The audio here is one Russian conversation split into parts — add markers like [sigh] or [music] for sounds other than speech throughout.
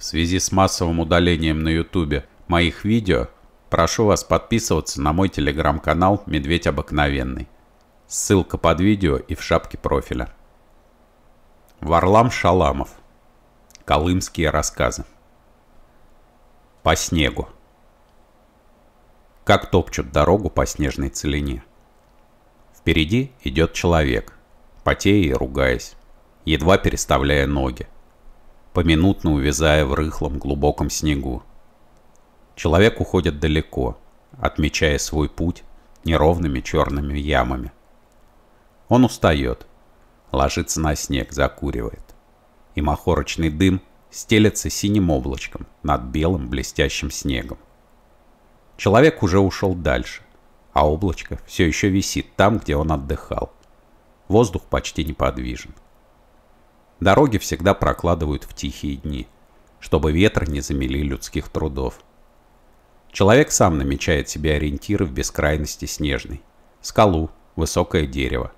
в связи с массовым удалением на YouTube моих видео, прошу вас подписываться на мой телеграм-канал «Медведь обыкновенный». Ссылка под видео и в шапке профиля. Варлам Шаламов. Колымские рассказы. По снегу. Как топчут дорогу по снежной целине. Впереди идет человек, потея и ругаясь, едва переставляя ноги поминутно увязая в рыхлом глубоком снегу. Человек уходит далеко, отмечая свой путь неровными черными ямами. Он устает, ложится на снег, закуривает. И махорочный дым стелется синим облачком над белым блестящим снегом. Человек уже ушел дальше, а облачко все еще висит там, где он отдыхал. Воздух почти неподвижен дороги всегда прокладывают в тихие дни, чтобы ветры не замели людских трудов. Человек сам намечает себе ориентиры в бескрайности снежной. Скалу, высокое дерево.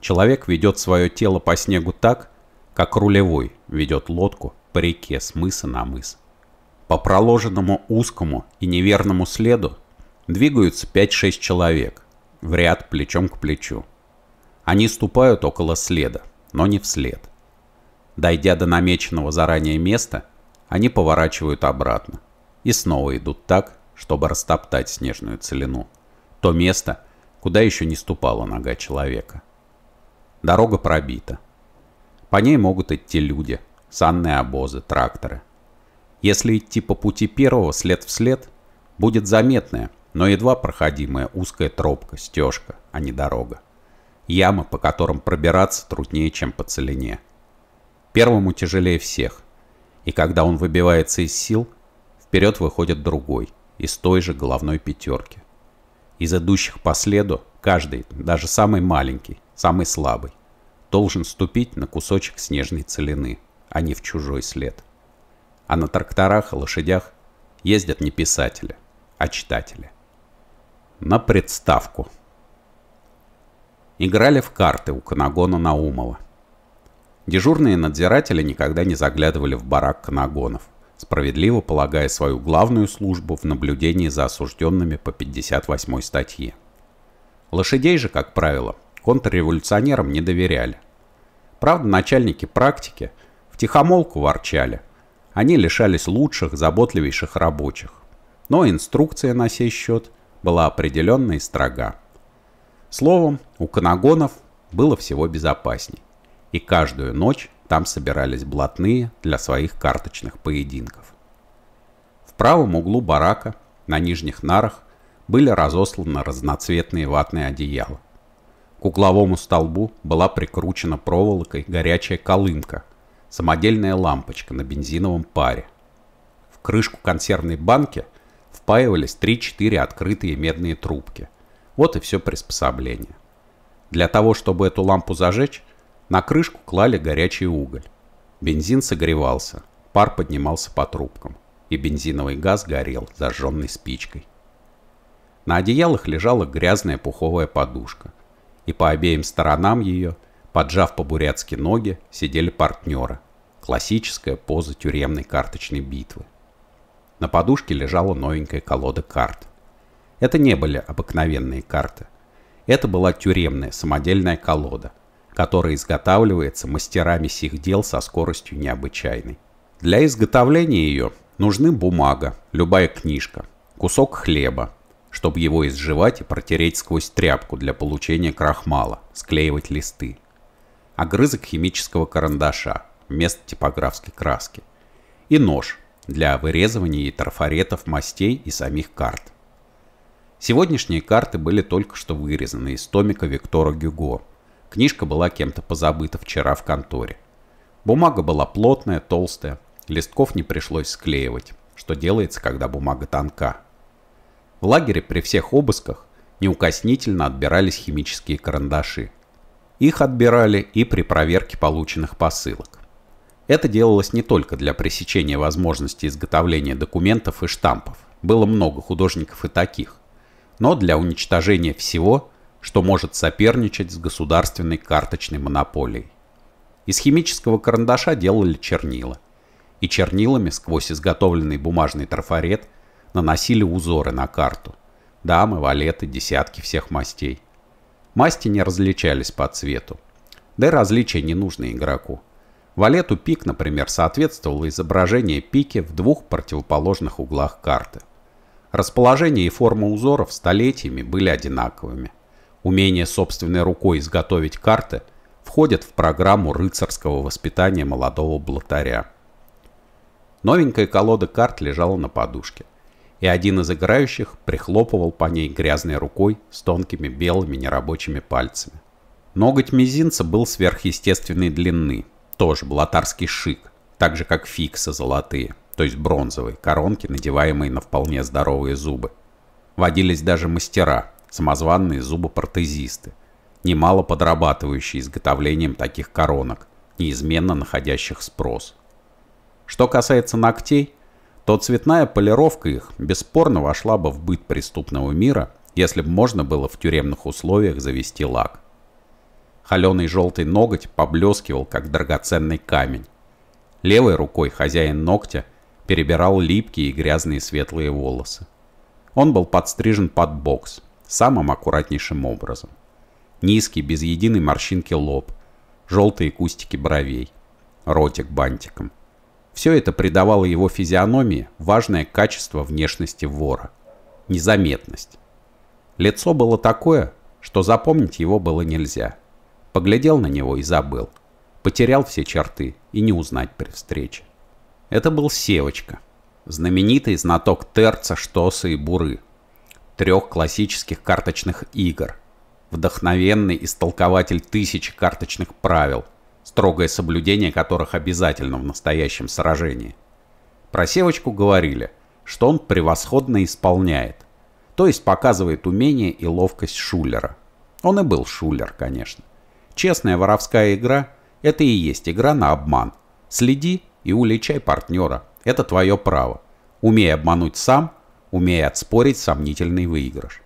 Человек ведет свое тело по снегу так, как рулевой ведет лодку по реке с мыса на мыс. По проложенному узкому и неверному следу двигаются 5-6 человек, в ряд плечом к плечу. Они ступают около следа, но не вслед. Дойдя до намеченного заранее места, они поворачивают обратно и снова идут так, чтобы растоптать снежную целину. То место, куда еще не ступала нога человека. Дорога пробита. По ней могут идти люди, санные обозы, тракторы. Если идти по пути первого след в след, будет заметная, но едва проходимая узкая тропка, стежка, а не дорога. Ямы, по которым пробираться труднее, чем по целине – Первому тяжелее всех. И когда он выбивается из сил, вперед выходит другой, из той же головной пятерки. Из идущих по следу каждый, даже самый маленький, самый слабый, должен ступить на кусочек снежной целины, а не в чужой след. А на тракторах и лошадях ездят не писатели, а читатели. На представку. Играли в карты у Канагона Наумова. Дежурные надзиратели никогда не заглядывали в барак канагонов, справедливо полагая свою главную службу в наблюдении за осужденными по 58 статье. Лошадей же, как правило, контрреволюционерам не доверяли. Правда, начальники практики втихомолку ворчали. Они лишались лучших, заботливейших рабочих. Но инструкция на сей счет была определенно и строга. Словом, у канагонов было всего безопасней и каждую ночь там собирались блатные для своих карточных поединков. В правом углу барака на нижних нарах были разосланы разноцветные ватные одеяла. К угловому столбу была прикручена проволокой горячая колымка, самодельная лампочка на бензиновом паре. В крышку консервной банки впаивались 3-4 открытые медные трубки. Вот и все приспособление. Для того, чтобы эту лампу зажечь, на крышку клали горячий уголь. Бензин согревался, пар поднимался по трубкам, и бензиновый газ горел, зажженный спичкой. На одеялах лежала грязная пуховая подушка, и по обеим сторонам ее, поджав по-бурятски ноги, сидели партнеры. Классическая поза тюремной карточной битвы. На подушке лежала новенькая колода карт. Это не были обыкновенные карты. Это была тюремная самодельная колода, который изготавливается мастерами сих дел со скоростью необычайной. Для изготовления ее нужны бумага, любая книжка, кусок хлеба, чтобы его изживать и протереть сквозь тряпку для получения крахмала, склеивать листы. Огрызок химического карандаша вместо типографской краски. И нож для вырезывания и трафаретов мастей и самих карт. Сегодняшние карты были только что вырезаны из томика Виктора Гюго – Книжка была кем-то позабыта вчера в конторе. Бумага была плотная, толстая, листков не пришлось склеивать, что делается, когда бумага тонка. В лагере при всех обысках неукоснительно отбирались химические карандаши. Их отбирали и при проверке полученных посылок. Это делалось не только для пресечения возможности изготовления документов и штампов, было много художников и таких, но для уничтожения всего – что может соперничать с государственной карточной монополией. Из химического карандаша делали чернила. И чернилами сквозь изготовленный бумажный трафарет наносили узоры на карту. Дамы, валеты, десятки всех мастей. Масти не различались по цвету. Да и различия не нужны игроку. Валету пик, например, соответствовало изображение пики в двух противоположных углах карты. Расположение и форма узоров столетиями были одинаковыми умение собственной рукой изготовить карты входят в программу рыцарского воспитания молодого блатаря. Новенькая колода карт лежала на подушке, и один из играющих прихлопывал по ней грязной рукой с тонкими белыми нерабочими пальцами. Ноготь мизинца был сверхъестественной длины, тоже блатарский шик, так же как фиксы золотые, то есть бронзовые коронки, надеваемые на вполне здоровые зубы. Водились даже мастера – самозванные зубопротезисты, немало подрабатывающие изготовлением таких коронок, неизменно находящих спрос. Что касается ногтей, то цветная полировка их бесспорно вошла бы в быт преступного мира, если бы можно было в тюремных условиях завести лак. Холеный желтый ноготь поблескивал, как драгоценный камень. Левой рукой хозяин ногтя перебирал липкие и грязные светлые волосы. Он был подстрижен под бокс, самым аккуратнейшим образом. Низкий, без единой морщинки лоб, желтые кустики бровей, ротик бантиком. Все это придавало его физиономии важное качество внешности вора – незаметность. Лицо было такое, что запомнить его было нельзя. Поглядел на него и забыл. Потерял все черты и не узнать при встрече. Это был Севочка, знаменитый знаток терца, штоса и буры – трех классических карточных игр. Вдохновенный истолкователь тысячи карточных правил, строгое соблюдение которых обязательно в настоящем сражении. Про Севочку говорили, что он превосходно исполняет, то есть показывает умение и ловкость шулера. Он и был шулер, конечно. Честная воровская игра – это и есть игра на обман. Следи и уличай партнера. Это твое право. Умей обмануть сам, умея отспорить сомнительный выигрыш.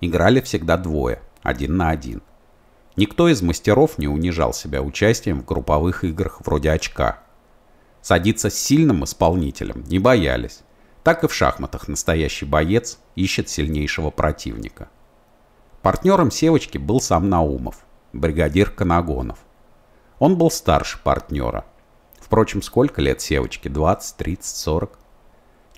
Играли всегда двое, один на один. Никто из мастеров не унижал себя участием в групповых играх вроде очка. Садиться с сильным исполнителем не боялись. Так и в шахматах настоящий боец ищет сильнейшего противника. Партнером Севочки был сам Наумов, бригадир Канагонов. Он был старше партнера. Впрочем, сколько лет Севочке? 20, 30, 40?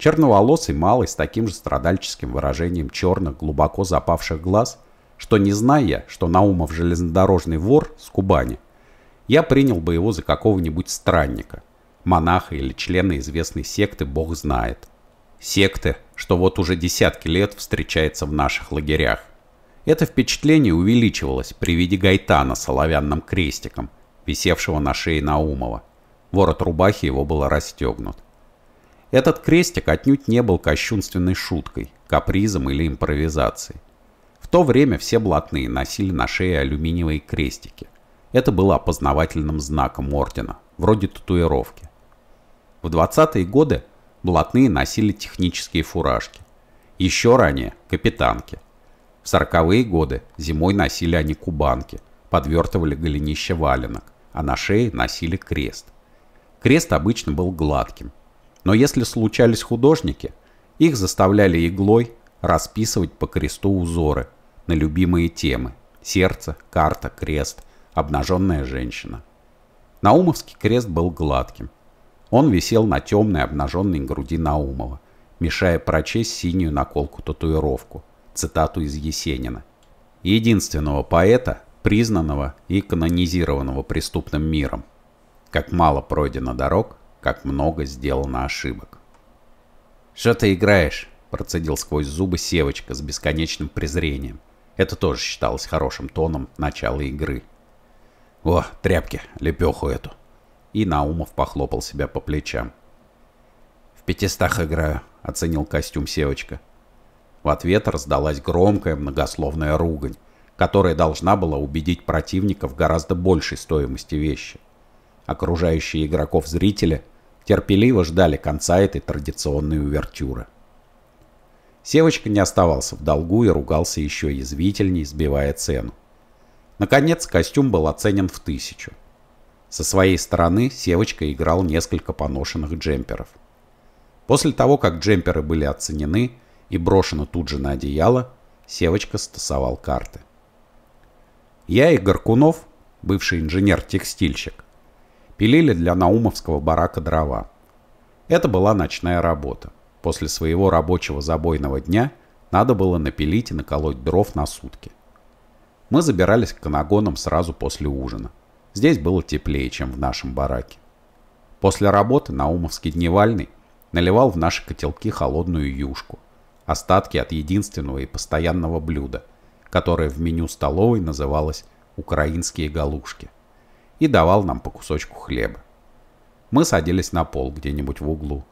Черноволосый малый с таким же страдальческим выражением черных, глубоко запавших глаз, что не зная, что Наумов железнодорожный вор с Кубани, я принял бы его за какого-нибудь странника, монаха или члена известной секты «Бог знает». Секты, что вот уже десятки лет встречается в наших лагерях. Это впечатление увеличивалось при виде Гайтана с оловянным крестиком, висевшего на шее Наумова. Ворот рубахи его было расстегнут. Этот крестик отнюдь не был кощунственной шуткой, капризом или импровизацией. В то время все блатные носили на шее алюминиевые крестики. Это было опознавательным знаком ордена, вроде татуировки. В 20-е годы блатные носили технические фуражки. Еще ранее – капитанки. В 40-е годы зимой носили они кубанки, подвертывали голенище валенок, а на шее носили крест. Крест обычно был гладким – но если случались художники, их заставляли иглой расписывать по кресту узоры на любимые темы – сердце, карта, крест, обнаженная женщина. Наумовский крест был гладким. Он висел на темной обнаженной груди Наумова, мешая прочесть синюю наколку-татуировку, цитату из Есенина. Единственного поэта, признанного и канонизированного преступным миром. Как мало пройдено дорог, как много сделано ошибок. «Что ты играешь?» – процедил сквозь зубы Севочка с бесконечным презрением. Это тоже считалось хорошим тоном начала игры. «О, тряпки, лепеху эту!» И Наумов похлопал себя по плечам. «В пятистах играю», — оценил костюм Севочка. В ответ раздалась громкая многословная ругань, которая должна была убедить противника в гораздо большей стоимости вещи. Окружающие игроков зрители терпеливо ждали конца этой традиционной увертюры. Севочка не оставался в долгу и ругался еще язвительней, сбивая цену. Наконец, костюм был оценен в тысячу. Со своей стороны Севочка играл несколько поношенных джемперов. После того, как джемперы были оценены и брошены тут же на одеяло, Севочка стасовал карты. Я и Горкунов, бывший инженер-текстильщик, пилили для наумовского барака дрова. Это была ночная работа. После своего рабочего забойного дня надо было напилить и наколоть дров на сутки. Мы забирались к канагонам сразу после ужина. Здесь было теплее, чем в нашем бараке. После работы Наумовский дневальный наливал в наши котелки холодную юшку, остатки от единственного и постоянного блюда, которое в меню столовой называлось «украинские галушки» и давал нам по кусочку хлеба. Мы садились на пол где-нибудь в углу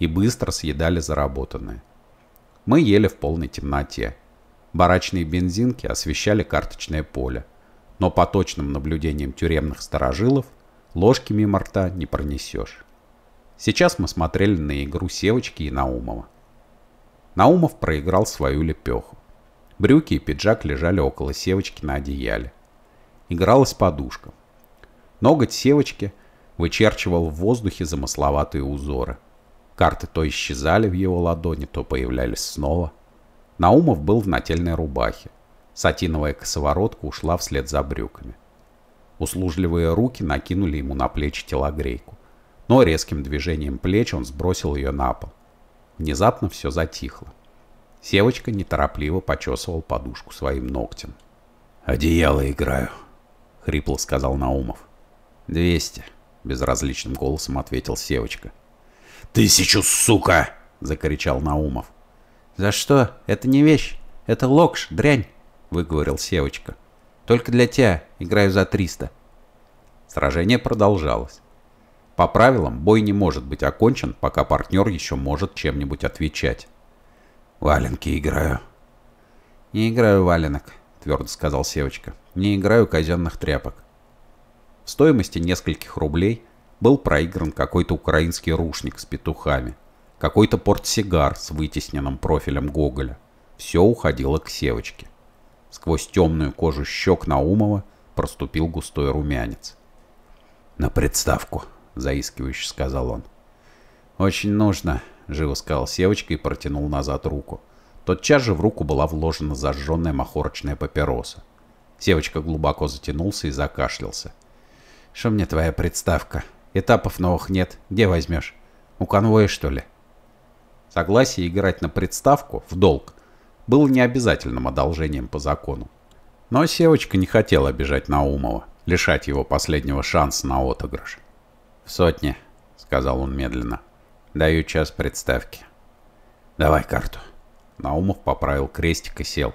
и быстро съедали заработанное. Мы ели в полной темноте. Барачные бензинки освещали карточное поле, но по точным наблюдениям тюремных сторожилов ложки мимо рта не пронесешь. Сейчас мы смотрели на игру Севочки и Наумова. Наумов проиграл свою лепеху. Брюки и пиджак лежали около Севочки на одеяле. Игралась подушка. Ноготь севочки вычерчивал в воздухе замысловатые узоры. Карты то исчезали в его ладони, то появлялись снова. Наумов был в нательной рубахе. Сатиновая косоворотка ушла вслед за брюками. Услужливые руки накинули ему на плечи телогрейку. Но резким движением плеч он сбросил ее на пол. Внезапно все затихло. Севочка неторопливо почесывал подушку своим ногтем. «Одеяло играю», — хрипло сказал Наумов. «Двести», — безразличным голосом ответил Севочка. «Тысячу, сука!» — закричал Наумов. «За что? Это не вещь. Это локш, дрянь!» — выговорил Севочка. «Только для тебя. Играю за триста». Сражение продолжалось. По правилам, бой не может быть окончен, пока партнер еще может чем-нибудь отвечать. «Валенки играю». «Не играю валенок», — твердо сказал Севочка. «Не играю казенных тряпок» стоимости нескольких рублей был проигран какой-то украинский рушник с петухами, какой-то портсигар с вытесненным профилем Гоголя. Все уходило к севочке. Сквозь темную кожу щек Наумова проступил густой румянец. «На представку», — заискивающе сказал он. «Очень нужно», — живо сказал Севочка и протянул назад руку. Тотчас же в руку была вложена зажженная махорочная папироса. Севочка глубоко затянулся и закашлялся. Что мне твоя представка? Этапов новых нет. Где возьмешь? У конвоя, что ли? Согласие играть на представку в долг было необязательным одолжением по закону. Но Севочка не хотел обижать Наумова, лишать его последнего шанса на отыгрыш. «В сотне», — сказал он медленно. «Даю час представки». «Давай карту». Наумов поправил крестик и сел.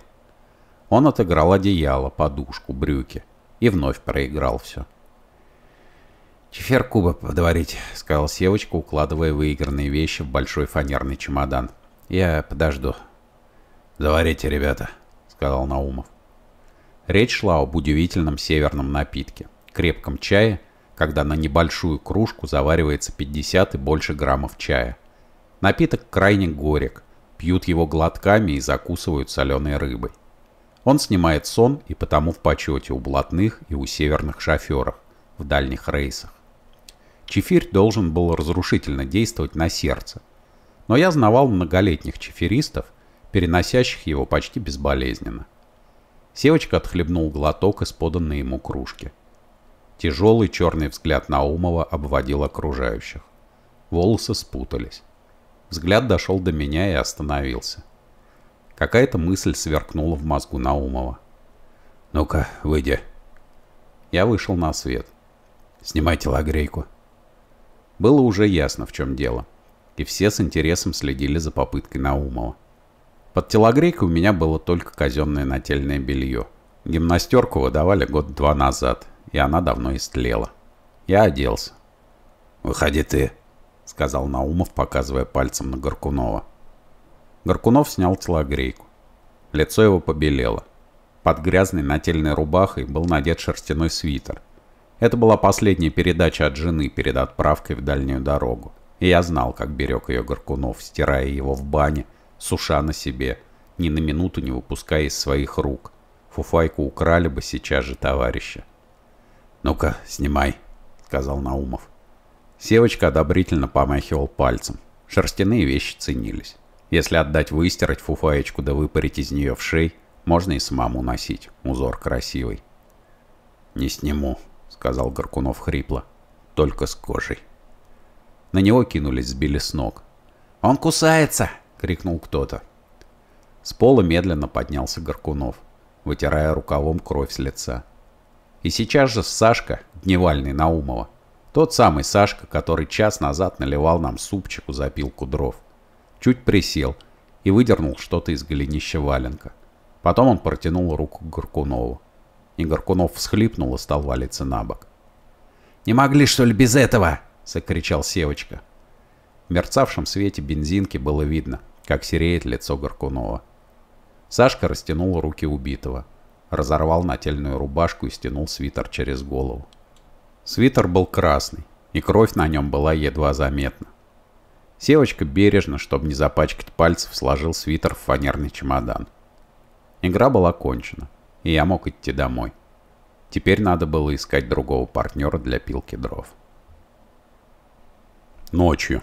Он отыграл одеяло, подушку, брюки и вновь проиграл все. «Чефер куба подварить», — сказал Севочка, укладывая выигранные вещи в большой фанерный чемодан. «Я подожду». «Заварите, ребята», — сказал Наумов. Речь шла об удивительном северном напитке — крепком чае, когда на небольшую кружку заваривается 50 и больше граммов чая. Напиток крайне горек, пьют его глотками и закусывают соленой рыбой. Он снимает сон и потому в почете у блатных и у северных шоферов в дальних рейсах. Чефирь должен был разрушительно действовать на сердце. Но я знавал многолетних чефиристов, переносящих его почти безболезненно. Севочка отхлебнул глоток из поданной ему кружки. Тяжелый черный взгляд Наумова обводил окружающих. Волосы спутались. Взгляд дошел до меня и остановился. Какая-то мысль сверкнула в мозгу Наумова. «Ну-ка, выйди». Я вышел на свет. «Снимайте лагрейку», было уже ясно, в чем дело. И все с интересом следили за попыткой Наумова. Под телогрейкой у меня было только казенное нательное белье. Гимнастерку выдавали год-два назад, и она давно истлела. Я оделся. «Выходи ты», — сказал Наумов, показывая пальцем на Горкунова. Горкунов снял телогрейку. Лицо его побелело. Под грязной нательной рубахой был надет шерстяной свитер — это была последняя передача от жены перед отправкой в дальнюю дорогу. И я знал, как берег ее Горкунов, стирая его в бане, суша на себе, ни на минуту не выпуская из своих рук. Фуфайку украли бы сейчас же товарища. «Ну-ка, снимай», — сказал Наумов. Севочка одобрительно помахивал пальцем. Шерстяные вещи ценились. Если отдать выстирать фуфаечку да выпарить из нее в шей, можно и самому носить. Узор красивый. «Не сниму», сказал Горкунов хрипло. «Только с кожей». На него кинулись, сбили с ног. «Он кусается!» — крикнул кто-то. С пола медленно поднялся Горкунов, вытирая рукавом кровь с лица. И сейчас же Сашка, дневальный Наумова, тот самый Сашка, который час назад наливал нам супчику за пилку дров, чуть присел и выдернул что-то из голенища валенка. Потом он протянул руку к Горкунову. Игоркунов всхлипнул и стал валиться на бок. «Не могли, что ли, без этого?» — закричал Севочка. В мерцавшем свете бензинки было видно, как сереет лицо Горкунова. Сашка растянул руки убитого, разорвал нательную рубашку и стянул свитер через голову. Свитер был красный, и кровь на нем была едва заметна. Севочка бережно, чтобы не запачкать пальцев, сложил свитер в фанерный чемодан. Игра была кончена и я мог идти домой. Теперь надо было искать другого партнера для пилки дров. Ночью.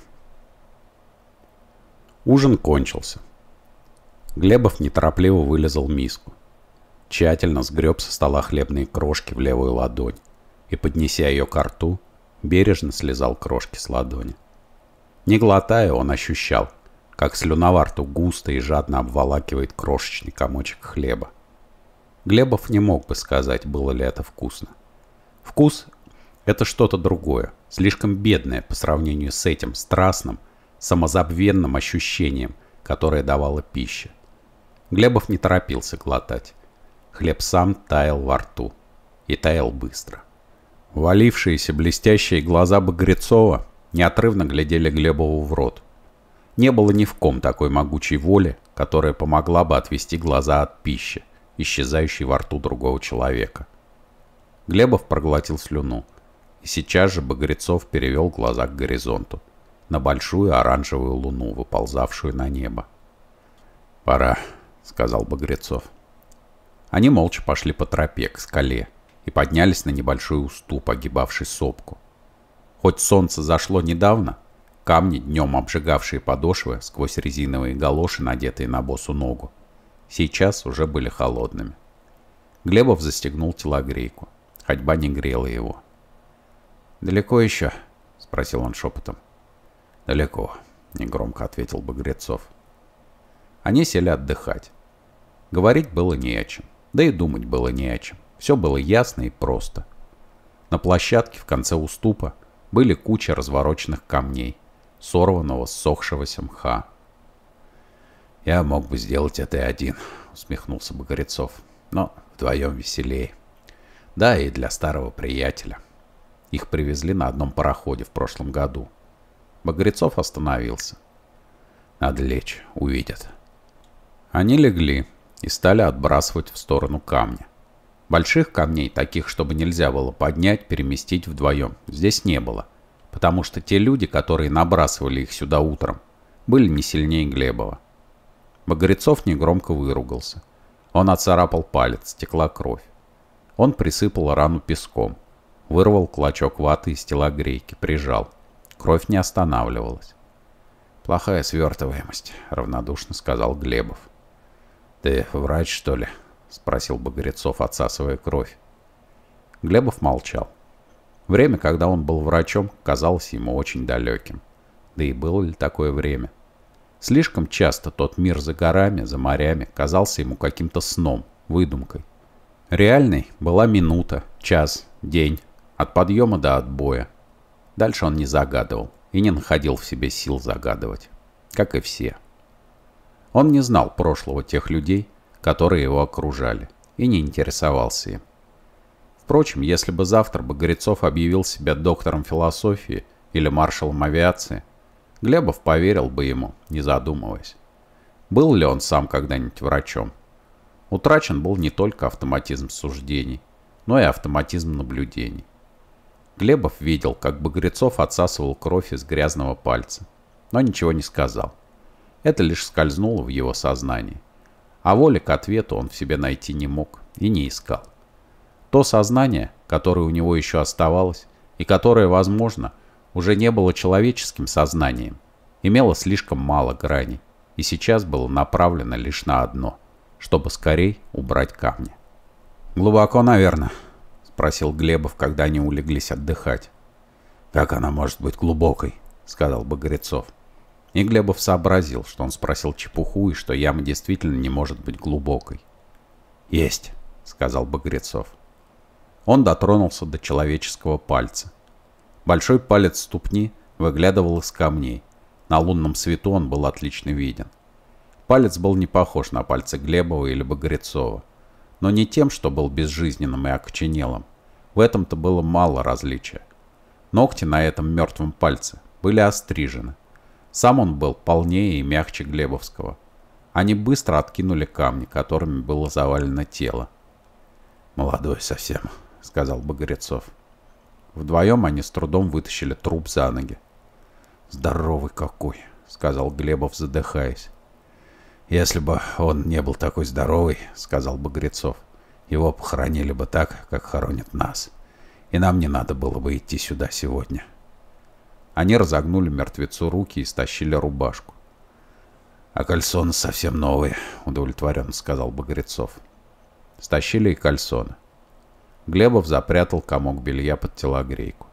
Ужин кончился. Глебов неторопливо вылезал миску. Тщательно сгреб со стола хлебные крошки в левую ладонь и, поднеся ее к рту, бережно слезал крошки с ладони. Не глотая, он ощущал, как слюна во рту густо и жадно обволакивает крошечный комочек хлеба. Глебов не мог бы сказать, было ли это вкусно. Вкус – это что-то другое, слишком бедное по сравнению с этим страстным, самозабвенным ощущением, которое давала пища. Глебов не торопился глотать. Хлеб сам таял во рту. И таял быстро. Валившиеся блестящие глаза Багрецова неотрывно глядели Глебову в рот. Не было ни в ком такой могучей воли, которая помогла бы отвести глаза от пищи исчезающий во рту другого человека. Глебов проглотил слюну, и сейчас же Багрецов перевел глаза к горизонту, на большую оранжевую луну, выползавшую на небо. «Пора», — сказал Багрецов. Они молча пошли по тропе к скале и поднялись на небольшой уступ, огибавший сопку. Хоть солнце зашло недавно, камни, днем обжигавшие подошвы сквозь резиновые галоши, надетые на босу ногу, сейчас уже были холодными. Глебов застегнул телогрейку. Ходьба не грела его. «Далеко еще?» — спросил он шепотом. «Далеко», — негромко ответил Багрецов. Они сели отдыхать. Говорить было не о чем, да и думать было не о чем. Все было ясно и просто. На площадке в конце уступа были куча развороченных камней, сорванного, ссохшегося мха. Я мог бы сделать это и один, усмехнулся Багорецов. Но вдвоем веселее. Да, и для старого приятеля. Их привезли на одном пароходе в прошлом году. Багрецов остановился. Надо лечь, увидят. Они легли и стали отбрасывать в сторону камня. Больших камней, таких, чтобы нельзя было поднять, переместить вдвоем, здесь не было. Потому что те люди, которые набрасывали их сюда утром, были не сильнее Глебова. Багрецов негромко выругался. Он оцарапал палец, стекла кровь. Он присыпал рану песком. Вырвал клочок ваты из тела грейки, прижал. Кровь не останавливалась. «Плохая свертываемость», — равнодушно сказал Глебов. «Ты врач, что ли?» — спросил Багрецов, отсасывая кровь. Глебов молчал. Время, когда он был врачом, казалось ему очень далеким. Да и было ли такое время? Слишком часто тот мир за горами, за морями казался ему каким-то сном, выдумкой. Реальной была минута, час, день, от подъема до отбоя. Дальше он не загадывал и не находил в себе сил загадывать, как и все. Он не знал прошлого тех людей, которые его окружали, и не интересовался им. Впрочем, если бы завтра Багрецов объявил себя доктором философии или маршалом авиации, Глебов поверил бы ему, не задумываясь. Был ли он сам когда-нибудь врачом? Утрачен был не только автоматизм суждений, но и автоматизм наблюдений. Глебов видел, как Багрецов отсасывал кровь из грязного пальца, но ничего не сказал. Это лишь скользнуло в его сознании. А воли к ответу он в себе найти не мог и не искал. То сознание, которое у него еще оставалось, и которое, возможно, уже не было человеческим сознанием, имело слишком мало граней и сейчас было направлено лишь на одно, чтобы скорей убрать камни. «Глубоко, наверное», — спросил Глебов, когда они улеглись отдыхать. «Как она может быть глубокой?» — сказал Багрецов. И Глебов сообразил, что он спросил чепуху и что яма действительно не может быть глубокой. «Есть», — сказал Багрецов. Он дотронулся до человеческого пальца, Большой палец ступни выглядывал из камней. На лунном свету он был отлично виден. Палец был не похож на пальцы Глебова или Багрецова. Но не тем, что был безжизненным и окоченелым. В этом-то было мало различия. Ногти на этом мертвом пальце были острижены. Сам он был полнее и мягче Глебовского. Они быстро откинули камни, которыми было завалено тело. «Молодой совсем», — сказал Багрецов. Вдвоем они с трудом вытащили труп за ноги. «Здоровый какой!» — сказал Глебов, задыхаясь. «Если бы он не был такой здоровый, — сказал бы Багрецов, — его похоронили бы так, как хоронят нас. И нам не надо было бы идти сюда сегодня». Они разогнули мертвецу руки и стащили рубашку. «А кальсоны совсем новые», — удовлетворенно сказал Багрецов. Стащили и кальсоны. Глебов запрятал комок белья под телогрейку.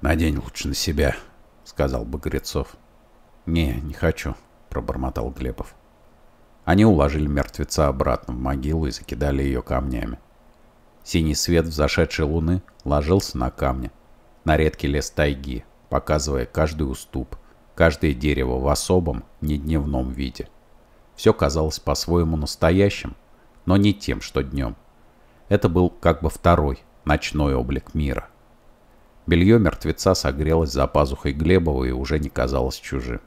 «Надень лучше на себя», — сказал Багрецов. «Не, не хочу», — пробормотал Глебов. Они уложили мертвеца обратно в могилу и закидали ее камнями. Синий свет взошедшей луны ложился на камни, на редкий лес тайги, показывая каждый уступ, каждое дерево в особом, недневном виде. Все казалось по-своему настоящим, но не тем, что днем — это был как бы второй ночной облик мира. Белье мертвеца согрелось за пазухой Глебова и уже не казалось чужим.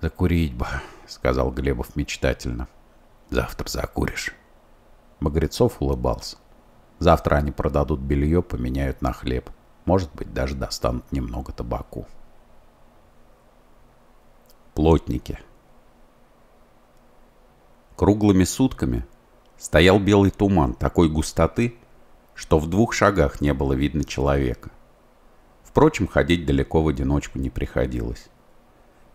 «Закурить бы», — сказал Глебов мечтательно. «Завтра закуришь». Багрецов улыбался. Завтра они продадут белье, поменяют на хлеб. Может быть, даже достанут немного табаку. Плотники. Круглыми сутками стоял белый туман такой густоты, что в двух шагах не было видно человека. Впрочем, ходить далеко в одиночку не приходилось.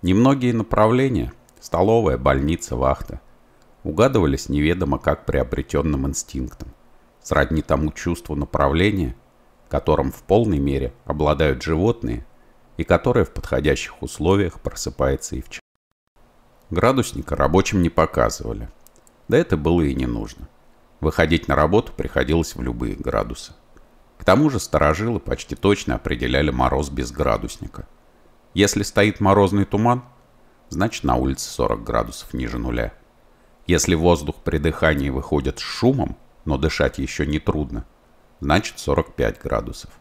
Немногие направления – столовая, больница, вахта – угадывались неведомо как приобретенным инстинктом, сродни тому чувству направления, которым в полной мере обладают животные и которое в подходящих условиях просыпается и в человеке. Градусника рабочим не показывали – да это было и не нужно. Выходить на работу приходилось в любые градусы. К тому же старожилы почти точно определяли мороз без градусника. Если стоит морозный туман, значит на улице 40 градусов ниже нуля. Если воздух при дыхании выходит с шумом, но дышать еще не трудно, значит 45 градусов.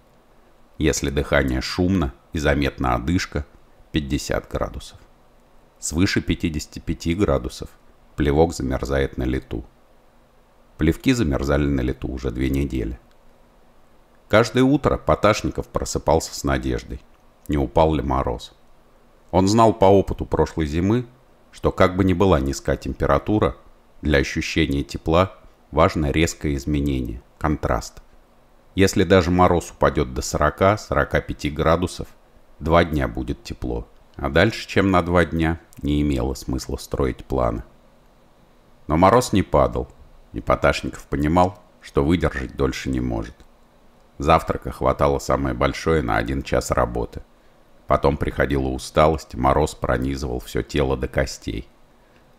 Если дыхание шумно и заметна одышка, 50 градусов. Свыше 55 градусов Плевок замерзает на лету. Плевки замерзали на лету уже две недели. Каждое утро Поташников просыпался с надеждой, не упал ли мороз. Он знал по опыту прошлой зимы, что как бы ни была низкая температура, для ощущения тепла важно резкое изменение, контраст. Если даже мороз упадет до 40-45 градусов, два дня будет тепло. А дальше, чем на два дня, не имело смысла строить планы. Но мороз не падал, и Поташников понимал, что выдержать дольше не может. Завтрака хватало самое большое на один час работы. Потом приходила усталость, мороз пронизывал все тело до костей.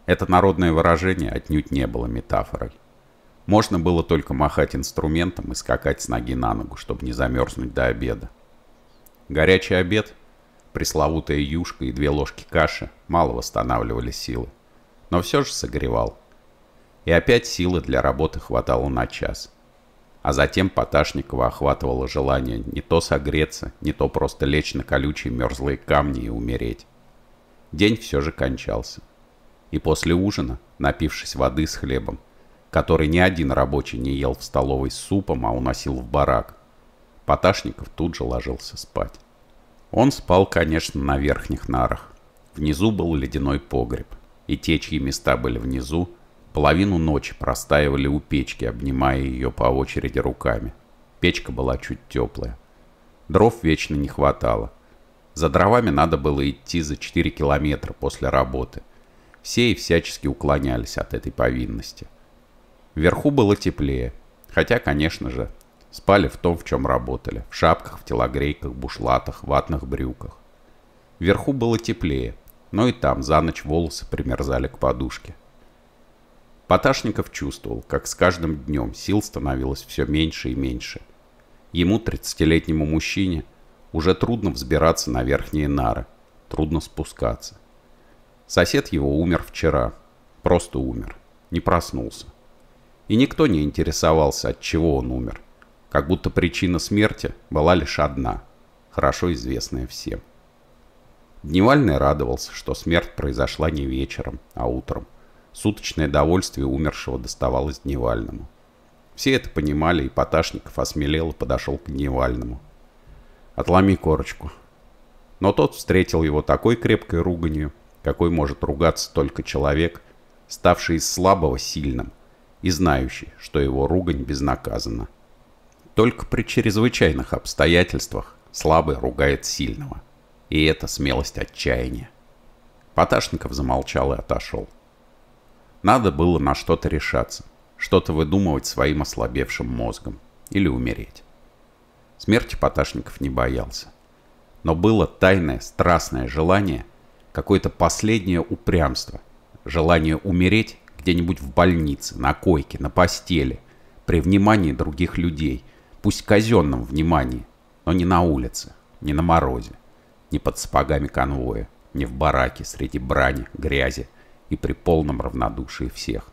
Это народное выражение отнюдь не было метафорой. Можно было только махать инструментом и скакать с ноги на ногу, чтобы не замерзнуть до обеда. Горячий обед, пресловутая юшка и две ложки каши мало восстанавливали силы, но все же согревал и опять силы для работы хватало на час. А затем Поташникова охватывало желание не то согреться, не то просто лечь на колючие мерзлые камни и умереть. День все же кончался. И после ужина, напившись воды с хлебом, который ни один рабочий не ел в столовой с супом, а уносил в барак, Поташников тут же ложился спать. Он спал, конечно, на верхних нарах. Внизу был ледяной погреб, и те, чьи места были внизу, Половину ночи простаивали у печки, обнимая ее по очереди руками. Печка была чуть теплая. Дров вечно не хватало. За дровами надо было идти за 4 километра после работы. Все и всячески уклонялись от этой повинности. Вверху было теплее, хотя, конечно же, спали в том, в чем работали. В шапках, в телогрейках, бушлатах, ватных брюках. Вверху было теплее, но и там за ночь волосы примерзали к подушке. Поташников чувствовал, как с каждым днем сил становилось все меньше и меньше. Ему, 30-летнему мужчине, уже трудно взбираться на верхние нары, трудно спускаться. Сосед его умер вчера, просто умер, не проснулся. И никто не интересовался, от чего он умер, как будто причина смерти была лишь одна, хорошо известная всем. Дневальный радовался, что смерть произошла не вечером, а утром – Суточное довольствие умершего доставалось Дневальному. Все это понимали, и Поташников осмелел и подошел к Дневальному. «Отломи корочку». Но тот встретил его такой крепкой руганью, какой может ругаться только человек, ставший из слабого сильным и знающий, что его ругань безнаказана. Только при чрезвычайных обстоятельствах слабый ругает сильного. И это смелость отчаяния. Поташников замолчал и отошел. Надо было на что-то решаться, что-то выдумывать своим ослабевшим мозгом или умереть. Смерти Поташников не боялся. Но было тайное, страстное желание, какое-то последнее упрямство, желание умереть где-нибудь в больнице, на койке, на постели, при внимании других людей, пусть казенном внимании, но не на улице, не на морозе, не под сапогами конвоя, не в бараке среди брани, грязи, и при полном равнодушии всех.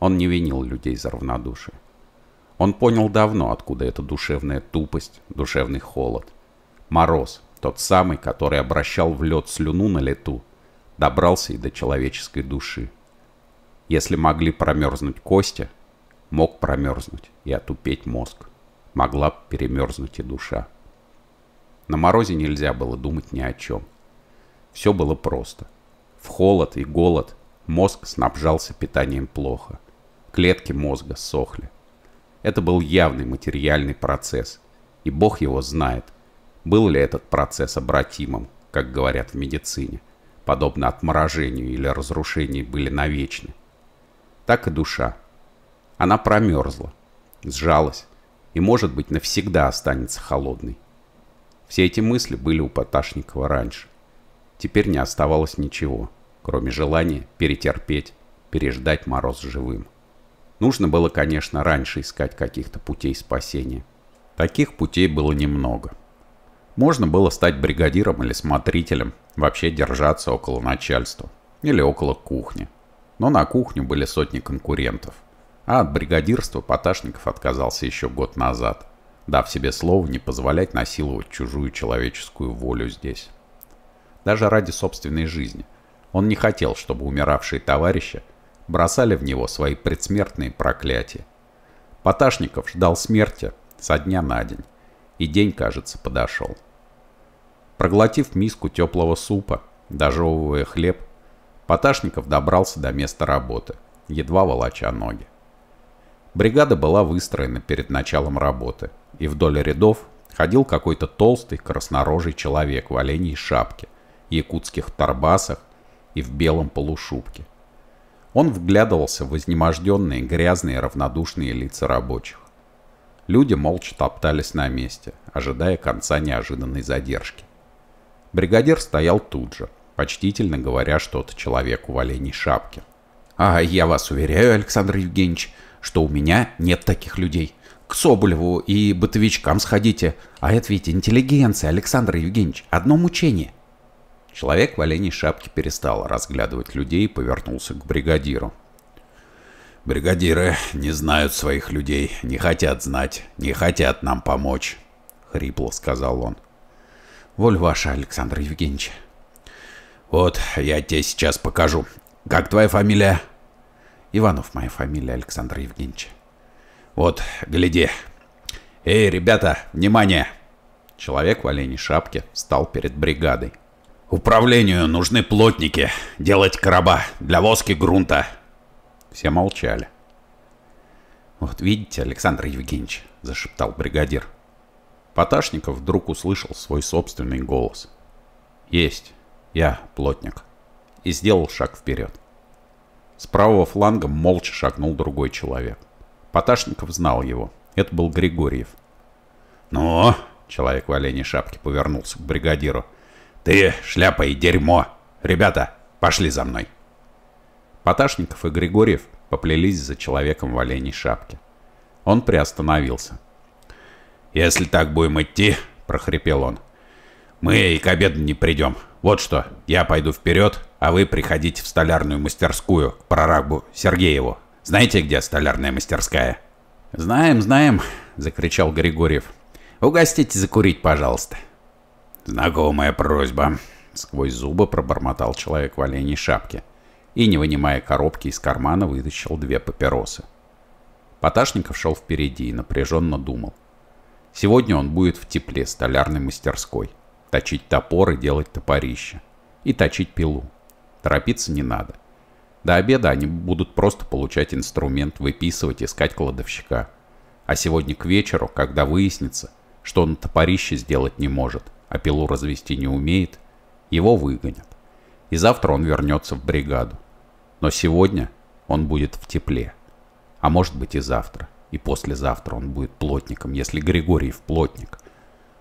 Он не винил людей за равнодушие. Он понял давно, откуда эта душевная тупость, душевный холод. Мороз, тот самый, который обращал в лед слюну на лету, добрался и до человеческой души. Если могли промерзнуть кости, мог промерзнуть и отупеть мозг. Могла перемерзнуть и душа. На морозе нельзя было думать ни о чем. Все было просто – в холод и голод мозг снабжался питанием плохо. Клетки мозга сохли. Это был явный материальный процесс. И Бог его знает, был ли этот процесс обратимым, как говорят в медицине, подобно отморожению или разрушению были навечно. Так и душа. Она промерзла, сжалась и, может быть, навсегда останется холодной. Все эти мысли были у Поташникова раньше теперь не оставалось ничего, кроме желания перетерпеть, переждать мороз живым. Нужно было, конечно, раньше искать каких-то путей спасения. Таких путей было немного. Можно было стать бригадиром или смотрителем, вообще держаться около начальства или около кухни. Но на кухню были сотни конкурентов. А от бригадирства Поташников отказался еще год назад, дав себе слово не позволять насиловать чужую человеческую волю здесь даже ради собственной жизни. Он не хотел, чтобы умиравшие товарищи бросали в него свои предсмертные проклятия. Поташников ждал смерти со дня на день, и день, кажется, подошел. Проглотив миску теплого супа, дожевывая хлеб, Поташников добрался до места работы, едва волоча ноги. Бригада была выстроена перед началом работы, и вдоль рядов ходил какой-то толстый краснорожий человек в оленей шапке – якутских торбасах и в белом полушубке. Он вглядывался в изнеможденные, грязные, равнодушные лица рабочих. Люди молча топтались на месте, ожидая конца неожиданной задержки. Бригадир стоял тут же, почтительно говоря что-то человеку в оленей шапке. «А я вас уверяю, Александр Евгеньевич, что у меня нет таких людей. К Соболеву и бытовичкам сходите. А это ведь интеллигенция, Александр Евгеньевич, одно мучение». Человек в оленей шапке перестал разглядывать людей и повернулся к бригадиру. «Бригадиры не знают своих людей, не хотят знать, не хотят нам помочь», — хрипло сказал он. «Воль ваша, Александр Евгеньевич». «Вот, я тебе сейчас покажу. Как твоя фамилия?» «Иванов моя фамилия, Александр Евгеньевич». «Вот, гляди. Эй, ребята, внимание!» Человек в оленей шапке встал перед бригадой. Управлению нужны плотники, делать короба для воски грунта. Все молчали. Вот видите, Александр Евгеньевич, зашептал бригадир. Поташников вдруг услышал свой собственный голос. Есть, я плотник. И сделал шаг вперед. С правого фланга молча шагнул другой человек. Поташников знал его. Это был Григорьев. «Ну?» — человек в оленей шапке повернулся к бригадиру — «Ты шляпа и дерьмо! Ребята, пошли за мной!» Поташников и Григорьев поплелись за человеком в оленей шапке. Он приостановился. «Если так будем идти, — прохрипел он, — мы и к обеду не придем. Вот что, я пойду вперед, а вы приходите в столярную мастерскую к прорабу Сергееву. Знаете, где столярная мастерская?» «Знаем, знаем!» — закричал Григорьев. «Угостите закурить, пожалуйста!» Знакомая просьба. Сквозь зубы пробормотал человек в оленей шапке и, не вынимая коробки из кармана, вытащил две папиросы. Поташников шел впереди и напряженно думал. Сегодня он будет в тепле столярной мастерской. Точить топор и делать топорище. И точить пилу. Торопиться не надо. До обеда они будут просто получать инструмент, выписывать, искать кладовщика. А сегодня к вечеру, когда выяснится, что он топорище сделать не может – а пилу развести не умеет, его выгонят. И завтра он вернется в бригаду. Но сегодня он будет в тепле. А может быть и завтра, и послезавтра он будет плотником, если Григорий в плотник.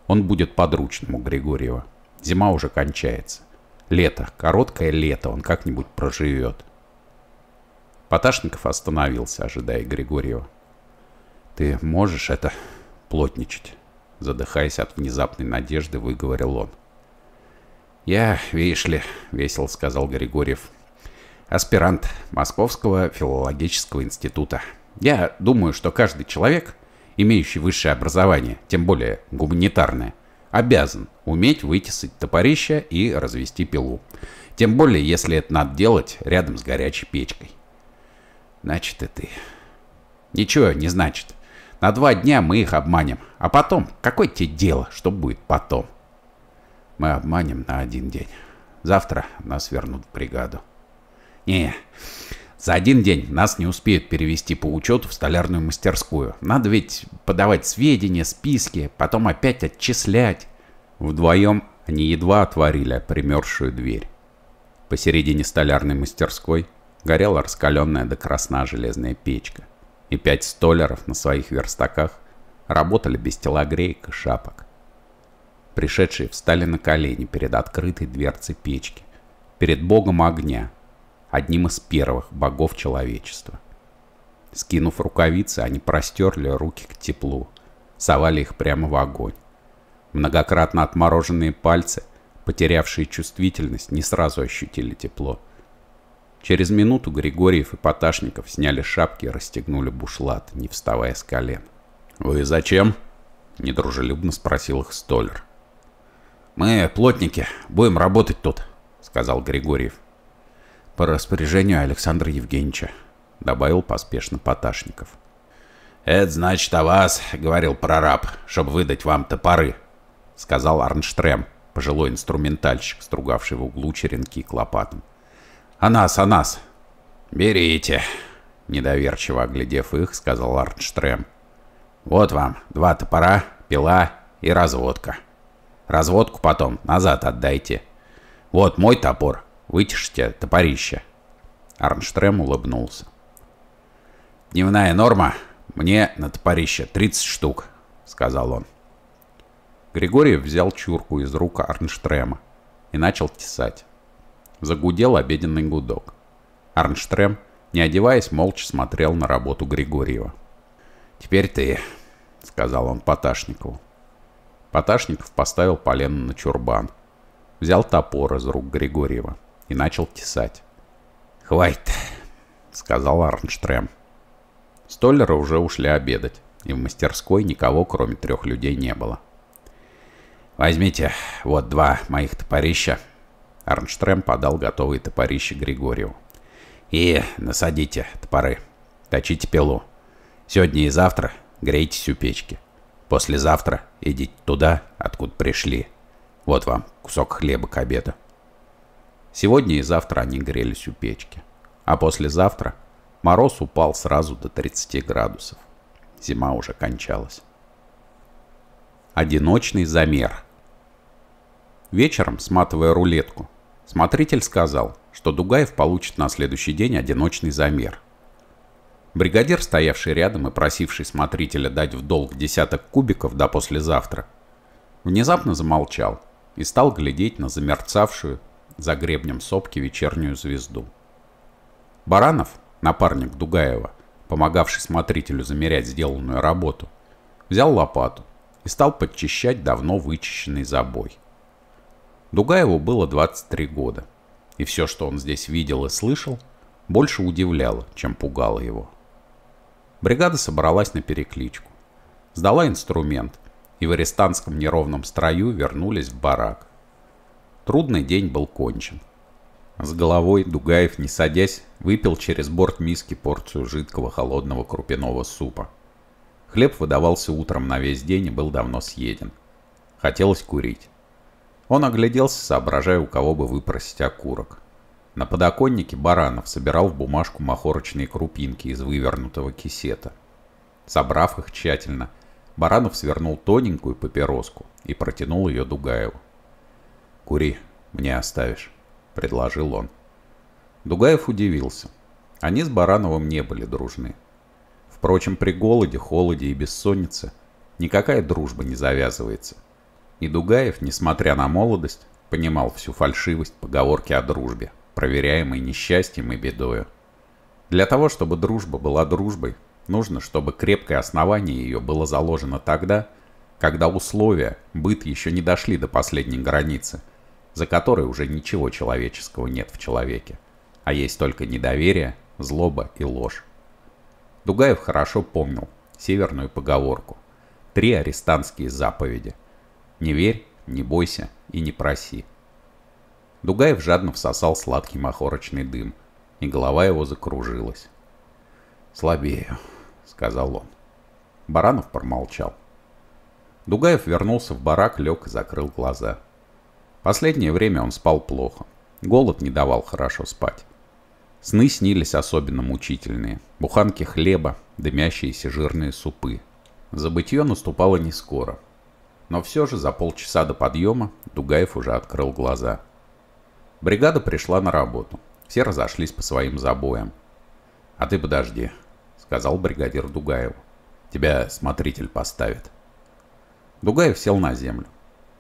Он будет подручным у Григорьева. Зима уже кончается. Лето, короткое лето, он как-нибудь проживет. Поташников остановился, ожидая Григорьева. «Ты можешь это плотничать?» задыхаясь от внезапной надежды, выговорил он. «Я, видишь ли», — весело сказал Григорьев, — «аспирант Московского филологического института. Я думаю, что каждый человек, имеющий высшее образование, тем более гуманитарное, обязан уметь вытесать топорища и развести пилу. Тем более, если это надо делать рядом с горячей печкой». «Значит, и ты». «Ничего не значит. На два дня мы их обманем. А потом, какое тебе дело, что будет потом? Мы обманем на один день. Завтра нас вернут в бригаду. Не, за один день нас не успеют перевести по учету в столярную мастерскую. Надо ведь подавать сведения, списки, потом опять отчислять. Вдвоем они едва отворили примерзшую дверь. Посередине столярной мастерской горела раскаленная до красна железная печка и пять столяров на своих верстаках работали без телогреек и шапок. Пришедшие встали на колени перед открытой дверцей печки, перед богом огня, одним из первых богов человечества. Скинув рукавицы, они простерли руки к теплу, совали их прямо в огонь. Многократно отмороженные пальцы, потерявшие чувствительность, не сразу ощутили тепло. Через минуту Григорьев и Поташников сняли шапки и расстегнули бушлат, не вставая с колен. «Вы зачем?» – недружелюбно спросил их Столер. «Мы плотники, будем работать тут», – сказал Григорьев. «По распоряжению Александра Евгеньевича», – добавил поспешно Поташников. «Это значит о вас», — говорил прораб, — «чтобы выдать вам топоры», — сказал Арнштрем, пожилой инструментальщик, стругавший в углу черенки к лопатам. «Анас, Анас!» «Берите!» Недоверчиво оглядев их, сказал Арнштрем. «Вот вам два топора, пила и разводка. Разводку потом назад отдайте. Вот мой топор, вытяжьте топорище». Арнштрем улыбнулся. «Дневная норма мне на топорище 30 штук», — сказал он. Григорий взял чурку из рук Арнштрема и начал тесать. Загудел обеденный гудок. Арнштрем, не одеваясь, молча смотрел на работу Григорьева. «Теперь ты», — сказал он Поташникову. Поташников поставил полено на чурбан. Взял топор из рук Григорьева и начал тесать. «Хватит», — сказал Арнштрем. Столлеры уже ушли обедать, и в мастерской никого, кроме трех людей, не было. «Возьмите вот два моих топорища», Арнштрем подал готовые топорище Григорию. «И насадите топоры, точите пилу. Сегодня и завтра грейтесь у печки. Послезавтра идите туда, откуда пришли. Вот вам кусок хлеба к обеду». Сегодня и завтра они грелись у печки. А послезавтра мороз упал сразу до 30 градусов. Зима уже кончалась. Одиночный замер. Вечером, сматывая рулетку, Смотритель сказал, что Дугаев получит на следующий день одиночный замер. Бригадир, стоявший рядом и просивший смотрителя дать в долг десяток кубиков до послезавтра, внезапно замолчал и стал глядеть на замерцавшую за гребнем сопки вечернюю звезду. Баранов, напарник Дугаева, помогавший смотрителю замерять сделанную работу, взял лопату и стал подчищать давно вычищенный забой. Дугаеву было 23 года, и все, что он здесь видел и слышал, больше удивляло, чем пугало его. Бригада собралась на перекличку, сдала инструмент, и в арестантском неровном строю вернулись в барак. Трудный день был кончен. С головой Дугаев, не садясь, выпил через борт миски порцию жидкого холодного крупяного супа. Хлеб выдавался утром на весь день и был давно съеден. Хотелось курить. Он огляделся, соображая, у кого бы выпросить окурок. На подоконнике Баранов собирал в бумажку махорочные крупинки из вывернутого кисета. Собрав их тщательно, Баранов свернул тоненькую папироску и протянул ее Дугаеву. «Кури, мне оставишь», — предложил он. Дугаев удивился. Они с Барановым не были дружны. Впрочем, при голоде, холоде и бессоннице никакая дружба не завязывается — и Дугаев, несмотря на молодость, понимал всю фальшивость поговорки о дружбе, проверяемой несчастьем и бедою. Для того, чтобы дружба была дружбой, нужно, чтобы крепкое основание ее было заложено тогда, когда условия, быт еще не дошли до последней границы, за которой уже ничего человеческого нет в человеке, а есть только недоверие, злоба и ложь. Дугаев хорошо помнил северную поговорку «Три арестантские заповеди», не верь, не бойся и не проси. Дугаев жадно всосал сладкий махорочный дым, и голова его закружилась. «Слабею», — сказал он. Баранов промолчал. Дугаев вернулся в барак, лег и закрыл глаза. Последнее время он спал плохо. Голод не давал хорошо спать. Сны снились особенно мучительные. Буханки хлеба, дымящиеся жирные супы. Забытье наступало не скоро но все же за полчаса до подъема Дугаев уже открыл глаза. Бригада пришла на работу. Все разошлись по своим забоям. «А ты подожди», — сказал бригадир Дугаев, «Тебя смотритель поставит». Дугаев сел на землю.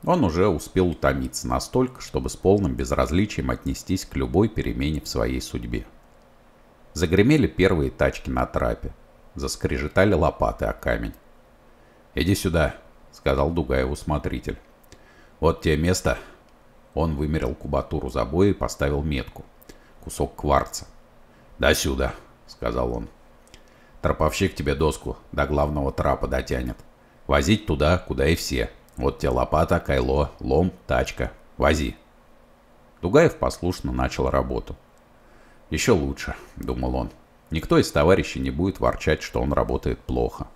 Он уже успел утомиться настолько, чтобы с полным безразличием отнестись к любой перемене в своей судьбе. Загремели первые тачки на трапе. Заскрежетали лопаты о камень. «Иди сюда», сказал Дугаеву смотритель. «Вот те место». Он вымерил кубатуру забоя и поставил метку. Кусок кварца. «До сюда», — сказал он. «Троповщик тебе доску до главного трапа дотянет. Возить туда, куда и все. Вот те лопата, кайло, лом, тачка. Вози». Дугаев послушно начал работу. «Еще лучше», — думал он. «Никто из товарищей не будет ворчать, что он работает плохо».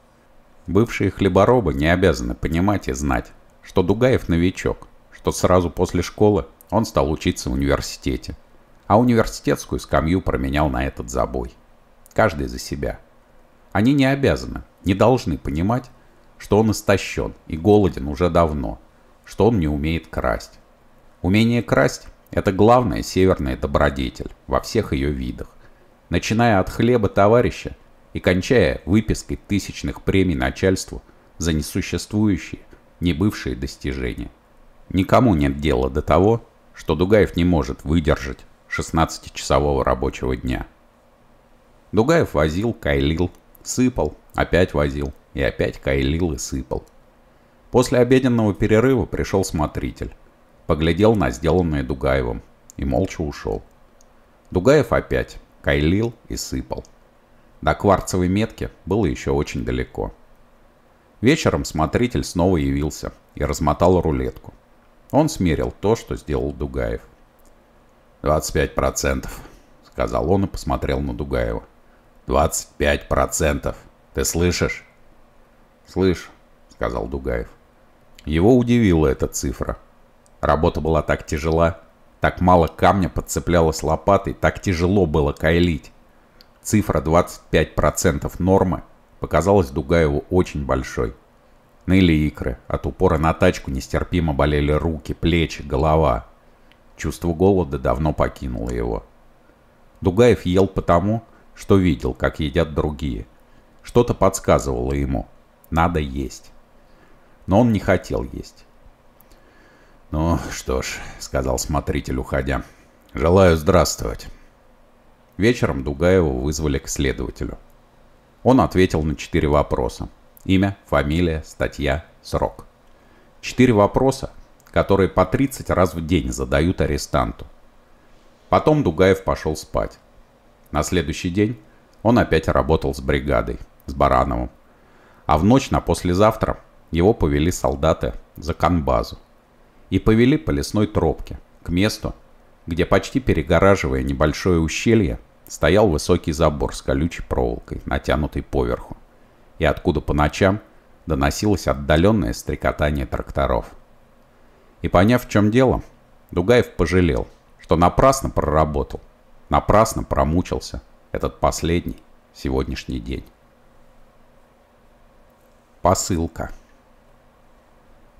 Бывшие хлеборобы не обязаны понимать и знать, что Дугаев новичок, что сразу после школы он стал учиться в университете, а университетскую скамью променял на этот забой. Каждый за себя. Они не обязаны, не должны понимать, что он истощен и голоден уже давно, что он не умеет красть. Умение красть – это главная северная добродетель во всех ее видах, начиная от хлеба товарища и кончая выпиской тысячных премий начальству за несуществующие, не бывшие достижения. Никому нет дела до того, что Дугаев не может выдержать 16-часового рабочего дня. Дугаев возил, кайлил, сыпал, опять возил и опять кайлил и сыпал. После обеденного перерыва пришел смотритель, поглядел на сделанное Дугаевым и молча ушел. Дугаев опять кайлил и сыпал. До кварцевой метки было еще очень далеко. Вечером смотритель снова явился и размотал рулетку. Он смерил то, что сделал Дугаев. 25%, сказал он и посмотрел на Дугаева. 25%. Ты слышишь? Слышь, сказал Дугаев. Его удивила эта цифра. Работа была так тяжела, так мало камня подцеплялось лопатой, так тяжело было кайлить. Цифра 25% нормы показалась Дугаеву очень большой. Ныли икры, от упора на тачку нестерпимо болели руки, плечи, голова. Чувство голода давно покинуло его. Дугаев ел потому, что видел, как едят другие. Что-то подсказывало ему. Надо есть. Но он не хотел есть. «Ну что ж», — сказал смотритель, уходя, — «желаю здравствовать». Вечером Дугаева вызвали к следователю. Он ответил на четыре вопроса. Имя, фамилия, статья, срок. Четыре вопроса, которые по 30 раз в день задают арестанту. Потом Дугаев пошел спать. На следующий день он опять работал с бригадой, с Барановым. А в ночь на послезавтра его повели солдаты за канбазу. И повели по лесной тропке, к месту, где почти перегораживая небольшое ущелье, стоял высокий забор с колючей проволокой, натянутой поверху, и откуда по ночам доносилось отдаленное стрекотание тракторов. И поняв, в чем дело, Дугаев пожалел, что напрасно проработал, напрасно промучился этот последний сегодняшний день. Посылка.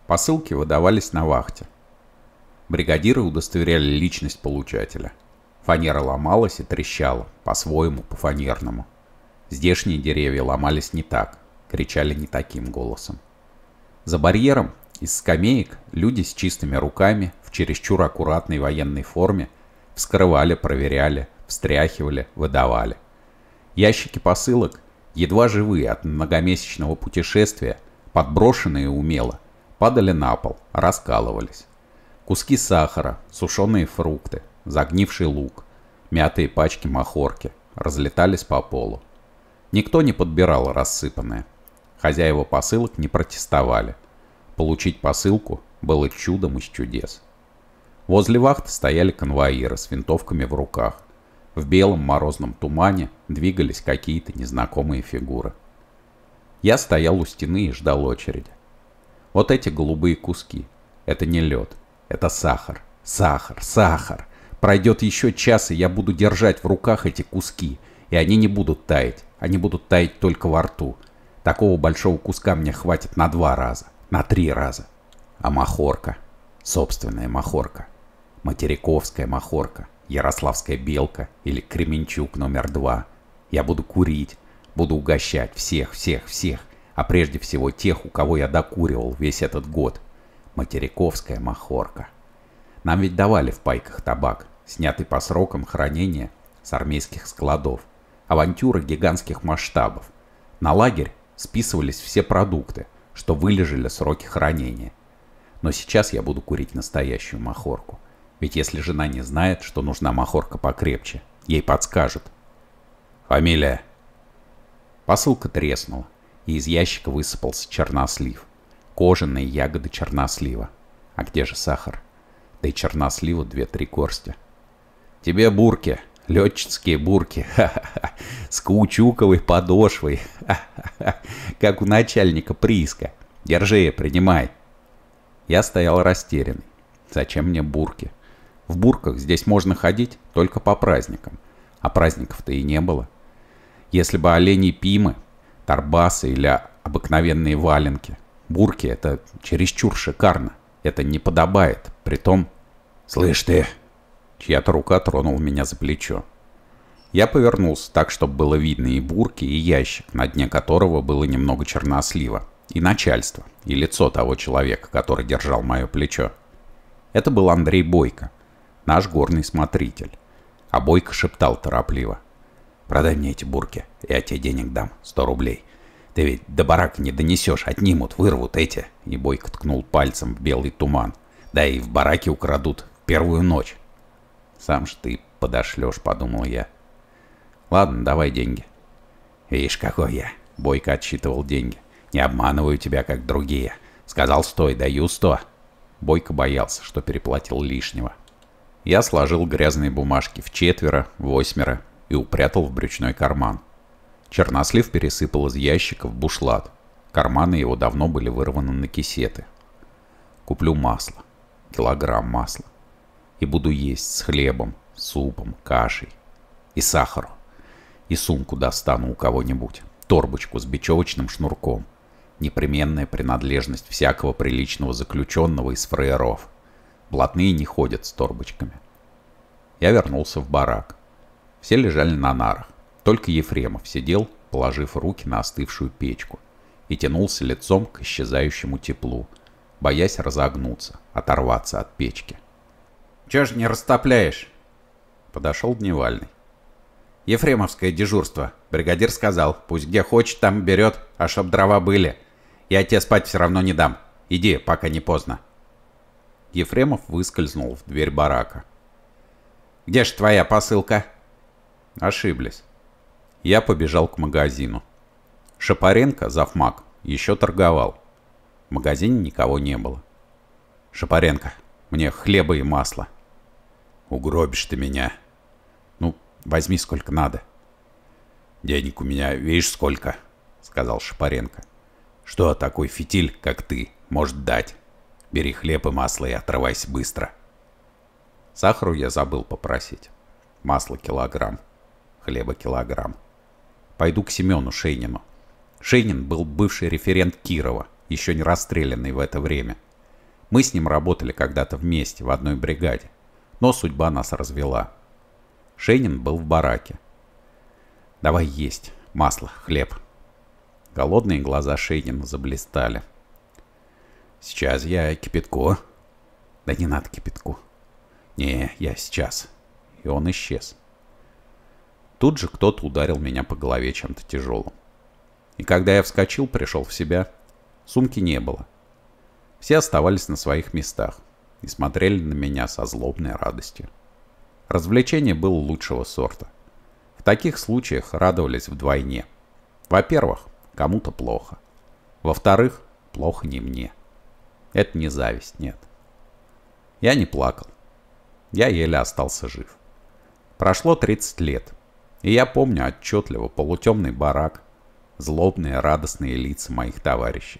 Посылки выдавались на вахте. Бригадиры удостоверяли личность получателя. Фанера ломалась и трещала, по-своему, по-фанерному. Здешние деревья ломались не так, кричали не таким голосом. За барьером из скамеек люди с чистыми руками, в чересчур аккуратной военной форме, вскрывали, проверяли, встряхивали, выдавали. Ящики посылок, едва живые от многомесячного путешествия, подброшенные умело, падали на пол, раскалывались. Куски сахара, сушеные фрукты, загнивший лук, мятые пачки махорки разлетались по полу. Никто не подбирал рассыпанное. Хозяева посылок не протестовали. Получить посылку было чудом из чудес. Возле вахты стояли конвоиры с винтовками в руках. В белом морозном тумане двигались какие-то незнакомые фигуры. Я стоял у стены и ждал очереди. Вот эти голубые куски. Это не лед. Это сахар, сахар, сахар. Пройдет еще час, и я буду держать в руках эти куски. И они не будут таять. Они будут таять только во рту. Такого большого куска мне хватит на два раза, на три раза. А махорка, собственная махорка, материковская махорка, ярославская белка или Кременчук номер два. Я буду курить, буду угощать всех, всех, всех, а прежде всего тех, у кого я докуривал весь этот год материковская махорка. Нам ведь давали в пайках табак, снятый по срокам хранения с армейских складов. Авантюра гигантских масштабов. На лагерь списывались все продукты, что вылежали сроки хранения. Но сейчас я буду курить настоящую махорку. Ведь если жена не знает, что нужна махорка покрепче, ей подскажет. Фамилия. Посылка треснула, и из ящика высыпался чернослив – кожаные ягоды чернослива. А где же сахар? Да и черносливу две-три корсти. Тебе бурки, летческие бурки, [laughs] с каучуковой подошвой, как у начальника прииска. Держи, принимай. Я стоял растерянный. Зачем мне бурки? В бурках здесь можно ходить только по праздникам. А праздников-то и не было. Если бы олени пимы, торбасы или обыкновенные валенки, Бурки это чересчур шикарно. Это не подобает. Притом... «Слышь ты!» Чья-то рука тронула меня за плечо. Я повернулся так, чтобы было видно и бурки, и ящик, на дне которого было немного чернослива, и начальство, и лицо того человека, который держал мое плечо. Это был Андрей Бойко, наш горный смотритель. А Бойко шептал торопливо. «Продай мне эти бурки, я тебе денег дам, сто рублей. Ты ведь до барака не донесешь, отнимут, вырвут эти. И Бойко ткнул пальцем в белый туман. Да и в бараке украдут. Первую ночь. Сам ж ты подошлешь, подумал я. Ладно, давай деньги. Видишь, какой я. Бойко отсчитывал деньги. Не обманываю тебя, как другие. Сказал, стой, даю сто. Бойко боялся, что переплатил лишнего. Я сложил грязные бумажки в четверо, восьмеро и упрятал в брючной карман. Чернослив пересыпал из ящиков бушлат. Карманы его давно были вырваны на кисеты. Куплю масло. Килограмм масла. И буду есть с хлебом, супом, кашей. И сахару. И сумку достану у кого-нибудь. Торбочку с бечевочным шнурком. Непременная принадлежность всякого приличного заключенного из фраеров. Блатные не ходят с торбочками. Я вернулся в барак. Все лежали на нарах. Только Ефремов сидел, положив руки на остывшую печку, и тянулся лицом к исчезающему теплу, боясь разогнуться, оторваться от печки. «Чё ж не растопляешь?» Подошел Дневальный. «Ефремовское дежурство. Бригадир сказал, пусть где хочет, там берет, а чтоб дрова были. Я тебе спать все равно не дам. Иди, пока не поздно». Ефремов выскользнул в дверь барака. «Где ж твоя посылка?» Ошиблись. Я побежал к магазину. Шапаренко, завмаг, еще торговал. В магазине никого не было. «Шапаренко, мне хлеба и масло. «Угробишь ты меня». «Ну, возьми сколько надо». «Денег у меня, видишь, сколько?» — сказал Шапаренко. «Что такой фитиль, как ты, может дать? Бери хлеб и масло и отрывайся быстро». Сахару я забыл попросить. Масло килограмм, хлеба килограмм пойду к Семену Шейнину. Шейнин был бывший референт Кирова, еще не расстрелянный в это время. Мы с ним работали когда-то вместе, в одной бригаде. Но судьба нас развела. Шейнин был в бараке. «Давай есть. Масло, хлеб». Голодные глаза Шейнина заблистали. «Сейчас я кипятку». А?» «Да не надо кипятку». «Не, я сейчас». И он исчез. Тут же кто-то ударил меня по голове чем-то тяжелым. И когда я вскочил, пришел в себя, сумки не было. Все оставались на своих местах и смотрели на меня со злобной радостью. Развлечение было лучшего сорта. В таких случаях радовались вдвойне. Во-первых, кому-то плохо. Во-вторых, плохо не мне. Это не зависть, нет. Я не плакал. Я еле остался жив. Прошло 30 лет, и я помню отчетливо полутемный барак, злобные радостные лица моих товарищей,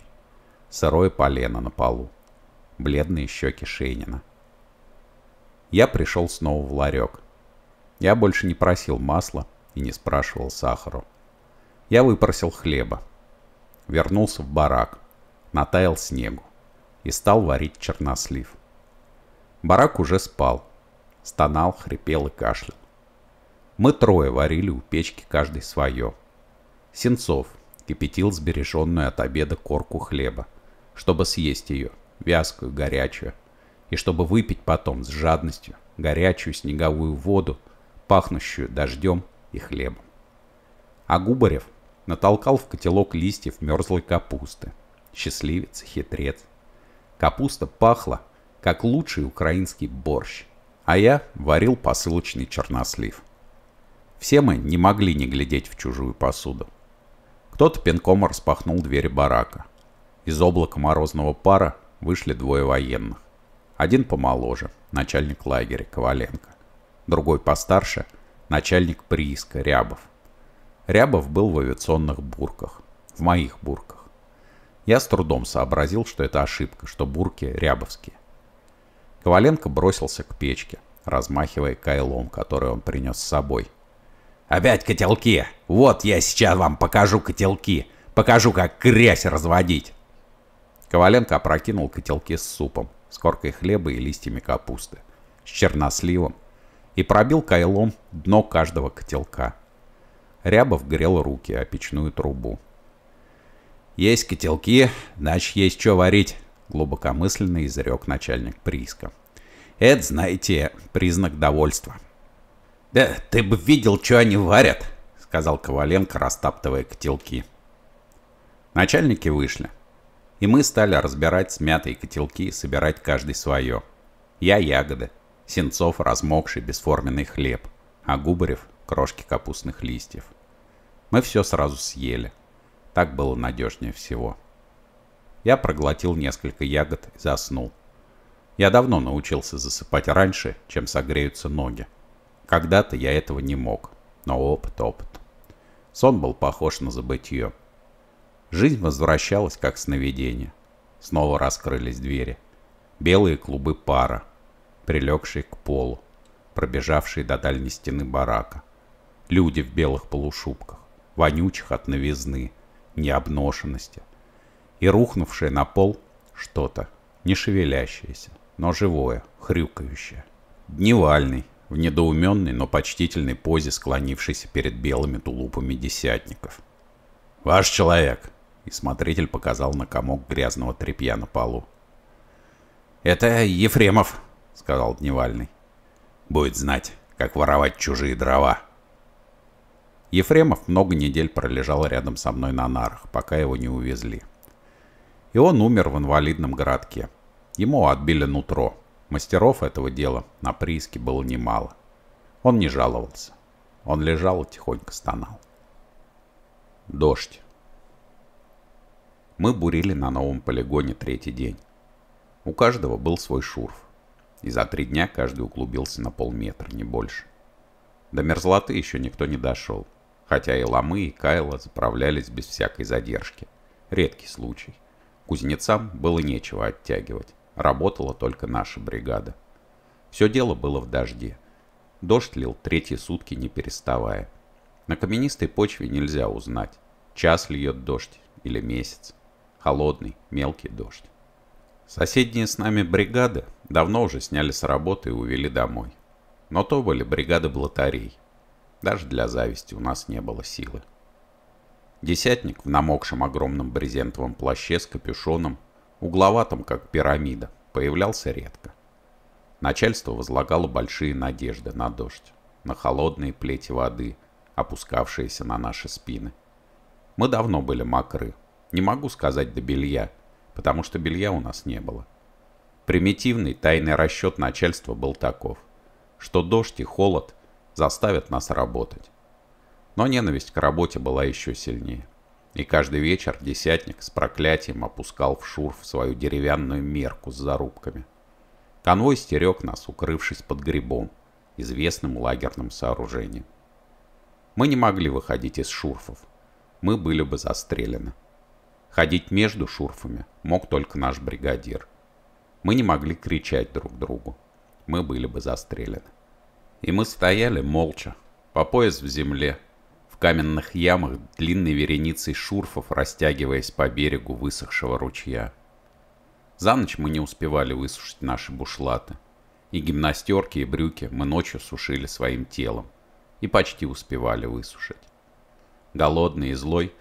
сырое полено на полу, бледные щеки Шейнина. Я пришел снова в ларек. Я больше не просил масла и не спрашивал сахару. Я выпросил хлеба. Вернулся в барак, натаял снегу и стал варить чернослив. Барак уже спал, стонал, хрипел и кашлял. Мы трое варили у печки каждый свое. Сенцов кипятил сбереженную от обеда корку хлеба, чтобы съесть ее, вязкую, горячую, и чтобы выпить потом с жадностью горячую снеговую воду, пахнущую дождем и хлебом. А Губарев натолкал в котелок листьев мерзлой капусты. Счастливец и хитрец. Капуста пахла, как лучший украинский борщ, а я варил посылочный чернослив. Все мы не могли не глядеть в чужую посуду. Кто-то пинком распахнул двери барака. Из облака морозного пара вышли двое военных. Один помоложе, начальник лагеря Коваленко. Другой постарше, начальник прииска Рябов. Рябов был в авиационных бурках. В моих бурках. Я с трудом сообразил, что это ошибка, что бурки рябовские. Коваленко бросился к печке, размахивая кайлом, который он принес с собой – Опять котелки. Вот я сейчас вам покажу котелки. Покажу, как грязь разводить. Коваленко опрокинул котелки с супом, с коркой хлеба и листьями капусты, с черносливом и пробил кайлом дно каждого котелка. Рябов грел руки о печную трубу. «Есть котелки, значит, есть что варить», — глубокомысленно изрек начальник прииска. «Это, знаете, признак довольства». «Да «Э, ты бы видел, что они варят!» — сказал Коваленко, растаптывая котелки. Начальники вышли, и мы стали разбирать смятые котелки и собирать каждый свое. Я — ягоды, Сенцов — размокший бесформенный хлеб, а Губарев — крошки капустных листьев. Мы все сразу съели. Так было надежнее всего. Я проглотил несколько ягод и заснул. Я давно научился засыпать раньше, чем согреются ноги. Когда-то я этого не мог, но опыт, опыт. Сон был похож на забытье. Жизнь возвращалась, как сновидение. Снова раскрылись двери. Белые клубы пара, прилегшие к полу, пробежавшие до дальней стены барака. Люди в белых полушубках, вонючих от новизны, необношенности. И рухнувшее на пол что-то, не шевелящееся, но живое, хрюкающее. Дневальный, в недоуменной, но почтительной позе, склонившийся перед белыми тулупами десятников. «Ваш человек!» — и смотритель показал на комок грязного тряпья на полу. «Это Ефремов», — сказал Дневальный. «Будет знать, как воровать чужие дрова». Ефремов много недель пролежал рядом со мной на нарах, пока его не увезли. И он умер в инвалидном городке. Ему отбили нутро, Мастеров этого дела на прииске было немало. Он не жаловался. Он лежал и тихонько стонал. Дождь. Мы бурили на новом полигоне третий день. У каждого был свой шурф. И за три дня каждый углубился на полметра, не больше. До мерзлоты еще никто не дошел. Хотя и ломы, и кайла заправлялись без всякой задержки. Редкий случай. Кузнецам было нечего оттягивать. Работала только наша бригада. Все дело было в дожде. Дождь лил третьи сутки, не переставая. На каменистой почве нельзя узнать, час льет дождь или месяц. Холодный, мелкий дождь. Соседние с нами бригады давно уже сняли с работы и увели домой. Но то были бригады блатарей. Даже для зависти у нас не было силы. Десятник в намокшем огромном брезентовом плаще с капюшоном угловатым, как пирамида, появлялся редко. Начальство возлагало большие надежды на дождь, на холодные плети воды, опускавшиеся на наши спины. Мы давно были мокры. Не могу сказать до белья, потому что белья у нас не было. Примитивный тайный расчет начальства был таков, что дождь и холод заставят нас работать. Но ненависть к работе была еще сильнее. И каждый вечер десятник с проклятием опускал в шурф свою деревянную мерку с зарубками. Конвой стерег нас, укрывшись под грибом, известным лагерным сооружением. Мы не могли выходить из шурфов. Мы были бы застрелены. Ходить между шурфами мог только наш бригадир. Мы не могли кричать друг другу. Мы были бы застрелены. И мы стояли молча, по пояс в земле, каменных ямах длинной вереницей шурфов, растягиваясь по берегу высохшего ручья. За ночь мы не успевали высушить наши бушлаты. И гимнастерки, и брюки мы ночью сушили своим телом. И почти успевали высушить. Голодный и злой,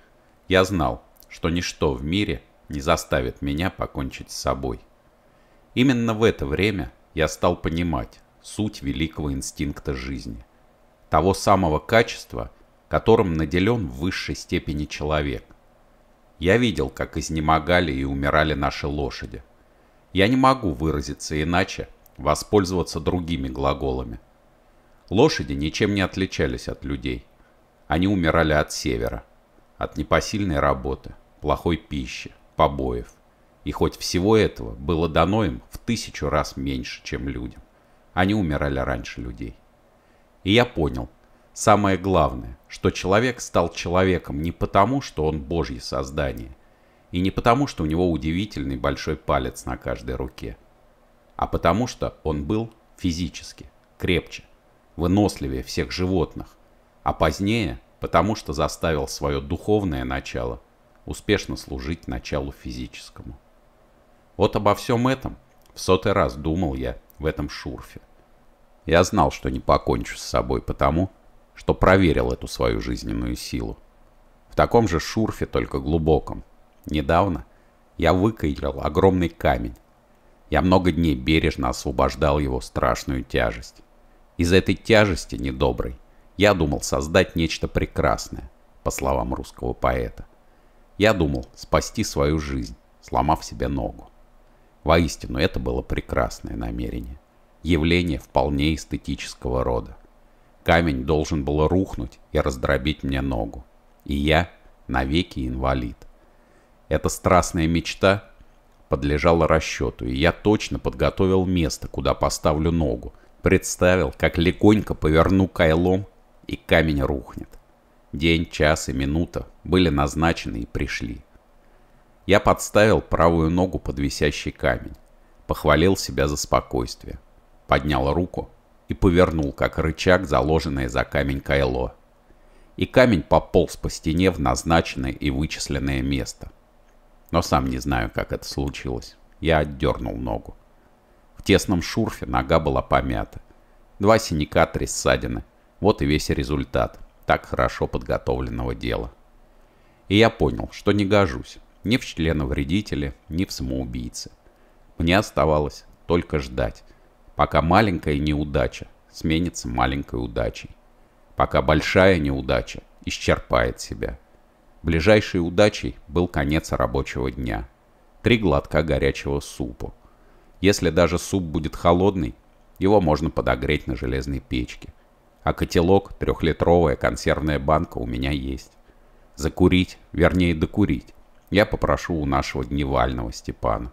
я знал, что ничто в мире не заставит меня покончить с собой. Именно в это время я стал понимать суть великого инстинкта жизни. Того самого качества – которым наделен в высшей степени человек. Я видел, как изнемогали и умирали наши лошади. Я не могу выразиться иначе, воспользоваться другими глаголами. Лошади ничем не отличались от людей. Они умирали от севера, от непосильной работы, плохой пищи, побоев. И хоть всего этого было дано им в тысячу раз меньше, чем людям, они умирали раньше людей. И я понял – Самое главное, что человек стал человеком не потому, что он Божье создание, и не потому, что у него удивительный большой палец на каждой руке, а потому, что он был физически крепче, выносливее всех животных, а позднее, потому что заставил свое духовное начало успешно служить началу физическому. Вот обо всем этом в сотый раз думал я в этом шурфе. Я знал, что не покончу с собой потому, что проверил эту свою жизненную силу. В таком же шурфе, только глубоком. Недавно я выкаилил огромный камень. Я много дней бережно освобождал его страшную тяжесть. Из этой тяжести, недоброй, я думал создать нечто прекрасное, по словам русского поэта. Я думал спасти свою жизнь, сломав себе ногу. Воистину, это было прекрасное намерение. Явление вполне эстетического рода. Камень должен был рухнуть и раздробить мне ногу. И я навеки инвалид. Эта страстная мечта подлежала расчету, и я точно подготовил место, куда поставлю ногу. Представил, как легонько поверну кайлом, и камень рухнет. День, час и минута были назначены и пришли. Я подставил правую ногу под висящий камень. Похвалил себя за спокойствие. Поднял руку и повернул, как рычаг, заложенный за камень кайло. И камень пополз по стене в назначенное и вычисленное место. Но сам не знаю, как это случилось. Я отдернул ногу. В тесном шурфе нога была помята. Два синяка, три ссадины. Вот и весь результат так хорошо подготовленного дела. И я понял, что не гожусь ни в членовредители, ни в самоубийцы. Мне оставалось только ждать, пока маленькая неудача сменится маленькой удачей, пока большая неудача исчерпает себя. Ближайшей удачей был конец рабочего дня. Три глотка горячего супа. Если даже суп будет холодный, его можно подогреть на железной печке. А котелок, трехлитровая консервная банка у меня есть. Закурить, вернее докурить, я попрошу у нашего дневального Степана.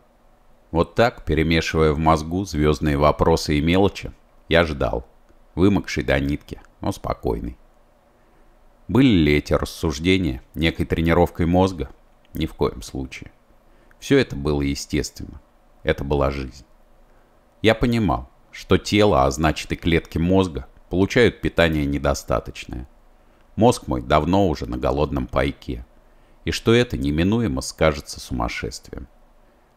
Вот так, перемешивая в мозгу звездные вопросы и мелочи, я ждал, вымокший до нитки, но спокойный. Были ли эти рассуждения некой тренировкой мозга? Ни в коем случае. Все это было естественно. Это была жизнь. Я понимал, что тело, а значит и клетки мозга, получают питание недостаточное. Мозг мой давно уже на голодном пайке. И что это неминуемо скажется сумасшествием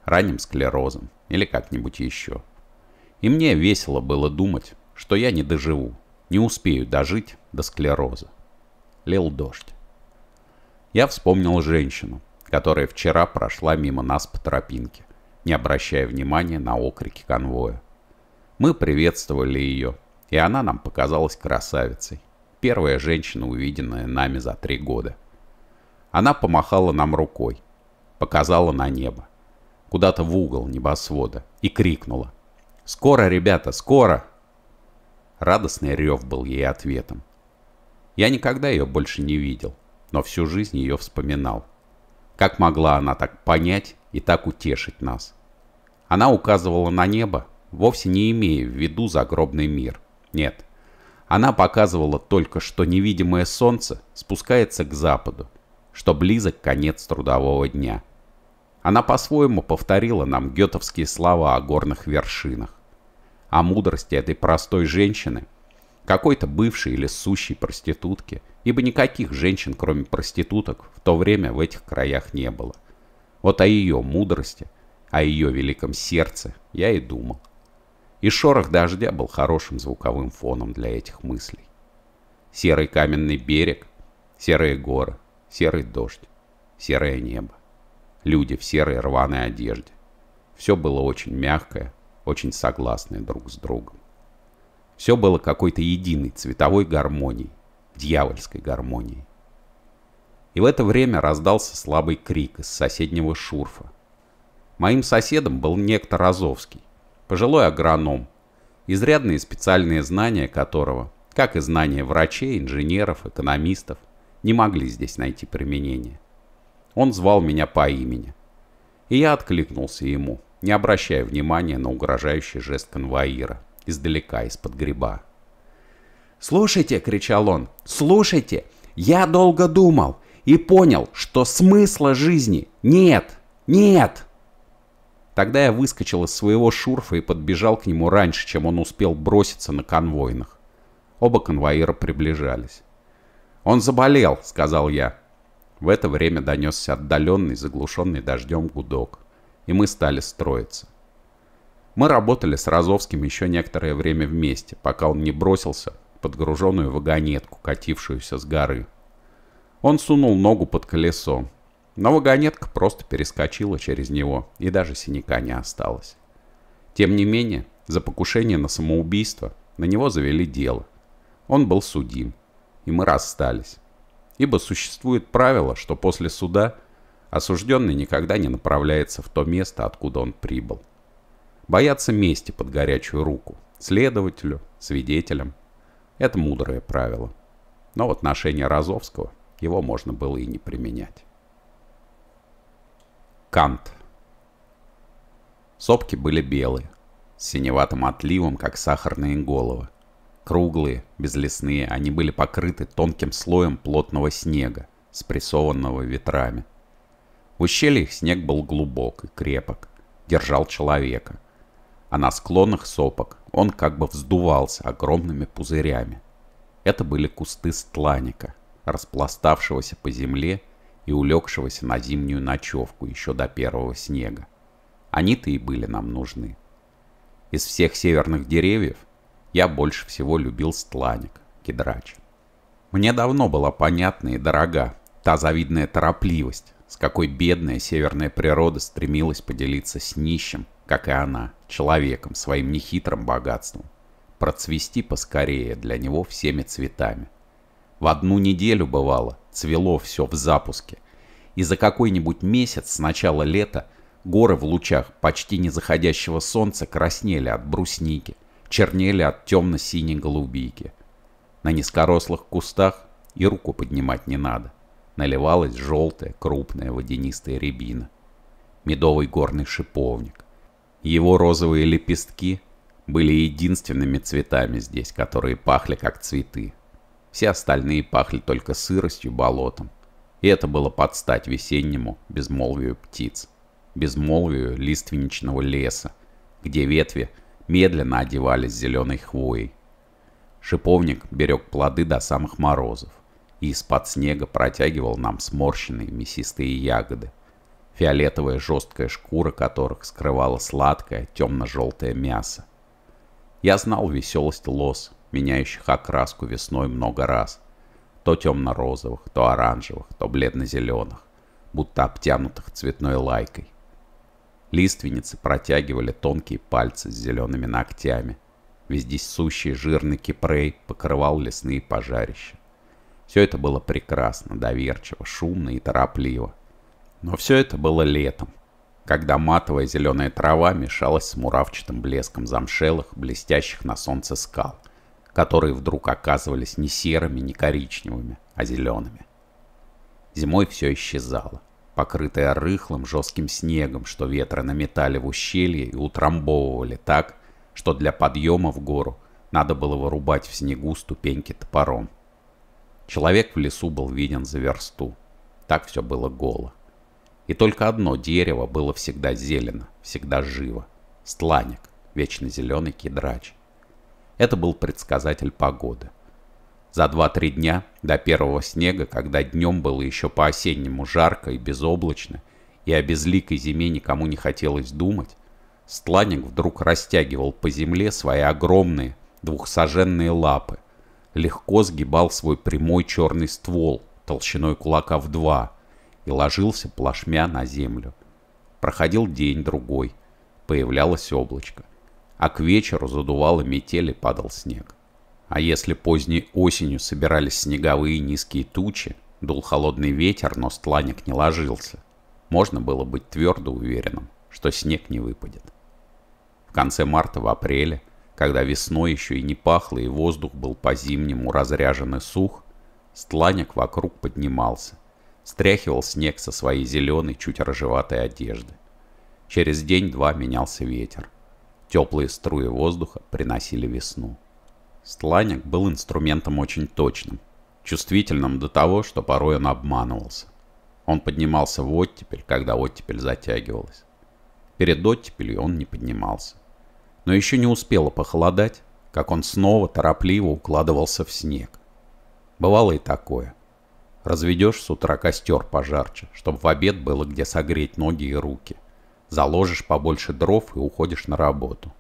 ранним склерозом или как-нибудь еще. И мне весело было думать, что я не доживу, не успею дожить до склероза. Лил дождь. Я вспомнил женщину, которая вчера прошла мимо нас по тропинке, не обращая внимания на окрики конвоя. Мы приветствовали ее, и она нам показалась красавицей. Первая женщина, увиденная нами за три года. Она помахала нам рукой, показала на небо куда-то в угол небосвода и крикнула. «Скоро, ребята, скоро!» Радостный рев был ей ответом. Я никогда ее больше не видел, но всю жизнь ее вспоминал. Как могла она так понять и так утешить нас? Она указывала на небо, вовсе не имея в виду загробный мир. Нет, она показывала только, что невидимое солнце спускается к западу, что близок конец трудового дня – она по-своему повторила нам гетовские слова о горных вершинах. О мудрости этой простой женщины, какой-то бывшей или сущей проститутки, ибо никаких женщин, кроме проституток, в то время в этих краях не было. Вот о ее мудрости, о ее великом сердце я и думал. И шорох дождя был хорошим звуковым фоном для этих мыслей. Серый каменный берег, серые горы, серый дождь, серое небо люди в серой рваной одежде. Все было очень мягкое, очень согласное друг с другом. Все было какой-то единой цветовой гармонией, дьявольской гармонией. И в это время раздался слабый крик из соседнего шурфа. Моим соседом был некто Розовский, пожилой агроном, изрядные специальные знания которого, как и знания врачей, инженеров, экономистов, не могли здесь найти применения. Он звал меня по имени. И я откликнулся ему, не обращая внимания на угрожающий жест конвоира, издалека, из-под гриба. «Слушайте!» — кричал он. «Слушайте! Я долго думал и понял, что смысла жизни нет! Нет!» Тогда я выскочил из своего шурфа и подбежал к нему раньше, чем он успел броситься на конвойных. Оба конвоира приближались. «Он заболел», — сказал я. В это время донесся отдаленный, заглушенный дождем гудок, и мы стали строиться. Мы работали с Розовским еще некоторое время вместе, пока он не бросился в подгруженную вагонетку, катившуюся с горы. Он сунул ногу под колесо, но вагонетка просто перескочила через него, и даже синяка не осталось. Тем не менее, за покушение на самоубийство на него завели дело. Он был судим, и мы расстались ибо существует правило, что после суда осужденный никогда не направляется в то место, откуда он прибыл. Бояться мести под горячую руку следователю, свидетелям. Это мудрое правило. Но в отношении Розовского его можно было и не применять. Кант. Сопки были белые, с синеватым отливом, как сахарные головы. Круглые, безлесные, они были покрыты тонким слоем плотного снега, спрессованного ветрами. В ущельях снег был глубок и крепок, держал человека. А на склонах сопок он как бы вздувался огромными пузырями. Это были кусты стланика, распластавшегося по земле и улегшегося на зимнюю ночевку еще до первого снега. Они-то и были нам нужны. Из всех северных деревьев – я больше всего любил стланик, кедрач. Мне давно была понятна и дорога та завидная торопливость, с какой бедная северная природа стремилась поделиться с нищим, как и она, человеком, своим нехитрым богатством, процвести поскорее для него всеми цветами. В одну неделю, бывало, цвело все в запуске, и за какой-нибудь месяц с начала лета горы в лучах почти не заходящего солнца краснели от брусники, чернели от темно-синей голубики. На низкорослых кустах и руку поднимать не надо. Наливалась желтая, крупная водянистая рябина. Медовый горный шиповник. Его розовые лепестки были единственными цветами здесь, которые пахли как цветы. Все остальные пахли только сыростью, болотом. И это было под стать весеннему безмолвию птиц, безмолвию лиственничного леса, где ветви медленно одевались зеленой хвоей. Шиповник берег плоды до самых морозов и из-под снега протягивал нам сморщенные мясистые ягоды, фиолетовая жесткая шкура которых скрывала сладкое темно-желтое мясо. Я знал веселость лос, меняющих окраску весной много раз, то темно-розовых, то оранжевых, то бледно-зеленых, будто обтянутых цветной лайкой. Лиственницы протягивали тонкие пальцы с зелеными ногтями. Вездесущий жирный кипрей покрывал лесные пожарища. Все это было прекрасно, доверчиво, шумно и торопливо. Но все это было летом, когда матовая зеленая трава мешалась с муравчатым блеском замшелых, блестящих на солнце скал, которые вдруг оказывались не серыми, не коричневыми, а зелеными. Зимой все исчезало покрытая рыхлым жестким снегом, что ветры наметали в ущелье и утрамбовывали так, что для подъема в гору надо было вырубать в снегу ступеньки топором. Человек в лесу был виден за версту. Так все было голо. И только одно дерево было всегда зелено, всегда живо. Стланик, вечно зеленый кедрач. Это был предсказатель погоды. За 2-3 дня до первого снега, когда днем было еще по-осеннему жарко и безоблачно, и о безликой зиме никому не хотелось думать, Стланник вдруг растягивал по земле свои огромные двухсоженные лапы, легко сгибал свой прямой черный ствол толщиной кулака в два и ложился плашмя на землю. Проходил день-другой, появлялось облачко, а к вечеру задувало метели, падал снег. А если поздней осенью собирались снеговые низкие тучи, дул холодный ветер, но Стланник не ложился, можно было быть твердо уверенным, что снег не выпадет. В конце марта, в апреле, когда весной еще и не пахло и воздух был по-зимнему разряжен и сух, Стланник вокруг поднимался, стряхивал снег со своей зеленой, чуть рыжеватой одежды. Через день-два менялся ветер. Теплые струи воздуха приносили весну. Стланик был инструментом очень точным, чувствительным до того, что порой он обманывался. Он поднимался в оттепель, когда оттепель затягивалась. Перед оттепелью он не поднимался. Но еще не успело похолодать, как он снова торопливо укладывался в снег. Бывало и такое. Разведешь с утра костер пожарче, чтобы в обед было где согреть ноги и руки. Заложишь побольше дров и уходишь на работу.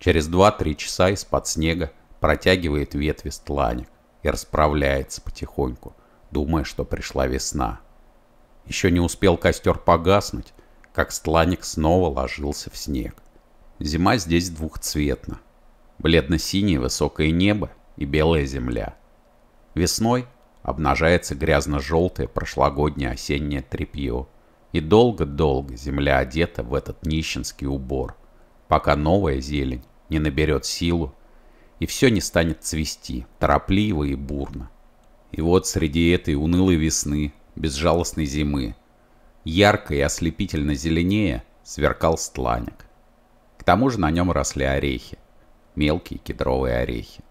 Через 2-3 часа из-под снега протягивает ветви стланик и расправляется потихоньку, думая, что пришла весна. Еще не успел костер погаснуть, как стланик снова ложился в снег. Зима здесь двухцветна. Бледно-синее высокое небо и белая земля. Весной обнажается грязно-желтое прошлогоднее осеннее тряпье. И долго-долго земля одета в этот нищенский убор, пока новая зелень не наберет силу и все не станет цвести, торопливо и бурно. И вот среди этой унылой весны, безжалостной зимы, ярко и ослепительно зеленее сверкал стланик. К тому же на нем росли орехи, мелкие кедровые орехи.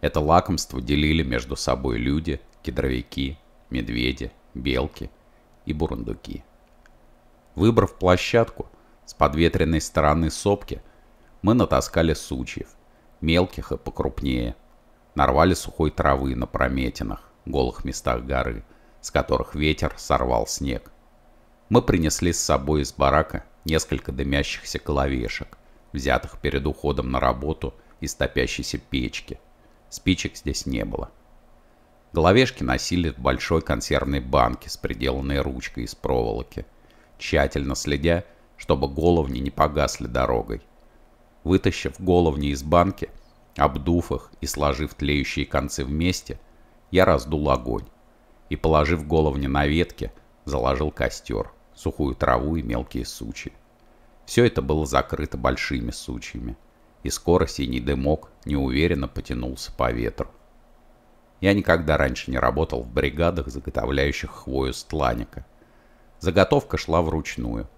Это лакомство делили между собой люди, кедровики, медведи, белки и бурундуки. Выбрав площадку с подветренной стороны сопки, мы натаскали сучьев, мелких и покрупнее. Нарвали сухой травы на прометинах, голых местах горы, с которых ветер сорвал снег. Мы принесли с собой из барака несколько дымящихся головешек, взятых перед уходом на работу из топящейся печки. Спичек здесь не было. Головешки носили в большой консервной банке с приделанной ручкой из проволоки, тщательно следя, чтобы головни не погасли дорогой. Вытащив головни из банки, обдув их и сложив тлеющие концы вместе, я раздул огонь и, положив головни на ветки, заложил костер, сухую траву и мелкие сучи. Все это было закрыто большими сучьями, и скоро синий дымок неуверенно потянулся по ветру. Я никогда раньше не работал в бригадах, заготовляющих хвою стланика. Заготовка шла вручную,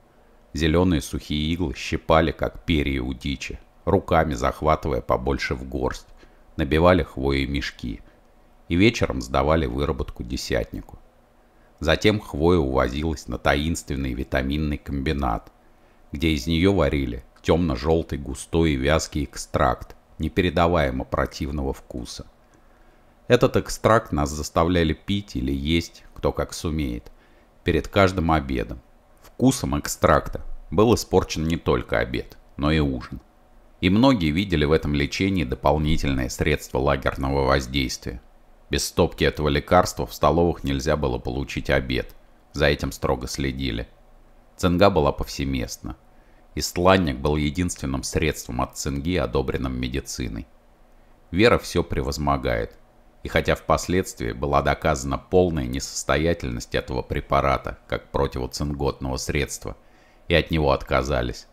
Зеленые сухие иглы щипали, как перья у дичи, руками захватывая побольше в горсть, набивали хвои мешки и вечером сдавали выработку десятнику. Затем хвоя увозилась на таинственный витаминный комбинат, где из нее варили темно-желтый густой и вязкий экстракт непередаваемо противного вкуса. Этот экстракт нас заставляли пить или есть, кто как сумеет, перед каждым обедом, Вкусом экстракта был испорчен не только обед, но и ужин. И многие видели в этом лечении дополнительное средство лагерного воздействия. Без стопки этого лекарства в столовых нельзя было получить обед. За этим строго следили. Цинга была повсеместна. и Исландник был единственным средством от цинги, одобренным медициной. Вера все превозмогает – и хотя впоследствии была доказана полная несостоятельность этого препарата как противоцинготного средства, и от него отказались,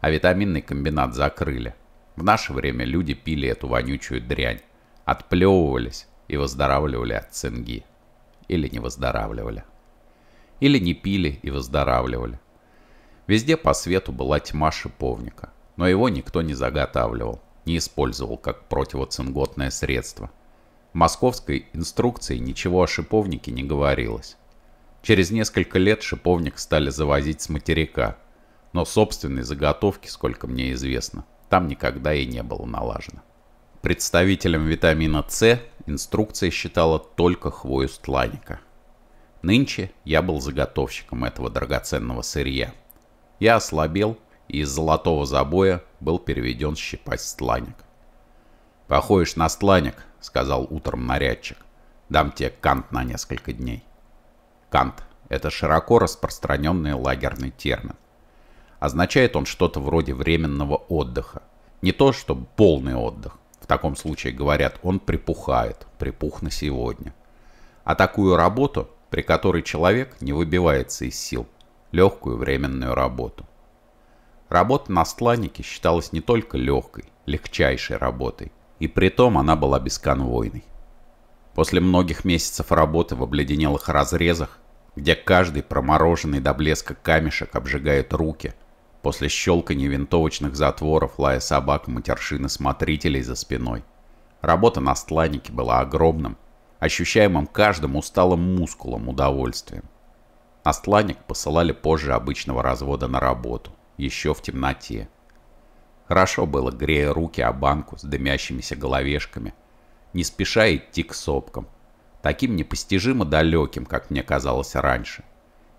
а витаминный комбинат закрыли. В наше время люди пили эту вонючую дрянь, отплевывались и выздоравливали от цинги. Или не выздоравливали. Или не пили и выздоравливали. Везде по свету была тьма шиповника, но его никто не заготавливал, не использовал как противоцинготное средство московской инструкции ничего о шиповнике не говорилось. Через несколько лет шиповник стали завозить с материка, но собственной заготовки, сколько мне известно, там никогда и не было налажено. Представителем витамина С инструкция считала только хвою стланика. Нынче я был заготовщиком этого драгоценного сырья. Я ослабел и из золотого забоя был переведен щипать стланик. «Походишь на стланик, — сказал утром нарядчик. «Дам тебе кант на несколько дней». Кант — это широко распространенный лагерный термин. Означает он что-то вроде временного отдыха. Не то, что полный отдых. В таком случае, говорят, он припухает, припух на сегодня. А такую работу, при которой человек не выбивается из сил, легкую временную работу. Работа на стланике считалась не только легкой, легчайшей работой, и притом она была бесконвойной. После многих месяцев работы в обледенелых разрезах, где каждый промороженный до блеска камешек обжигает руки, после щелкания винтовочных затворов, лая собак и матершины смотрителей за спиной, работа на стланнике была огромным, ощущаемым каждым усталым мускулом удовольствием. Астланик посылали позже обычного развода на работу, еще в темноте, Хорошо было, грея руки о банку с дымящимися головешками, не спеша идти к сопкам, таким непостижимо далеким, как мне казалось раньше,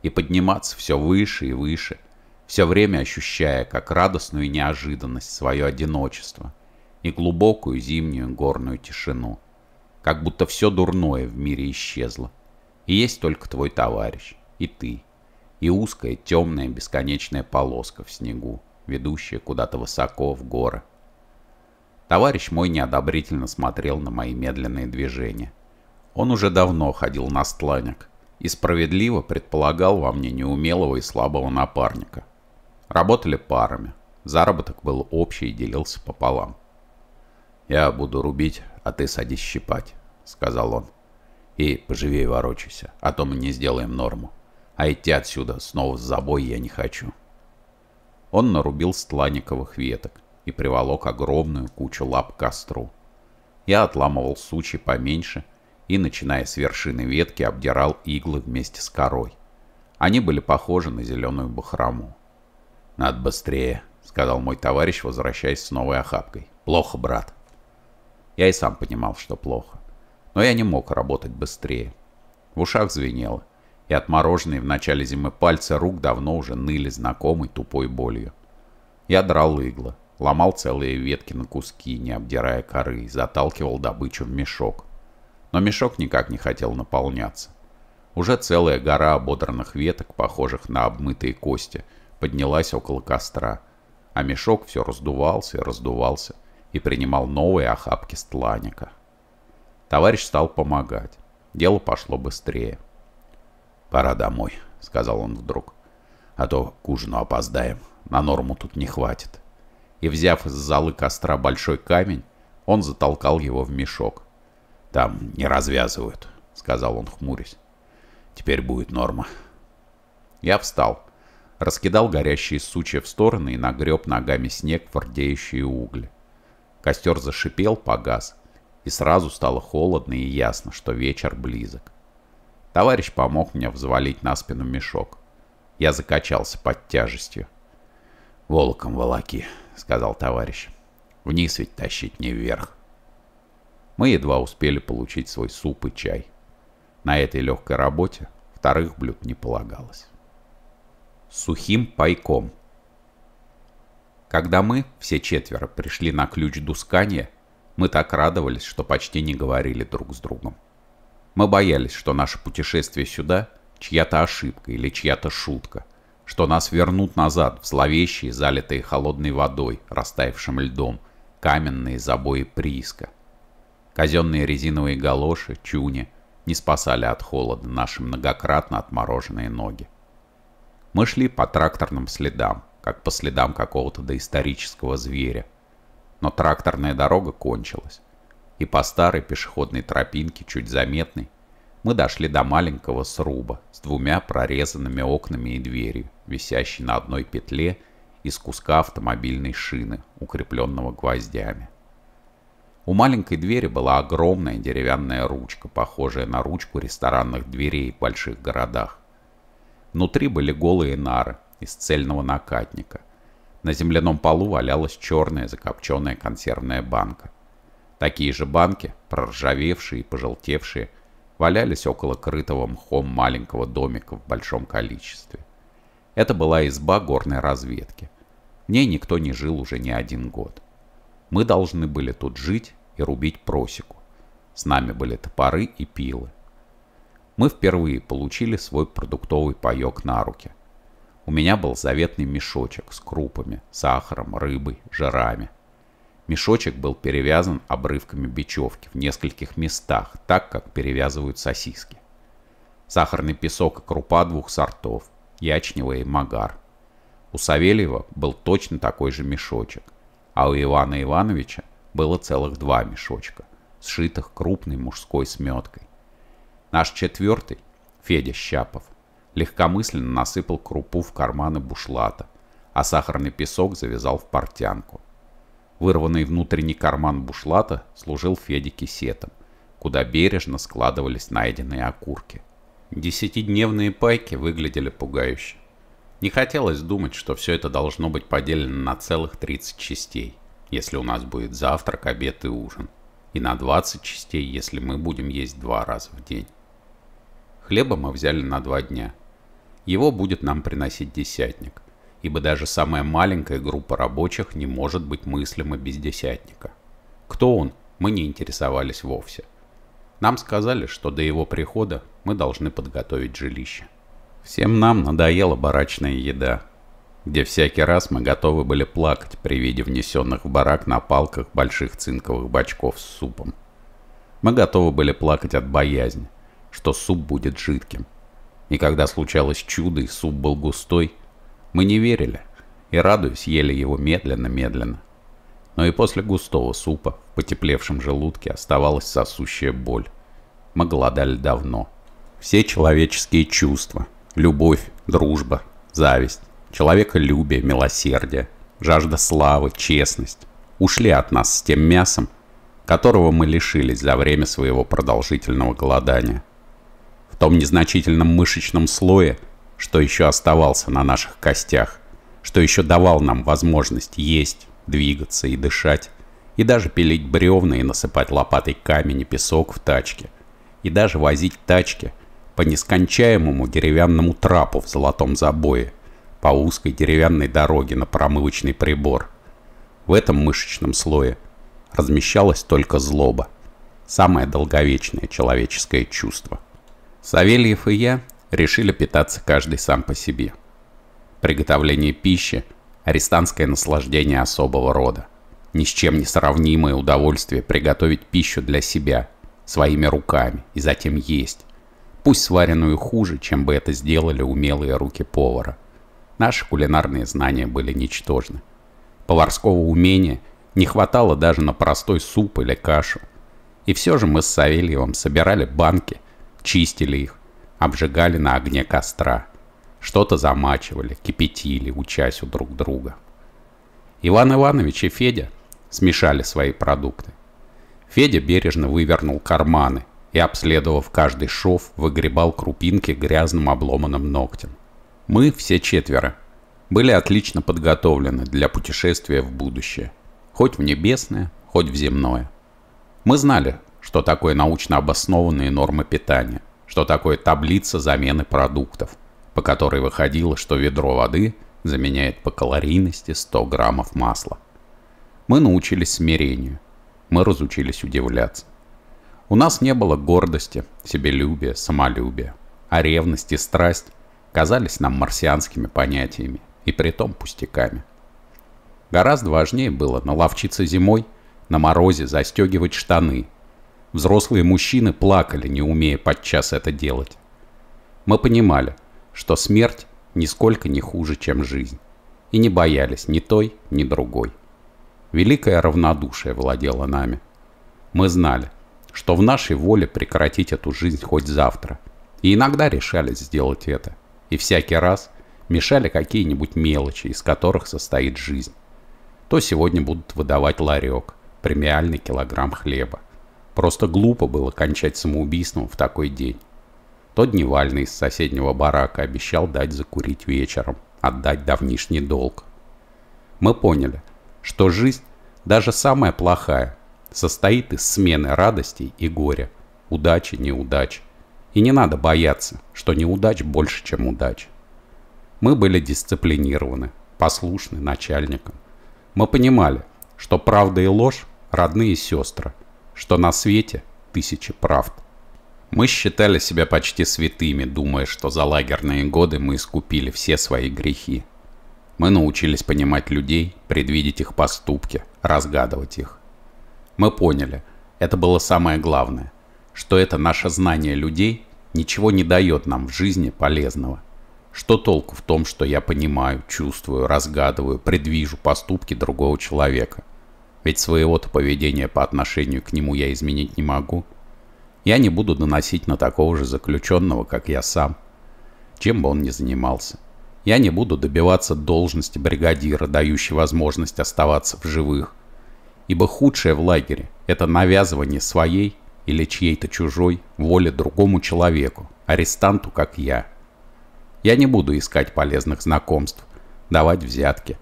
и подниматься все выше и выше, все время ощущая, как радостную неожиданность свое одиночество и глубокую зимнюю горную тишину, как будто все дурное в мире исчезло, и есть только твой товарищ, и ты, и узкая темная бесконечная полоска в снегу, ведущая куда-то высоко в горы. Товарищ мой неодобрительно смотрел на мои медленные движения. Он уже давно ходил на стланек и справедливо предполагал во мне неумелого и слабого напарника. Работали парами, заработок был общий и делился пополам. «Я буду рубить, а ты садись щипать», — сказал он. «И поживее ворочайся, а то мы не сделаем норму. А идти отсюда снова с забой я не хочу». Он нарубил стланиковых веток и приволок огромную кучу лап к костру. Я отламывал сучи поменьше и, начиная с вершины ветки, обдирал иглы вместе с корой. Они были похожи на зеленую бахрому. «Надо быстрее», — сказал мой товарищ, возвращаясь с новой охапкой. «Плохо, брат». Я и сам понимал, что плохо. Но я не мог работать быстрее. В ушах звенело и отмороженные в начале зимы пальцы рук давно уже ныли знакомой тупой болью. Я драл игла, ломал целые ветки на куски, не обдирая коры, и заталкивал добычу в мешок. Но мешок никак не хотел наполняться. Уже целая гора ободранных веток, похожих на обмытые кости, поднялась около костра, а мешок все раздувался и раздувался и принимал новые охапки стланика. Товарищ стал помогать. Дело пошло быстрее. «Пора домой», — сказал он вдруг. «А то к ужину опоздаем. На норму тут не хватит». И, взяв из золы костра большой камень, он затолкал его в мешок. «Там не развязывают», — сказал он, хмурясь. «Теперь будет норма». Я встал, раскидал горящие сучья в стороны и нагреб ногами снег в рдеющие угли. Костер зашипел, погас, и сразу стало холодно и ясно, что вечер близок. Товарищ помог мне взвалить на спину мешок. Я закачался под тяжестью. «Волоком волоки», — сказал товарищ. «Вниз ведь тащить не вверх». Мы едва успели получить свой суп и чай. На этой легкой работе вторых блюд не полагалось. Сухим пайком. Когда мы, все четверо, пришли на ключ Дускания, мы так радовались, что почти не говорили друг с другом. Мы боялись, что наше путешествие сюда – чья-то ошибка или чья-то шутка, что нас вернут назад в зловещие, залитые холодной водой, растаявшим льдом, каменные забои прииска. Казенные резиновые галоши, чуни не спасали от холода наши многократно отмороженные ноги. Мы шли по тракторным следам, как по следам какого-то доисторического зверя. Но тракторная дорога кончилась и по старой пешеходной тропинке, чуть заметной, мы дошли до маленького сруба с двумя прорезанными окнами и дверью, висящей на одной петле из куска автомобильной шины, укрепленного гвоздями. У маленькой двери была огромная деревянная ручка, похожая на ручку ресторанных дверей в больших городах. Внутри были голые нары из цельного накатника. На земляном полу валялась черная закопченная консервная банка. Такие же банки, проржавевшие и пожелтевшие, валялись около крытого мхом маленького домика в большом количестве. Это была изба горной разведки. В ней никто не жил уже не один год. Мы должны были тут жить и рубить просеку. С нами были топоры и пилы. Мы впервые получили свой продуктовый паёк на руки. У меня был заветный мешочек с крупами, сахаром, рыбой, жирами – Мешочек был перевязан обрывками бечевки в нескольких местах, так как перевязывают сосиски. Сахарный песок и крупа двух сортов, ячневая и магар. У Савельева был точно такой же мешочек, а у Ивана Ивановича было целых два мешочка, сшитых крупной мужской сметкой. Наш четвертый, Федя Щапов, легкомысленно насыпал крупу в карманы бушлата, а сахарный песок завязал в портянку вырванный внутренний карман бушлата служил Феде кисетом, куда бережно складывались найденные окурки. Десятидневные пайки выглядели пугающе. Не хотелось думать, что все это должно быть поделено на целых 30 частей, если у нас будет завтрак, обед и ужин, и на 20 частей, если мы будем есть два раза в день. Хлеба мы взяли на два дня. Его будет нам приносить десятник – ибо даже самая маленькая группа рабочих не может быть мыслима без десятника. Кто он, мы не интересовались вовсе. Нам сказали, что до его прихода мы должны подготовить жилище. Всем нам надоела барачная еда, где всякий раз мы готовы были плакать при виде внесенных в барак на палках больших цинковых бачков с супом. Мы готовы были плакать от боязни, что суп будет жидким. И когда случалось чудо и суп был густой, мы не верили, и, радуясь, ели его медленно-медленно. Но и после густого супа в потеплевшем желудке оставалась сосущая боль. Мы голодали давно. Все человеческие чувства – любовь, дружба, зависть, человеколюбие, милосердие, жажда славы, честность – ушли от нас с тем мясом, которого мы лишились за время своего продолжительного голодания. В том незначительном мышечном слое – что еще оставался на наших костях, что еще давал нам возможность есть, двигаться и дышать, и даже пилить бревна и насыпать лопатой камень и песок в тачке, и даже возить тачки по нескончаемому деревянному трапу в золотом забое, по узкой деревянной дороге на промывочный прибор. В этом мышечном слое размещалась только злоба, самое долговечное человеческое чувство. Савельев и я решили питаться каждый сам по себе. Приготовление пищи – арестантское наслаждение особого рода. Ни с чем не сравнимое удовольствие приготовить пищу для себя, своими руками, и затем есть. Пусть сваренную хуже, чем бы это сделали умелые руки повара. Наши кулинарные знания были ничтожны. Поварского умения не хватало даже на простой суп или кашу. И все же мы с Савельевым собирали банки, чистили их, обжигали на огне костра. Что-то замачивали, кипятили, учась у друг друга. Иван Иванович и Федя смешали свои продукты. Федя бережно вывернул карманы и, обследовав каждый шов, выгребал крупинки грязным обломанным ногтем. Мы, все четверо, были отлично подготовлены для путешествия в будущее. Хоть в небесное, хоть в земное. Мы знали, что такое научно обоснованные нормы питания что такое таблица замены продуктов, по которой выходило, что ведро воды заменяет по калорийности 100 граммов масла. Мы научились смирению, мы разучились удивляться. У нас не было гордости, себелюбия, самолюбия, а ревность и страсть казались нам марсианскими понятиями, и притом пустяками. Гораздо важнее было наловчиться зимой, на морозе застегивать штаны – Взрослые мужчины плакали, не умея подчас это делать. Мы понимали, что смерть нисколько не хуже, чем жизнь. И не боялись ни той, ни другой. Великое равнодушие владело нами. Мы знали, что в нашей воле прекратить эту жизнь хоть завтра. И иногда решались сделать это. И всякий раз мешали какие-нибудь мелочи, из которых состоит жизнь. То сегодня будут выдавать ларек, премиальный килограмм хлеба. Просто глупо было кончать самоубийством в такой день. Тот дневальный из соседнего барака обещал дать закурить вечером, отдать давнишний долг. Мы поняли, что жизнь, даже самая плохая, состоит из смены радостей и горя, удачи, неудач. И не надо бояться, что неудач больше, чем удач. Мы были дисциплинированы, послушны начальникам. Мы понимали, что правда и ложь – родные сестры – что на свете тысячи правд. Мы считали себя почти святыми, думая, что за лагерные годы мы искупили все свои грехи. Мы научились понимать людей, предвидеть их поступки, разгадывать их. Мы поняли, это было самое главное, что это наше знание людей ничего не дает нам в жизни полезного. Что толку в том, что я понимаю, чувствую, разгадываю, предвижу поступки другого человека? ведь своего-то поведения по отношению к нему я изменить не могу. Я не буду доносить на такого же заключенного, как я сам, чем бы он ни занимался. Я не буду добиваться должности бригадира, дающей возможность оставаться в живых. Ибо худшее в лагере – это навязывание своей или чьей-то чужой воли другому человеку, арестанту, как я. Я не буду искать полезных знакомств, давать взятки.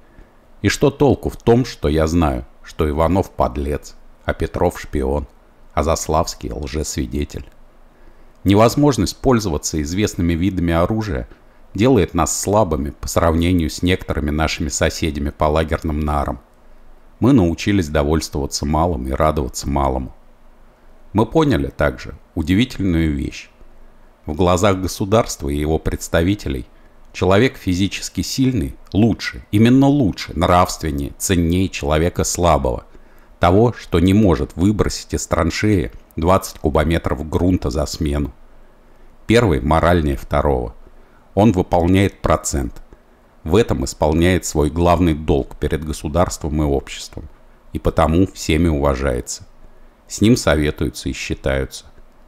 И что толку в том, что я знаю – что Иванов подлец, а Петров шпион, а Заславский лжесвидетель. Невозможность пользоваться известными видами оружия делает нас слабыми по сравнению с некоторыми нашими соседями по лагерным нарам. Мы научились довольствоваться малым и радоваться малому. Мы поняли также удивительную вещь. В глазах государства и его представителей – Человек физически сильный лучше, именно лучше, нравственнее, ценнее человека слабого. Того, что не может выбросить из траншеи 20 кубометров грунта за смену. Первый моральнее второго. Он выполняет процент. В этом исполняет свой главный долг перед государством и обществом. И потому всеми уважается. С ним советуются и считаются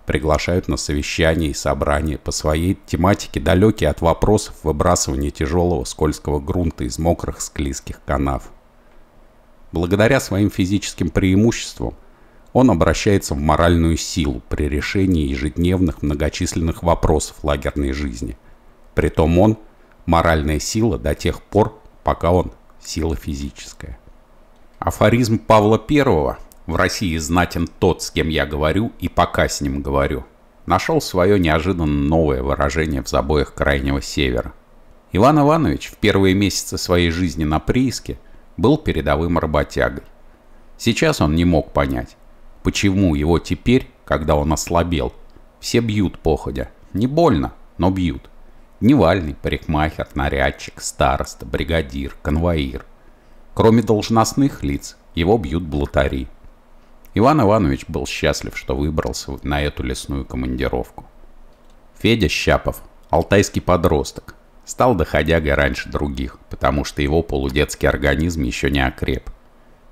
приглашают на совещания и собрания по своей тематике, далекие от вопросов выбрасывания тяжелого скользкого грунта из мокрых склизких канав. Благодаря своим физическим преимуществам он обращается в моральную силу при решении ежедневных многочисленных вопросов лагерной жизни. Притом он – моральная сила до тех пор, пока он – сила физическая. Афоризм Павла Первого в России знатен тот, с кем я говорю и пока с ним говорю, нашел свое неожиданно новое выражение в забоях Крайнего Севера. Иван Иванович в первые месяцы своей жизни на прииске был передовым работягой. Сейчас он не мог понять, почему его теперь, когда он ослабел, все бьют походя. Не больно, но бьют. Дневальный, парикмахер, нарядчик, староста, бригадир, конвоир. Кроме должностных лиц, его бьют блатари. Иван Иванович был счастлив, что выбрался на эту лесную командировку. Федя Щапов, алтайский подросток, стал доходягой раньше других, потому что его полудетский организм еще не окреп.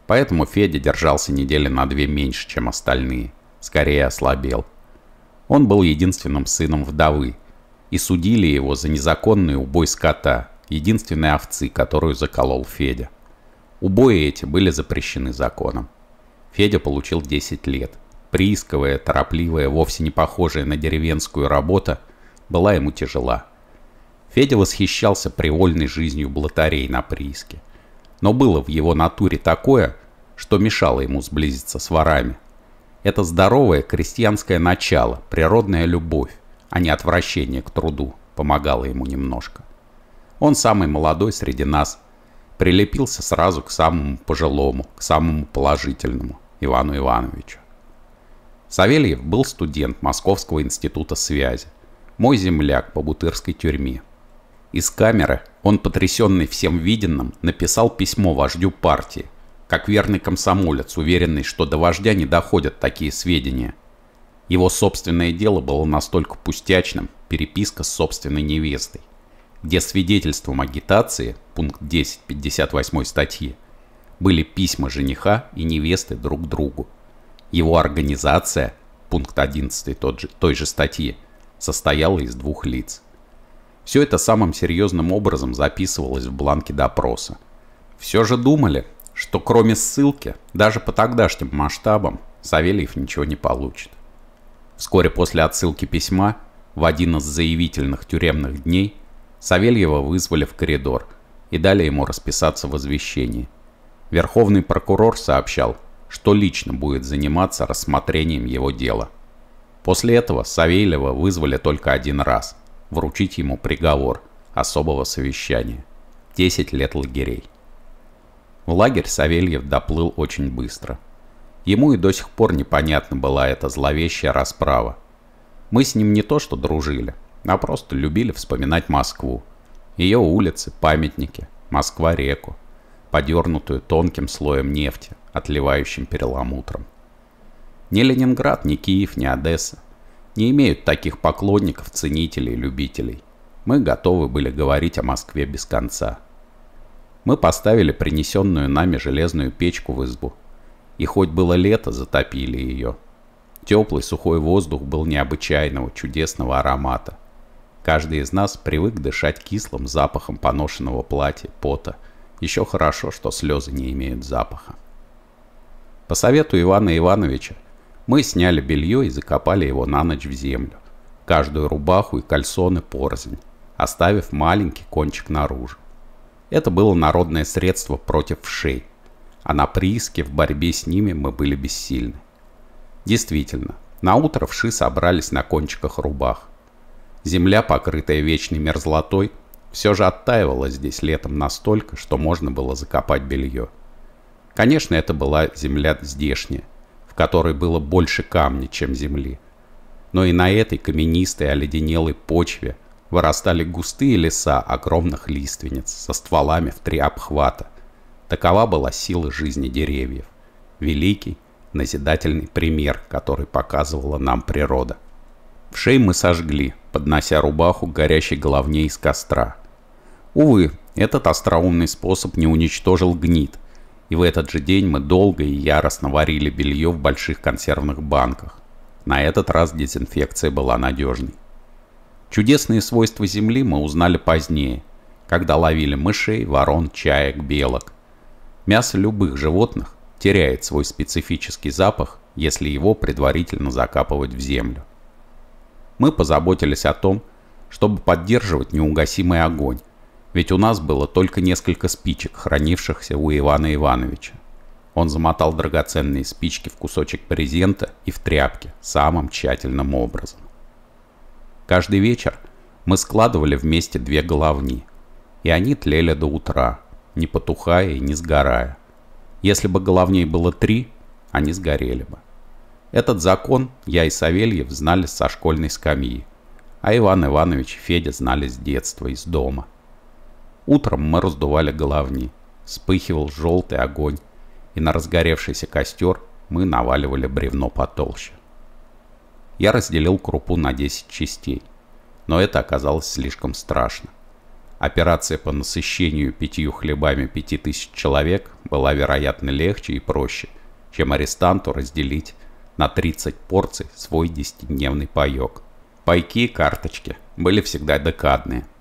Поэтому Федя держался недели на две меньше, чем остальные, скорее ослабел. Он был единственным сыном вдовы, и судили его за незаконный убой скота, единственной овцы, которую заколол Федя. Убои эти были запрещены законом. Федя получил 10 лет. Приисковая, торопливая, вовсе не похожая на деревенскую работа, была ему тяжела. Федя восхищался привольной жизнью блатарей на прииске. Но было в его натуре такое, что мешало ему сблизиться с ворами. Это здоровое крестьянское начало, природная любовь, а не отвращение к труду, помогало ему немножко. Он самый молодой среди нас, прилепился сразу к самому пожилому, к самому положительному – Ивану Ивановичу. Савельев был студент Московского института связи, мой земляк по бутырской тюрьме. Из камеры он, потрясенный всем виденным, написал письмо вождю партии, как верный комсомолец, уверенный, что до вождя не доходят такие сведения. Его собственное дело было настолько пустячным, переписка с собственной невестой, где свидетельством агитации, пункт 10 58 статьи, были письма жениха и невесты друг другу. Его организация, пункт 11 той же статьи, состояла из двух лиц. Все это самым серьезным образом записывалось в бланке допроса. Все же думали, что кроме ссылки, даже по тогдашним масштабам, Савельев ничего не получит. Вскоре после отсылки письма, в один из заявительных тюремных дней, Савельева вызвали в коридор и дали ему расписаться в извещении – Верховный прокурор сообщал, что лично будет заниматься рассмотрением его дела. После этого Савельева вызвали только один раз, вручить ему приговор особого совещания – 10 лет лагерей. В лагерь Савельев доплыл очень быстро. Ему и до сих пор непонятна была эта зловещая расправа. Мы с ним не то что дружили, а просто любили вспоминать Москву, ее улицы, памятники, Москва-реку подернутую тонким слоем нефти, отливающим перламутром. Ни Ленинград, ни Киев, ни Одесса не имеют таких поклонников, ценителей, любителей. Мы готовы были говорить о Москве без конца. Мы поставили принесенную нами железную печку в избу. И хоть было лето, затопили ее. Теплый сухой воздух был необычайного, чудесного аромата. Каждый из нас привык дышать кислым запахом поношенного платья, пота – еще хорошо, что слезы не имеют запаха. По совету Ивана Ивановича мы сняли белье и закопали его на ночь в землю. Каждую рубаху и кальсоны порознь, оставив маленький кончик наружу. Это было народное средство против вшей, а на прииске в борьбе с ними мы были бессильны. Действительно, на утро вши собрались на кончиках рубах. Земля, покрытая вечной мерзлотой, все же оттаивало здесь летом настолько, что можно было закопать белье. Конечно, это была земля здешняя, в которой было больше камня, чем земли. Но и на этой каменистой оледенелой почве вырастали густые леса огромных лиственниц со стволами в три обхвата. Такова была сила жизни деревьев. Великий, назидательный пример, который показывала нам природа. В шее мы сожгли, поднося рубаху к горящей головне из костра. Увы, этот остроумный способ не уничтожил гнид, и в этот же день мы долго и яростно варили белье в больших консервных банках. На этот раз дезинфекция была надежной. Чудесные свойства земли мы узнали позднее, когда ловили мышей, ворон, чаек, белок. Мясо любых животных теряет свой специфический запах, если его предварительно закапывать в землю. Мы позаботились о том, чтобы поддерживать неугасимый огонь, ведь у нас было только несколько спичек, хранившихся у Ивана Ивановича. Он замотал драгоценные спички в кусочек брезента и в тряпке самым тщательным образом. Каждый вечер мы складывали вместе две головни, и они тлели до утра, не потухая и не сгорая. Если бы головней было три, они сгорели бы. Этот закон я и Савельев знали со школьной скамьи, а Иван Иванович и Федя знали с детства, из дома. Утром мы раздували головни, вспыхивал желтый огонь, и на разгоревшийся костер мы наваливали бревно потолще. Я разделил крупу на 10 частей, но это оказалось слишком страшно. Операция по насыщению пятью хлебами пяти тысяч человек была, вероятно, легче и проще, чем арестанту разделить на 30 порций свой десятидневный дневный паёк. Пайки и карточки были всегда декадные –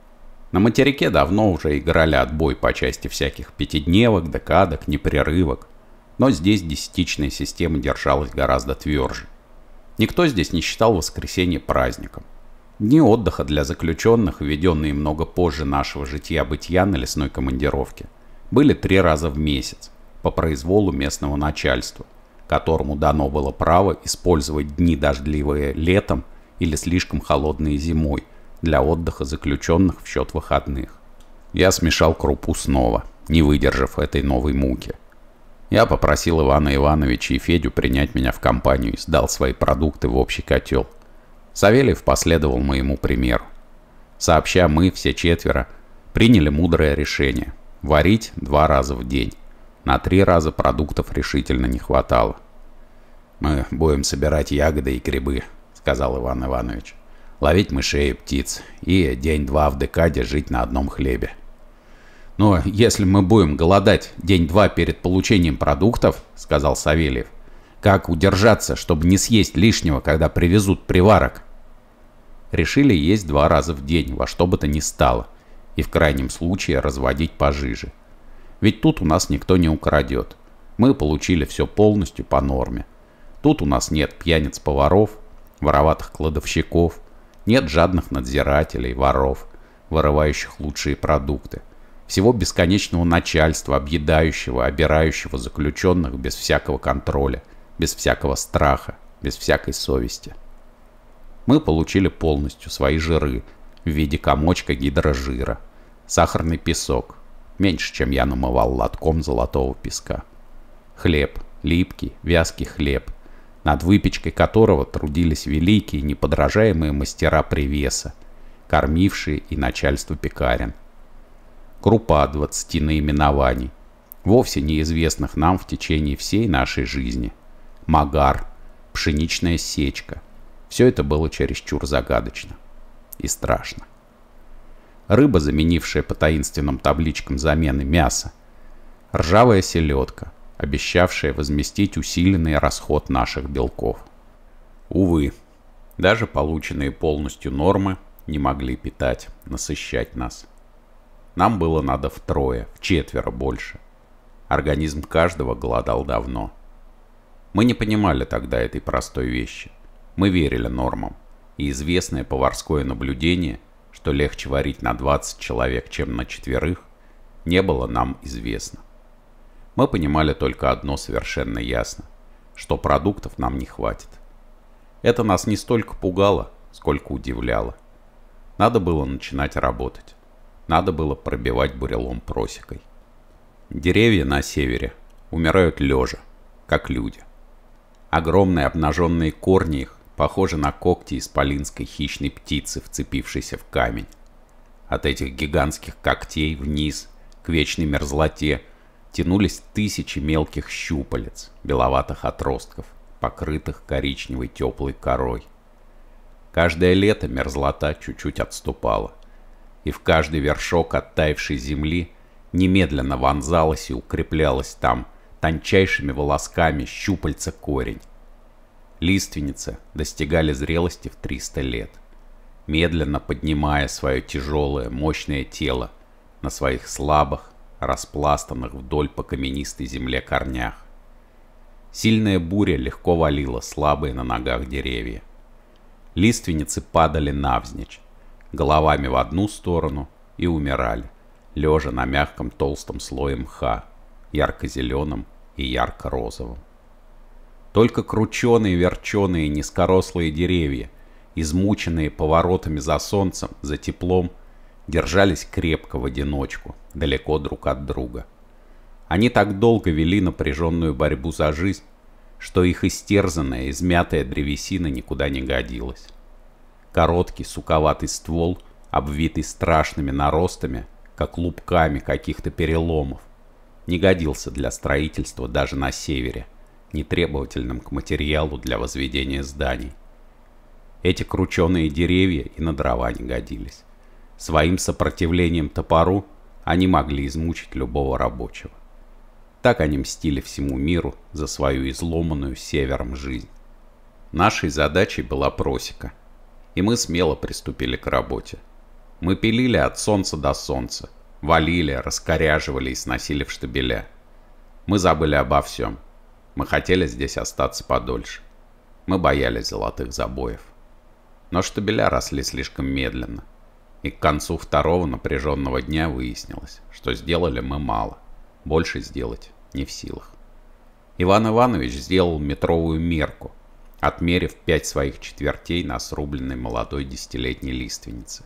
на материке давно уже играли отбой по части всяких пятидневок, декадок, непрерывок. Но здесь десятичная система держалась гораздо тверже. Никто здесь не считал воскресенье праздником. Дни отдыха для заключенных, введенные много позже нашего житья-бытия на лесной командировке, были три раза в месяц по произволу местного начальства, которому дано было право использовать дни дождливые летом или слишком холодные зимой – для отдыха заключенных в счет выходных. Я смешал крупу снова, не выдержав этой новой муки. Я попросил Ивана Ивановича и Федю принять меня в компанию и сдал свои продукты в общий котел. Савельев последовал моему примеру. Сообща мы, все четверо, приняли мудрое решение – варить два раза в день. На три раза продуктов решительно не хватало. «Мы будем собирать ягоды и грибы», – сказал Иван Иванович ловить мышей и птиц и день-два в декаде жить на одном хлебе. «Но если мы будем голодать день-два перед получением продуктов, — сказал Савельев, — как удержаться, чтобы не съесть лишнего, когда привезут приварок?» Решили есть два раза в день, во что бы то ни стало, и в крайнем случае разводить пожиже. Ведь тут у нас никто не украдет. Мы получили все полностью по норме. Тут у нас нет пьяниц-поваров, вороватых кладовщиков, нет жадных надзирателей, воров, вырывающих лучшие продукты. Всего бесконечного начальства, объедающего, обирающего заключенных без всякого контроля, без всякого страха, без всякой совести. Мы получили полностью свои жиры в виде комочка гидрожира, сахарный песок, меньше, чем я намывал лотком золотого песка. Хлеб, липкий, вязкий хлеб, над выпечкой которого трудились великие неподражаемые мастера привеса, кормившие и начальство пекарен. Крупа двадцати наименований, вовсе неизвестных нам в течение всей нашей жизни. Магар, пшеничная сечка. Все это было чересчур загадочно и страшно. Рыба, заменившая по таинственным табличкам замены мяса. Ржавая селедка, обещавшее возместить усиленный расход наших белков. Увы, даже полученные полностью нормы не могли питать, насыщать нас. Нам было надо втрое, вчетверо больше. Организм каждого голодал давно. Мы не понимали тогда этой простой вещи. Мы верили нормам. И известное поварское наблюдение, что легче варить на 20 человек, чем на четверых, не было нам известно мы понимали только одно совершенно ясно, что продуктов нам не хватит. Это нас не столько пугало, сколько удивляло. Надо было начинать работать. Надо было пробивать бурелом просекой. Деревья на севере умирают лежа, как люди. Огромные обнаженные корни их похожи на когти исполинской хищной птицы, вцепившейся в камень. От этих гигантских когтей вниз, к вечной мерзлоте, тянулись тысячи мелких щупалец, беловатых отростков, покрытых коричневой теплой корой. Каждое лето мерзлота чуть-чуть отступала, и в каждый вершок оттаившей земли немедленно вонзалась и укреплялась там тончайшими волосками щупальца корень. Лиственницы достигали зрелости в 300 лет, медленно поднимая свое тяжелое, мощное тело на своих слабых, распластанных вдоль по каменистой земле корнях. Сильная буря легко валила слабые на ногах деревья. Лиственницы падали навзничь, головами в одну сторону и умирали, лежа на мягком толстом слое мха, ярко-зеленом и ярко-розовом. Только крученые, верченые, низкорослые деревья, измученные поворотами за солнцем, за теплом, держались крепко в одиночку – далеко друг от друга. Они так долго вели напряженную борьбу за жизнь, что их истерзанная, измятая древесина никуда не годилась. Короткий, суковатый ствол, обвитый страшными наростами, как лупками каких-то переломов, не годился для строительства даже на севере, нетребовательным к материалу для возведения зданий. Эти крученые деревья и на дрова не годились. Своим сопротивлением топору они могли измучить любого рабочего. Так они мстили всему миру за свою изломанную севером жизнь. Нашей задачей была просека, и мы смело приступили к работе. Мы пилили от солнца до солнца, валили, раскоряживали и сносили в штабеля. Мы забыли обо всем. Мы хотели здесь остаться подольше. Мы боялись золотых забоев. Но штабеля росли слишком медленно – и к концу второго напряженного дня выяснилось, что сделали мы мало. Больше сделать не в силах. Иван Иванович сделал метровую мерку, отмерив пять своих четвертей на срубленной молодой десятилетней лиственнице.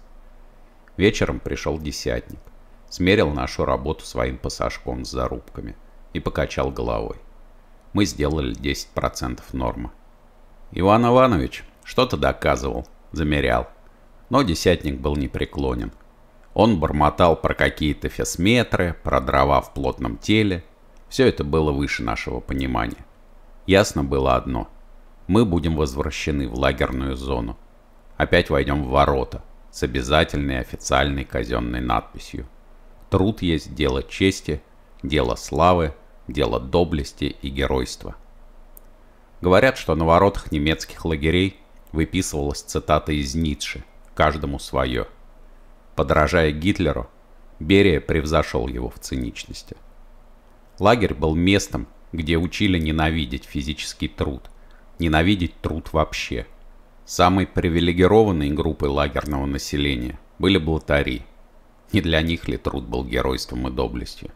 Вечером пришел десятник, смерил нашу работу своим пассажком с зарубками и покачал головой. Мы сделали 10% нормы. Иван Иванович что-то доказывал, замерял, но десятник был непреклонен. Он бормотал про какие-то фесметры, про дрова в плотном теле. Все это было выше нашего понимания. Ясно было одно. Мы будем возвращены в лагерную зону. Опять войдем в ворота с обязательной официальной казенной надписью. Труд есть дело чести, дело славы, дело доблести и геройства. Говорят, что на воротах немецких лагерей выписывалась цитата из Ницше каждому свое. Подражая Гитлеру, Берия превзошел его в циничности. Лагерь был местом, где учили ненавидеть физический труд, ненавидеть труд вообще. Самой привилегированной группой лагерного населения были блатари. Не для них ли труд был геройством и доблестью?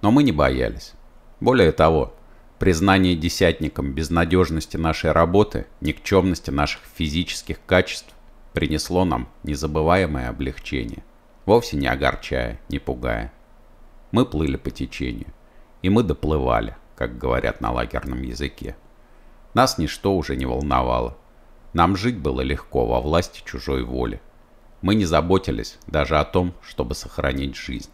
Но мы не боялись. Более того, признание десятникам безнадежности нашей работы, никчемности наших физических качеств принесло нам незабываемое облегчение, вовсе не огорчая, не пугая. Мы плыли по течению, и мы доплывали, как говорят на лагерном языке. Нас ничто уже не волновало. Нам жить было легко во власти чужой воли. Мы не заботились даже о том, чтобы сохранить жизнь.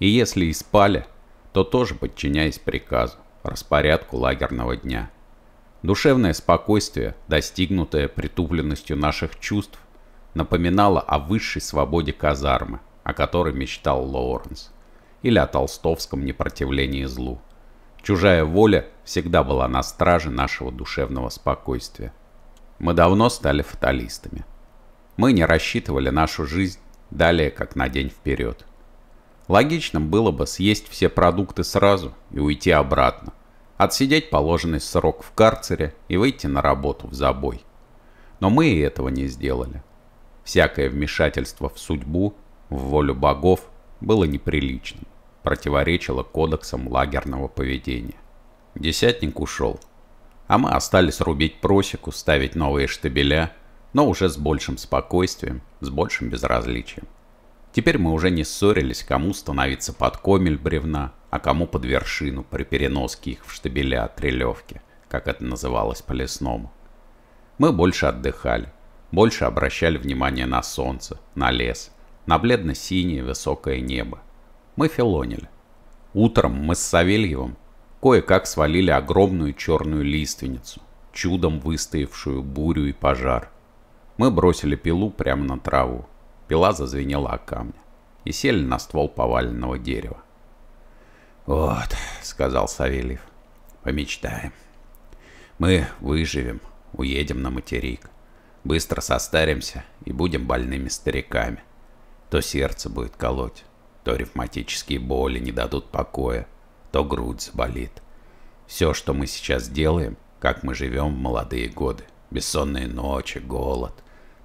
И если и спали, то тоже подчиняясь приказу, распорядку лагерного дня – Душевное спокойствие, достигнутое притупленностью наших чувств, напоминало о высшей свободе казармы, о которой мечтал Лоуренс, или о толстовском непротивлении злу. Чужая воля всегда была на страже нашего душевного спокойствия. Мы давно стали фаталистами. Мы не рассчитывали нашу жизнь далее, как на день вперед. Логичным было бы съесть все продукты сразу и уйти обратно, отсидеть положенный срок в карцере и выйти на работу в забой. Но мы и этого не сделали. Всякое вмешательство в судьбу, в волю богов было неприличным, противоречило кодексам лагерного поведения. Десятник ушел, а мы остались рубить просеку, ставить новые штабеля, но уже с большим спокойствием, с большим безразличием. Теперь мы уже не ссорились, кому становиться под комель бревна, а кому под вершину при переноске их в штабеля трелевки, как это называлось по-лесному. Мы больше отдыхали, больше обращали внимание на солнце, на лес, на бледно-синее высокое небо. Мы филонили. Утром мы с Савельевым кое-как свалили огромную черную лиственницу, чудом выстоявшую бурю и пожар. Мы бросили пилу прямо на траву. Пила зазвенела о камни и сели на ствол поваленного дерева. «Вот», — сказал Савельев, — «помечтаем. Мы выживем, уедем на материк, быстро состаримся и будем больными стариками. То сердце будет колоть, то ревматические боли не дадут покоя, то грудь заболит. Все, что мы сейчас делаем, как мы живем в молодые годы. Бессонные ночи, голод,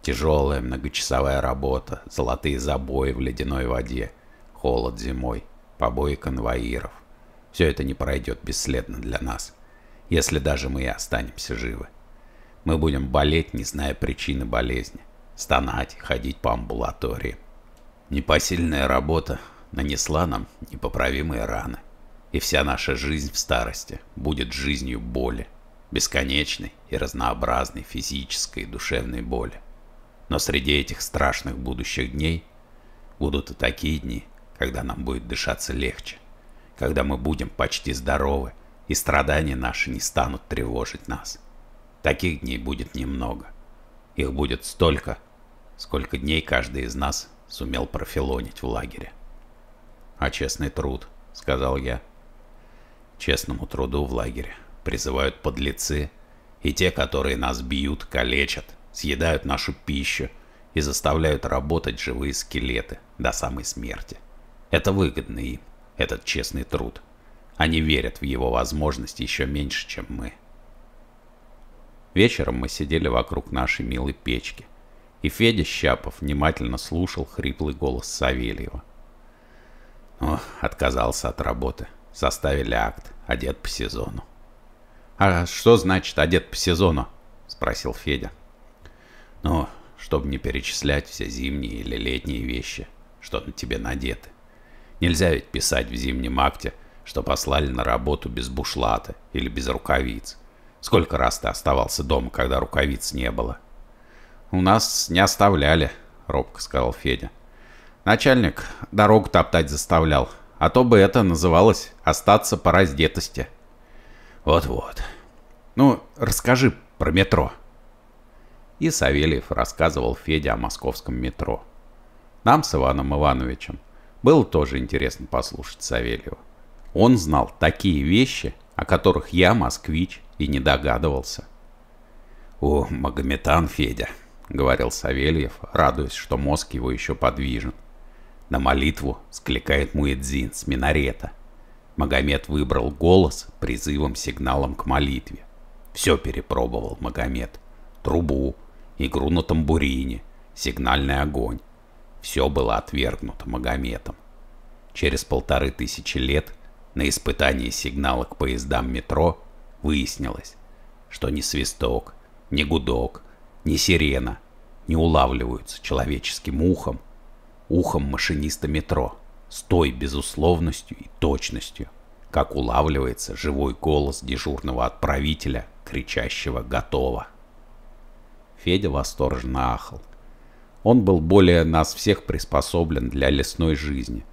тяжелая многочасовая работа, золотые забои в ледяной воде, холод зимой, побои конвоиров. Все это не пройдет бесследно для нас, если даже мы и останемся живы. Мы будем болеть, не зная причины болезни, стонать, ходить по амбулатории. Непосильная работа нанесла нам непоправимые раны. И вся наша жизнь в старости будет жизнью боли, бесконечной и разнообразной физической и душевной боли. Но среди этих страшных будущих дней будут и такие дни, когда нам будет дышаться легче, когда мы будем почти здоровы, и страдания наши не станут тревожить нас. Таких дней будет немного. Их будет столько, сколько дней каждый из нас сумел профилонить в лагере. «А честный труд», — сказал я. «Честному труду в лагере призывают подлецы и те, которые нас бьют, калечат, съедают нашу пищу и заставляют работать живые скелеты до самой смерти». Это выгодно им, этот честный труд. Они верят в его возможности еще меньше, чем мы. Вечером мы сидели вокруг нашей милой печки, и Федя Щапов внимательно слушал хриплый голос Савельева. О, отказался от работы. Составили акт, одет по сезону. «А что значит одет по сезону?» – спросил Федя. «Ну, чтобы не перечислять все зимние или летние вещи, что на тебе надеты. Нельзя ведь писать в зимнем акте, что послали на работу без бушлата или без рукавиц. Сколько раз ты оставался дома, когда рукавиц не было? «У нас не оставляли», — робко сказал Федя. «Начальник дорогу топтать заставлял, а то бы это называлось «остаться по раздетости». Вот-вот. Ну, расскажи про метро. И Савельев рассказывал Феде о московском метро. Нам с Иваном Ивановичем было тоже интересно послушать Савельева. Он знал такие вещи, о которых я, москвич, и не догадывался. «О, Магометан Федя!» — говорил Савельев, радуясь, что мозг его еще подвижен. На молитву скликает Муэдзин с минарета. Магомед выбрал голос призывом-сигналом к молитве. Все перепробовал Магомед. Трубу, игру на тамбурине, сигнальный огонь все было отвергнуто Магометом. Через полторы тысячи лет на испытании сигнала к поездам метро выяснилось, что ни свисток, ни гудок, ни сирена не улавливаются человеческим ухом, ухом машиниста метро, с той безусловностью и точностью, как улавливается живой голос дежурного отправителя, кричащего «Готово!». Федя восторженно ахал. Он был более нас всех приспособлен для лесной жизни,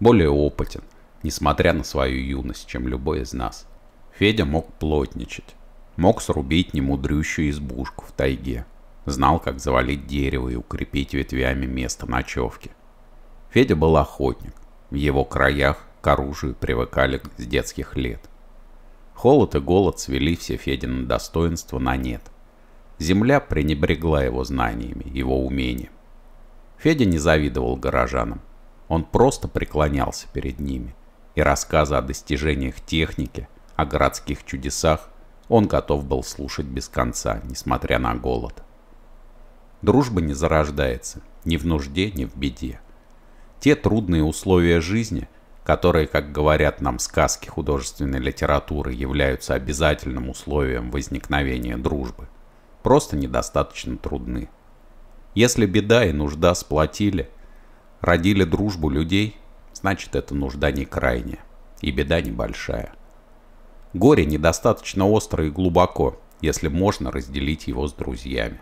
более опытен, несмотря на свою юность, чем любой из нас. Федя мог плотничать, мог срубить немудрющую избушку в тайге, знал, как завалить дерево и укрепить ветвями место ночевки. Федя был охотник, в его краях к оружию привыкали с детских лет. Холод и голод свели все Федины достоинства на нет. Земля пренебрегла его знаниями, его умением. Федя не завидовал горожанам. Он просто преклонялся перед ними. И рассказы о достижениях техники, о городских чудесах он готов был слушать без конца, несмотря на голод. Дружба не зарождается ни в нужде, ни в беде. Те трудные условия жизни, которые, как говорят нам сказки художественной литературы, являются обязательным условием возникновения дружбы, просто недостаточно трудны. Если беда и нужда сплотили, родили дружбу людей, значит эта нужда не крайняя и беда небольшая. Горе недостаточно остро и глубоко, если можно разделить его с друзьями.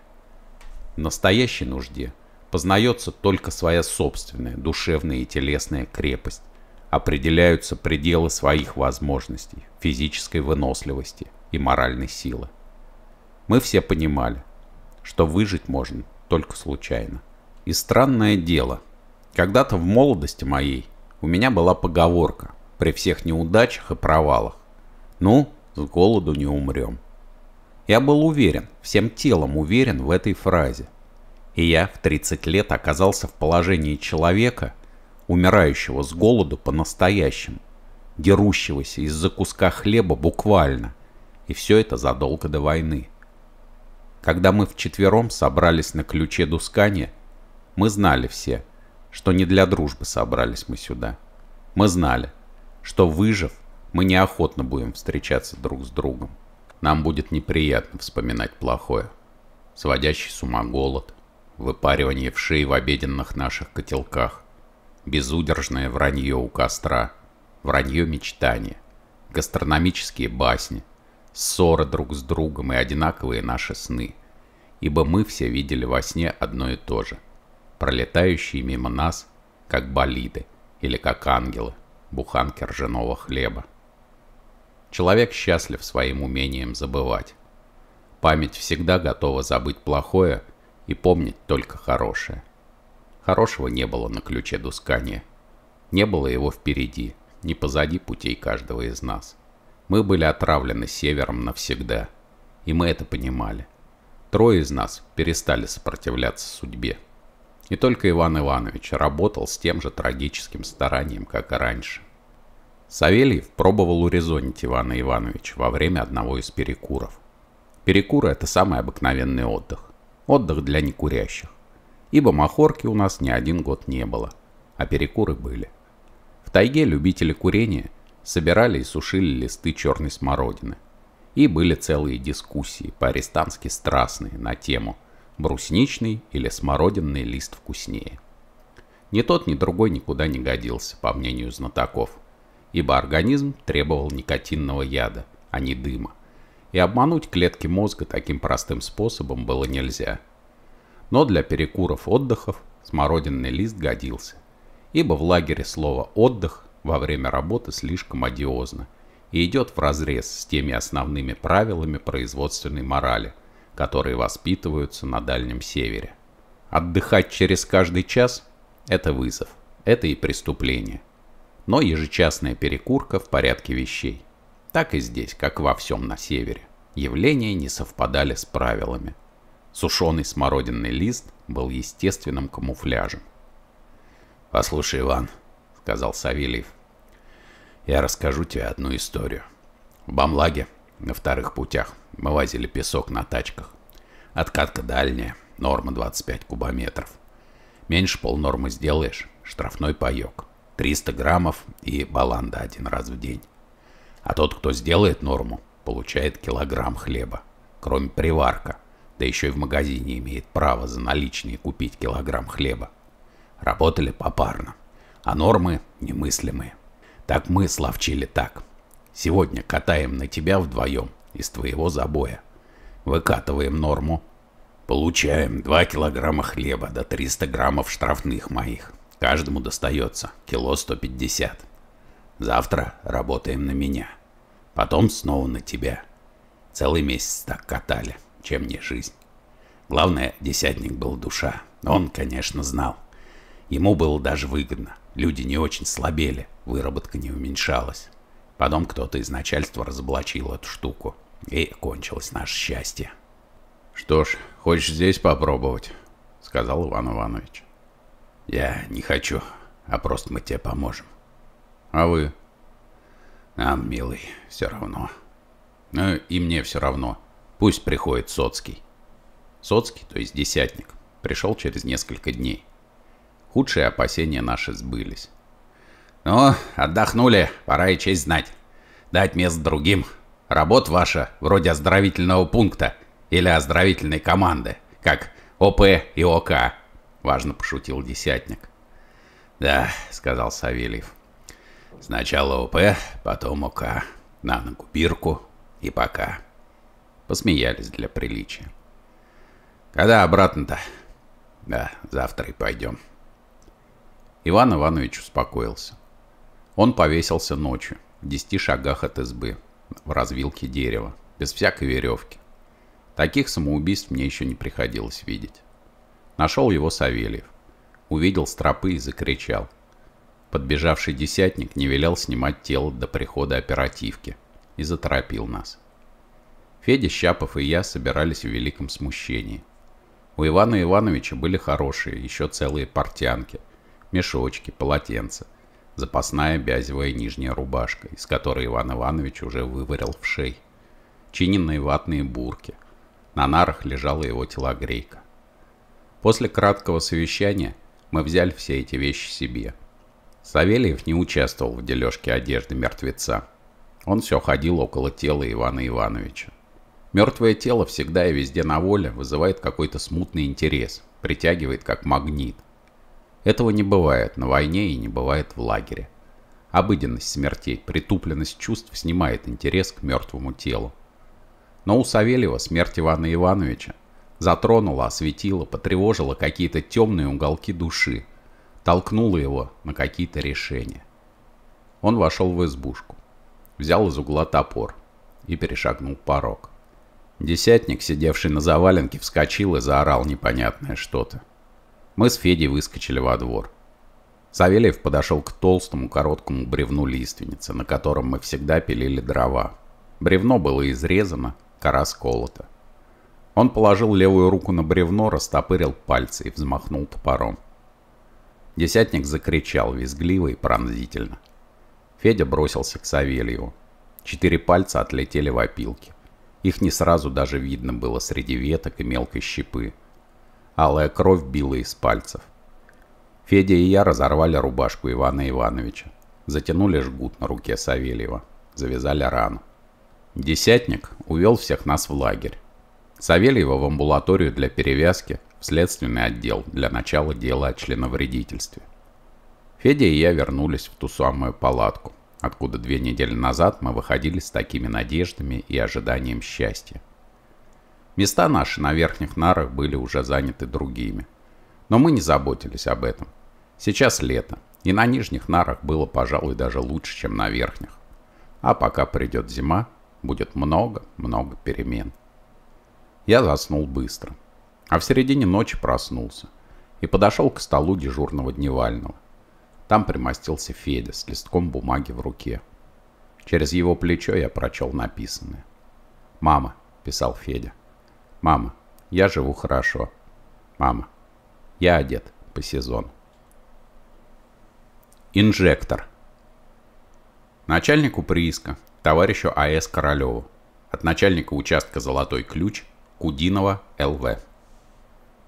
В настоящей нужде познается только своя собственная душевная и телесная крепость, определяются пределы своих возможностей, физической выносливости и моральной силы. Мы все понимали, что выжить можно только случайно. И странное дело, когда-то в молодости моей у меня была поговорка при всех неудачах и провалах. Ну, с голоду не умрем. Я был уверен, всем телом уверен в этой фразе. И я в 30 лет оказался в положении человека, умирающего с голоду по-настоящему, дерущегося из-за куска хлеба буквально. И все это задолго до войны. Когда мы вчетвером собрались на ключе Дускани, мы знали все, что не для дружбы собрались мы сюда. Мы знали, что выжив, мы неохотно будем встречаться друг с другом. Нам будет неприятно вспоминать плохое. Сводящий с ума голод, выпаривание в шее в обеденных наших котелках, безудержное вранье у костра, вранье мечтания, гастрономические басни – ссоры друг с другом и одинаковые наши сны, ибо мы все видели во сне одно и то же, пролетающие мимо нас, как болиды или как ангелы, буханки ржаного хлеба. Человек счастлив своим умением забывать. Память всегда готова забыть плохое и помнить только хорошее. Хорошего не было на ключе дускания. Не было его впереди, не позади путей каждого из нас. Мы были отравлены Севером навсегда. И мы это понимали. Трое из нас перестали сопротивляться судьбе. И только Иван Иванович работал с тем же трагическим старанием, как и раньше. Савельев пробовал урезонить Ивана Ивановича во время одного из перекуров. Перекуры – это самый обыкновенный отдых. Отдых для некурящих. Ибо махорки у нас ни один год не было, а перекуры были. В тайге любители курения – собирали и сушили листы черной смородины. И были целые дискуссии, по-арестантски страстные, на тему «брусничный или смородинный лист вкуснее». Ни тот, ни другой никуда не годился, по мнению знатоков, ибо организм требовал никотинного яда, а не дыма. И обмануть клетки мозга таким простым способом было нельзя. Но для перекуров-отдыхов смородинный лист годился, ибо в лагере слово «отдых» во время работы слишком одиозно и идет вразрез с теми основными правилами производственной морали, которые воспитываются на Дальнем Севере. Отдыхать через каждый час – это вызов, это и преступление. Но ежечасная перекурка в порядке вещей. Так и здесь, как во всем на Севере, явления не совпадали с правилами. Сушеный смородинный лист был естественным камуфляжем. «Послушай, Иван», — сказал Савельев. «Я расскажу тебе одну историю. В Бамлаге, на вторых путях, мы возили песок на тачках. Откатка дальняя, норма 25 кубометров. Меньше полнормы сделаешь, штрафной паёк. 300 граммов и баланда один раз в день. А тот, кто сделает норму, получает килограмм хлеба, кроме приварка, да еще и в магазине имеет право за наличные купить килограмм хлеба. Работали попарно а нормы немыслимые. Так мы словчили так. Сегодня катаем на тебя вдвоем из твоего забоя. Выкатываем норму. Получаем 2 килограмма хлеба до 300 граммов штрафных моих. Каждому достается кило 150. Завтра работаем на меня. Потом снова на тебя. Целый месяц так катали, чем не жизнь. Главное, десятник был душа. Он, конечно, знал. Ему было даже выгодно. Люди не очень слабели, выработка не уменьшалась. Потом кто-то из начальства разоблачил эту штуку, и кончилось наше счастье. «Что ж, хочешь здесь попробовать?» — сказал Иван Иванович. «Я не хочу, а просто мы тебе поможем». «А вы?» «Нам, милый, все равно». «Ну и мне все равно. Пусть приходит Соцкий». Соцкий, то есть Десятник, пришел через несколько дней. Худшие опасения наши сбылись. «Ну, отдохнули, пора и честь знать. Дать мест другим. Работа ваша, вроде оздоровительного пункта или оздоровительной команды, как ОП и ОК», — важно пошутил Десятник. «Да», — сказал Савельев. «Сначала ОП, потом ОК. На ногу бирку и пока». Посмеялись для приличия. «Когда обратно-то?» «Да, завтра и пойдем». Иван Иванович успокоился. Он повесился ночью, в десяти шагах от избы, в развилке дерева, без всякой веревки. Таких самоубийств мне еще не приходилось видеть. Нашел его Савельев. Увидел стропы и закричал. Подбежавший десятник не велел снимать тело до прихода оперативки и заторопил нас. Федя, Щапов и я собирались в великом смущении. У Ивана Ивановича были хорошие, еще целые портянки – мешочки, полотенца, запасная бязевая нижняя рубашка, из которой Иван Иванович уже выварил в шей, чиненные ватные бурки. На нарах лежала его телогрейка. После краткого совещания мы взяли все эти вещи себе. Савельев не участвовал в дележке одежды мертвеца. Он все ходил около тела Ивана Ивановича. Мертвое тело всегда и везде на воле вызывает какой-то смутный интерес, притягивает как магнит – этого не бывает на войне и не бывает в лагере. Обыденность смертей, притупленность чувств снимает интерес к мертвому телу. Но у Савельева смерть Ивана Ивановича затронула, осветила, потревожила какие-то темные уголки души, толкнула его на какие-то решения. Он вошел в избушку, взял из угла топор и перешагнул порог. Десятник, сидевший на заваленке, вскочил и заорал непонятное что-то. Мы с Федей выскочили во двор. Савельев подошел к толстому короткому бревну лиственницы, на котором мы всегда пилили дрова. Бревно было изрезано, кора сколота. Он положил левую руку на бревно, растопырил пальцы и взмахнул топором. Десятник закричал визгливо и пронзительно. Федя бросился к Савельеву. Четыре пальца отлетели в опилки. Их не сразу даже видно было среди веток и мелкой щепы. Алая кровь била из пальцев. Федя и я разорвали рубашку Ивана Ивановича. Затянули жгут на руке Савельева. Завязали рану. Десятник увел всех нас в лагерь. Савельева в амбулаторию для перевязки, в следственный отдел для начала дела о членовредительстве. Федя и я вернулись в ту самую палатку, откуда две недели назад мы выходили с такими надеждами и ожиданием счастья. Места наши на верхних нарах были уже заняты другими. Но мы не заботились об этом. Сейчас лето, и на нижних нарах было, пожалуй, даже лучше, чем на верхних. А пока придет зима, будет много-много перемен. Я заснул быстро, а в середине ночи проснулся и подошел к столу дежурного дневального. Там примостился Федя с листком бумаги в руке. Через его плечо я прочел написанное. «Мама», — писал Федя, — Мама, я живу хорошо. Мама, я одет по сезону. Инжектор. Начальнику прииска, товарищу А.С. Королеву. От начальника участка «Золотой ключ» Кудинова Л.В.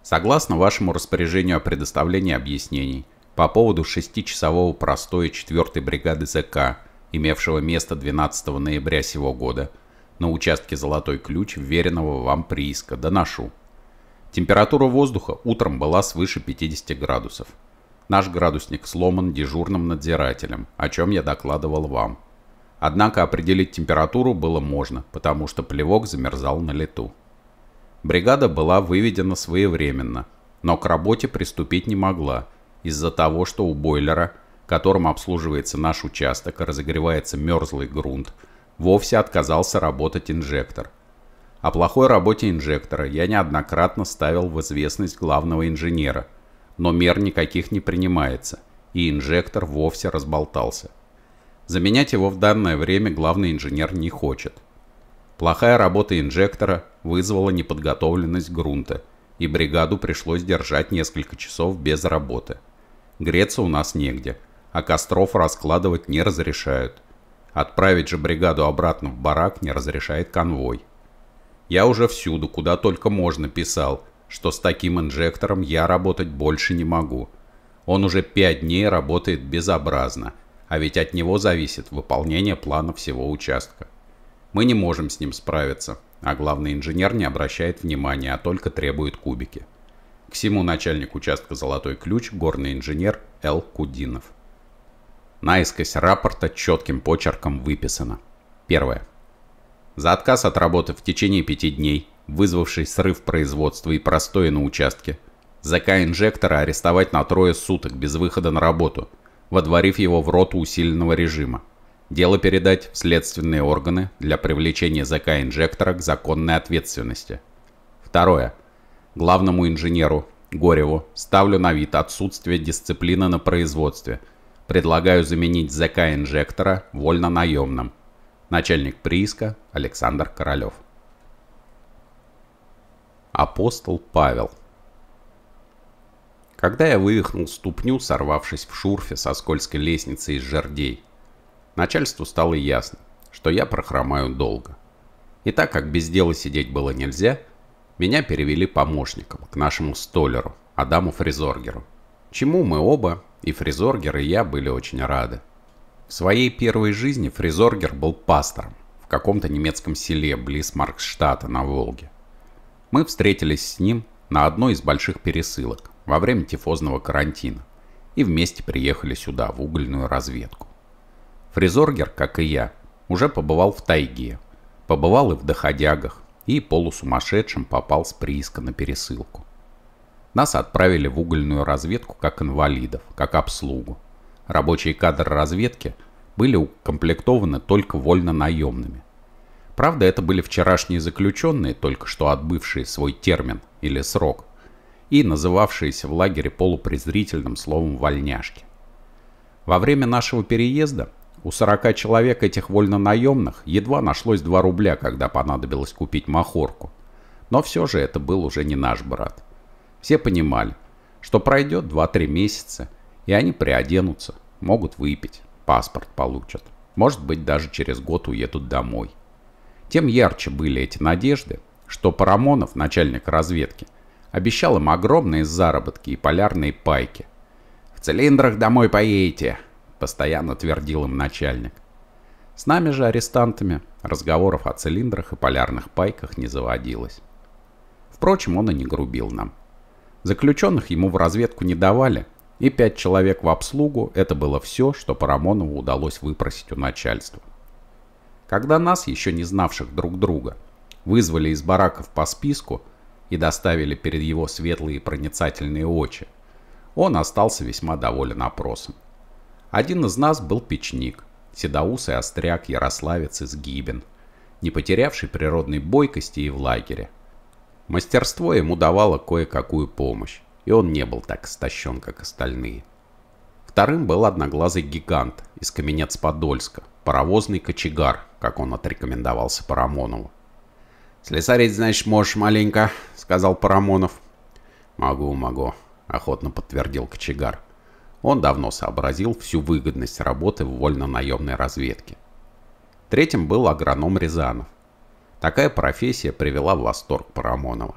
Согласно вашему распоряжению о предоставлении объяснений по поводу шестичасового простоя 4-й бригады ЗК, имевшего место 12 ноября сего года – на участке «Золотой ключ» веренного вам прииска доношу. Температура воздуха утром была свыше 50 градусов. Наш градусник сломан дежурным надзирателем, о чем я докладывал вам. Однако определить температуру было можно, потому что плевок замерзал на лету. Бригада была выведена своевременно, но к работе приступить не могла из-за того, что у бойлера, которым обслуживается наш участок, разогревается мерзлый грунт – вовсе отказался работать инжектор. О плохой работе инжектора я неоднократно ставил в известность главного инженера, но мер никаких не принимается, и инжектор вовсе разболтался. Заменять его в данное время главный инженер не хочет. Плохая работа инжектора вызвала неподготовленность грунта, и бригаду пришлось держать несколько часов без работы. Греться у нас негде, а костров раскладывать не разрешают. Отправить же бригаду обратно в барак не разрешает конвой. Я уже всюду, куда только можно, писал, что с таким инжектором я работать больше не могу. Он уже пять дней работает безобразно, а ведь от него зависит выполнение плана всего участка. Мы не можем с ним справиться, а главный инженер не обращает внимания, а только требует кубики. К всему начальник участка «Золотой ключ» горный инженер Л. Кудинов. Наискось рапорта четким почерком выписано. Первое. За отказ от работы в течение пяти дней, вызвавший срыв производства и простое на участке, ЗК-инжектора арестовать на трое суток без выхода на работу, водворив его в роту усиленного режима. Дело передать в следственные органы для привлечения ЗК-инжектора к законной ответственности. Второе. Главному инженеру Гореву ставлю на вид отсутствие дисциплины на производстве – Предлагаю заменить ЗК-инжектора вольно-наемным. Начальник прииска Александр Королев. Апостол Павел Когда я вывихнул ступню, сорвавшись в шурфе со скользкой лестницы из жердей, начальству стало ясно, что я прохромаю долго. И так как без дела сидеть было нельзя, меня перевели помощником к нашему столеру, Адаму Фризоргеру чему мы оба, и Фризоргер, и я были очень рады. В своей первой жизни Фризоргер был пастором в каком-то немецком селе близ Марксштата на Волге. Мы встретились с ним на одной из больших пересылок во время тифозного карантина и вместе приехали сюда, в угольную разведку. Фризоргер, как и я, уже побывал в тайге, побывал и в доходягах, и полусумасшедшим попал с прииска на пересылку. Нас отправили в угольную разведку как инвалидов, как обслугу. Рабочие кадры разведки были укомплектованы только вольно-наемными. Правда, это были вчерашние заключенные, только что отбывшие свой термин или срок, и называвшиеся в лагере полупрезрительным словом «вольняшки». Во время нашего переезда у 40 человек этих вольнонаемных едва нашлось 2 рубля, когда понадобилось купить махорку. Но все же это был уже не наш брат. Все понимали, что пройдет 2-3 месяца, и они приоденутся, могут выпить, паспорт получат. Может быть, даже через год уедут домой. Тем ярче были эти надежды, что Парамонов, начальник разведки, обещал им огромные заработки и полярные пайки. «В цилиндрах домой поедете», – постоянно твердил им начальник. С нами же, арестантами, разговоров о цилиндрах и полярных пайках не заводилось. Впрочем, он и не грубил нам. Заключенных ему в разведку не давали, и пять человек в обслугу – это было все, что Парамонову удалось выпросить у начальства. Когда нас, еще не знавших друг друга, вызвали из бараков по списку и доставили перед его светлые и проницательные очи, он остался весьма доволен опросом. Один из нас был печник, седоусый остряк, ярославец из Гибен, не потерявший природной бойкости и в лагере – Мастерство ему давало кое-какую помощь, и он не был так истощен, как остальные. Вторым был одноглазый гигант из каменец Подольска, паровозный кочегар, как он отрекомендовался Парамонову. «Слесарить, значит, можешь маленько», — сказал Парамонов. «Могу, могу», — охотно подтвердил кочегар. Он давно сообразил всю выгодность работы в вольно-наемной разведке. Третьим был агроном Рязанов. Такая профессия привела в восторг Парамонова.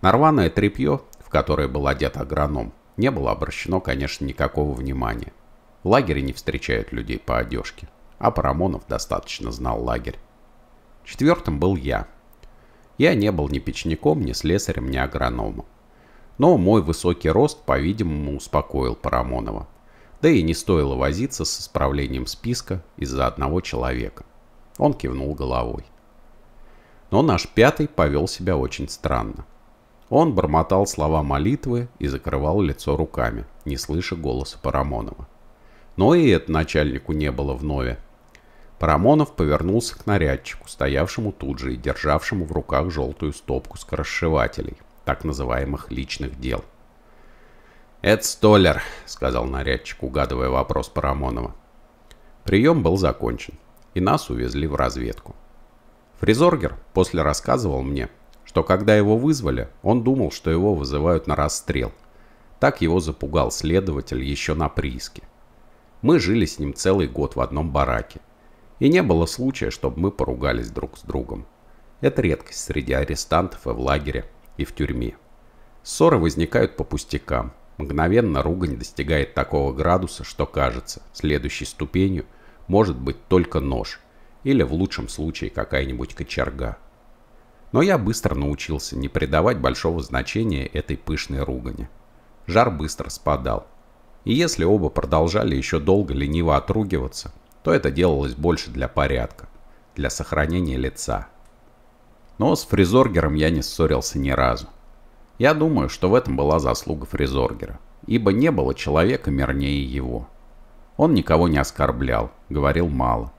Нарваное тряпье, в которое был одет агроном, не было обращено, конечно, никакого внимания. В лагере не встречают людей по одежке, а Парамонов достаточно знал лагерь. Четвертым был я. Я не был ни печником, ни слесарем, ни агрономом. Но мой высокий рост, по-видимому, успокоил Парамонова. Да и не стоило возиться с исправлением списка из-за одного человека. Он кивнул головой но наш пятый повел себя очень странно. Он бормотал слова молитвы и закрывал лицо руками, не слыша голоса Парамонова. Но и это начальнику не было вновь. Парамонов повернулся к нарядчику, стоявшему тут же и державшему в руках желтую стопку скоросшивателей, так называемых личных дел. «Это столер», — сказал нарядчик, угадывая вопрос Парамонова. Прием был закончен, и нас увезли в разведку. Фризоргер после рассказывал мне, что когда его вызвали, он думал, что его вызывают на расстрел. Так его запугал следователь еще на прииске. Мы жили с ним целый год в одном бараке. И не было случая, чтобы мы поругались друг с другом. Это редкость среди арестантов и в лагере, и в тюрьме. Ссоры возникают по пустякам. Мгновенно ругань достигает такого градуса, что кажется, следующей ступенью может быть только нож – или в лучшем случае какая-нибудь кочерга. Но я быстро научился не придавать большого значения этой пышной ругани. Жар быстро спадал. И если оба продолжали еще долго лениво отругиваться, то это делалось больше для порядка, для сохранения лица. Но с фризоргером я не ссорился ни разу. Я думаю, что в этом была заслуга фризоргера, ибо не было человека мирнее его. Он никого не оскорблял, говорил мало,